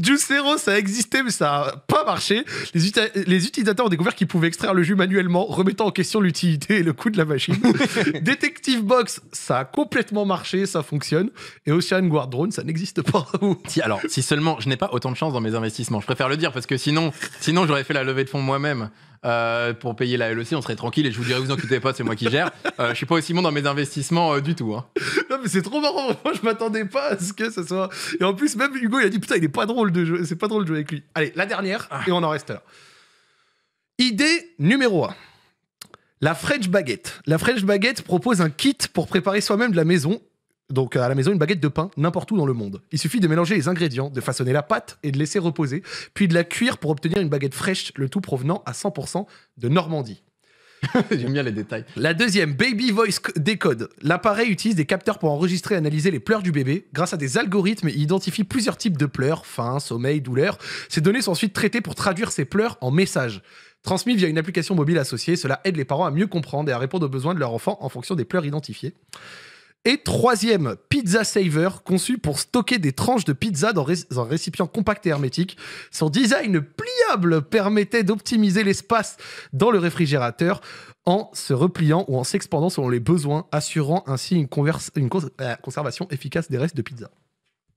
S1: Juicero, ça existait, mais ça n'a pas marché. Les, utilisateurs ont découvert qu'ils pouvaient extraire le jus manuellement, remettant en question l'utilité et le coût de la machine. Detective Box,
S2: ça a complètement marché, ça fonctionne. Et Ocean Guard Drone, ça n'existe pas. si, alors, si seulement je n'ai pas autant de chance dans mes investissements, je préfère le dire parce que sinon, sinon j'aurais fait la levée de fonds moi-même. Euh, pour payer la LEC, on serait tranquille et je vous dirais, vous inquiétez pas, c'est moi qui gère. Euh, je suis pas aussi bon dans mes investissements euh, du tout. Hein.
S1: Non, mais c'est trop marrant, je m'attendais pas à ce que ça soit. Et en plus, même Hugo, il a dit, putain, il est pas drôle de jouer, c'est pas drôle de jouer avec lui. Allez, la dernière, ah. et on en reste là. Idée numéro 1. La French Baguette. La French Baguette propose un kit pour préparer soi-même de la maison donc à la maison une baguette de pain n'importe où dans le monde. Il suffit de mélanger les ingrédients, de façonner la pâte et de laisser reposer, puis de la cuire pour obtenir une baguette fraîche, le tout provenant à 100% de Normandie. J'aime bien les détails. La deuxième, Baby Voice décode. L'appareil utilise des capteurs pour enregistrer et analyser les pleurs du bébé. Grâce à des algorithmes, il identifie plusieurs types de pleurs, faim, sommeil, douleur. Ces données sont ensuite traitées pour traduire ces pleurs en messages. Transmis via une application mobile associée, cela aide les parents à mieux comprendre et à répondre aux besoins de leur enfant en fonction des pleurs identifiées. Et troisième, Pizza Saver, conçu pour stocker des tranches de pizza dans, un récipient compact et hermétique. Son design pliable permettait d'optimiser l'espace dans le réfrigérateur en se repliant ou en s'expandant selon les besoins, assurant ainsi une, euh, conservation efficace des restes de
S2: pizza.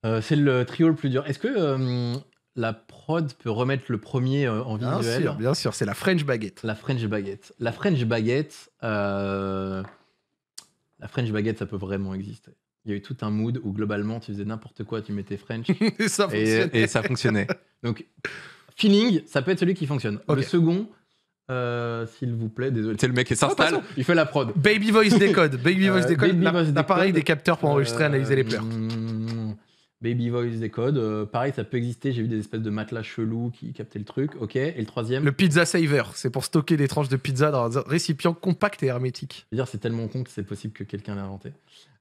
S2: Euh, c'est le trio le plus dur. Est-ce que euh, la prod peut remettre le premier en visuel. Bien sûr, bien sûr, c'est la French baguette. La French baguette. La French baguette, euh, la French baguette, ça peut vraiment exister. Il y a eu tout un mood où globalement, tu faisais n'importe quoi, tu mettais French et, ça fonctionnait. Donc, feeling, ça peut être celui qui fonctionne. Le second, euh, s'il vous plaît, désolé. C'est le mec qui oh, s'installe, il fait la prod. Baby Voice décode, Baby euh, Voice décode, l'appareil
S1: des capteurs pour enregistrer, analyser les euh, pleurs. Mm,
S2: mm, mm, Baby Voice Decode. codes euh, », pareil, ça peut exister. J'ai vu des espèces de matelas chelous qui captaient le truc. Ok. Et le troisième Le Pizza Saver. C'est pour stocker des tranches de pizza dans un récipient compact et hermétique. Je veux dire, c'est tellement con que c'est possible que quelqu'un l'ait inventé.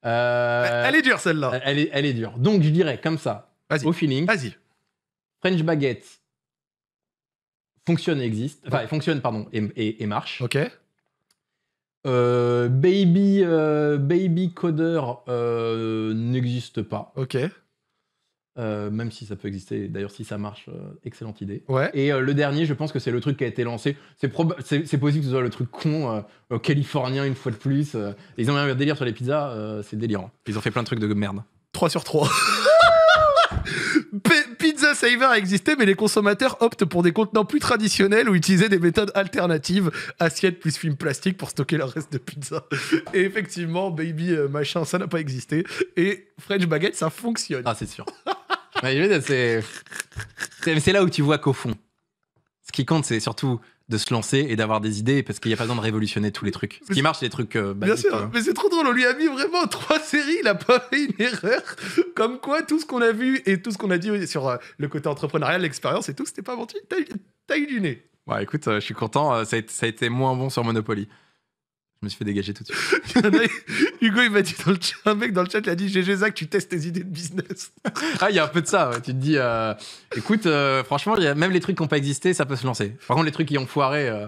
S2: Euh, elle est dure celle-là. Elle est, elle est dure. Donc je dirais comme ça. Au feeling. Vas-y. French Baguette fonctionne et existe. fonctionne, pardon, et, marche. Ok. Euh, baby, baby Coder n'existe pas. Ok. Euh, même si ça peut exister. D'ailleurs, si ça marche, euh, excellente idée. Et euh, le dernier, je pense que c'est le truc qui a été lancé. C'est possible que ce soit le truc con californien une fois de plus. ils ont mis un délire sur les pizzas, c'est délirant. Ils ont fait plein de trucs de merde. 3 sur 3.
S1: Pizza Saver a existé, mais les consommateurs optent pour des contenants plus traditionnels ou utiliser des méthodes alternatives, assiettes plus film plastique pour stocker leur reste de pizza. Et effectivement, baby machin, ça n'a pas existé. Et French Baguette, ça fonctionne. Ah, c'est sûr.
S2: Bah, c'est... c'est là où tu vois qu'au fond, ce qui compte, c'est surtout de se lancer et d'avoir des idées parce qu'il n'y a pas besoin de révolutionner tous les trucs. Ce qui marche, les trucs. Euh, Bien sûr,
S1: mais c'est trop drôle. On lui a mis vraiment trois séries. Il n'a pas fait une erreur. Comme quoi, tout ce qu'on a vu et tout ce qu'on a dit sur euh, le côté entrepreneurial, l'expérience et tout, c'était pas menti. Taille du nez.
S2: Ouais, écoute, euh, je suis content. Ça ça a été moins bon sur Monopoly. Je me suis fait dégager tout de suite.
S1: Hugo, il m'a dit dans le chat, un mec dans le chat, il a dit GG Zach, tu testes tes idées de business.
S2: ah, il y a un peu de ça. Tu te dis, euh, écoute, euh, franchement, y a même les trucs qui n'ont pas existé, ça peut se lancer. Par contre, les trucs qui ont foiré. Euh,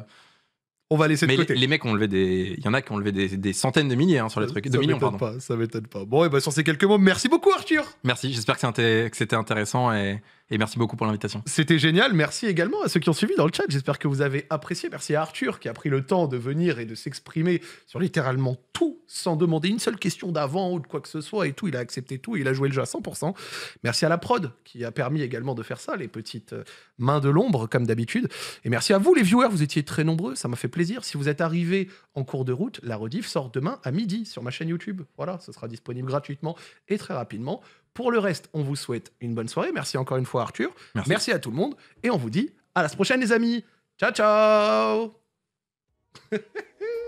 S2: On va laisser de Mais côté. Les, les, mecs ont levé des. Il y en a qui ont levé des, centaines de milliers hein, sur les trucs. de millions, pardon.
S1: Ça ça m'étonne pas. Bon, et ben sur ces
S2: quelques mots, merci beaucoup, Arthur. Merci, j'espère que c'était intéressant et. Et merci beaucoup pour l'invitation.
S1: C'était génial. Merci également à ceux qui ont suivi dans le chat. J'espère que vous avez apprécié. Merci à Arthur qui a pris le temps de venir et de s'exprimer sur littéralement tout sans demander une seule question d'avant ou de quoi que ce soit et tout. Il a accepté tout. Et il a joué le jeu à 100%. Merci à la prod qui a permis également de faire ça, les petites euh, mains de l'ombre comme d'habitude. Et merci à vous les viewers. Vous étiez très nombreux. Ça m'a fait plaisir. Si vous êtes arrivés en cours de route, la rediff sort demain à midi sur ma chaîne YouTube. Voilà, ce sera disponible gratuitement et très rapidement. Pour le reste, on vous souhaite une bonne soirée. Merci encore une fois, Arthur. Merci, à tout le monde. Et on vous dit à la prochaine, les amis. Ciao, ciao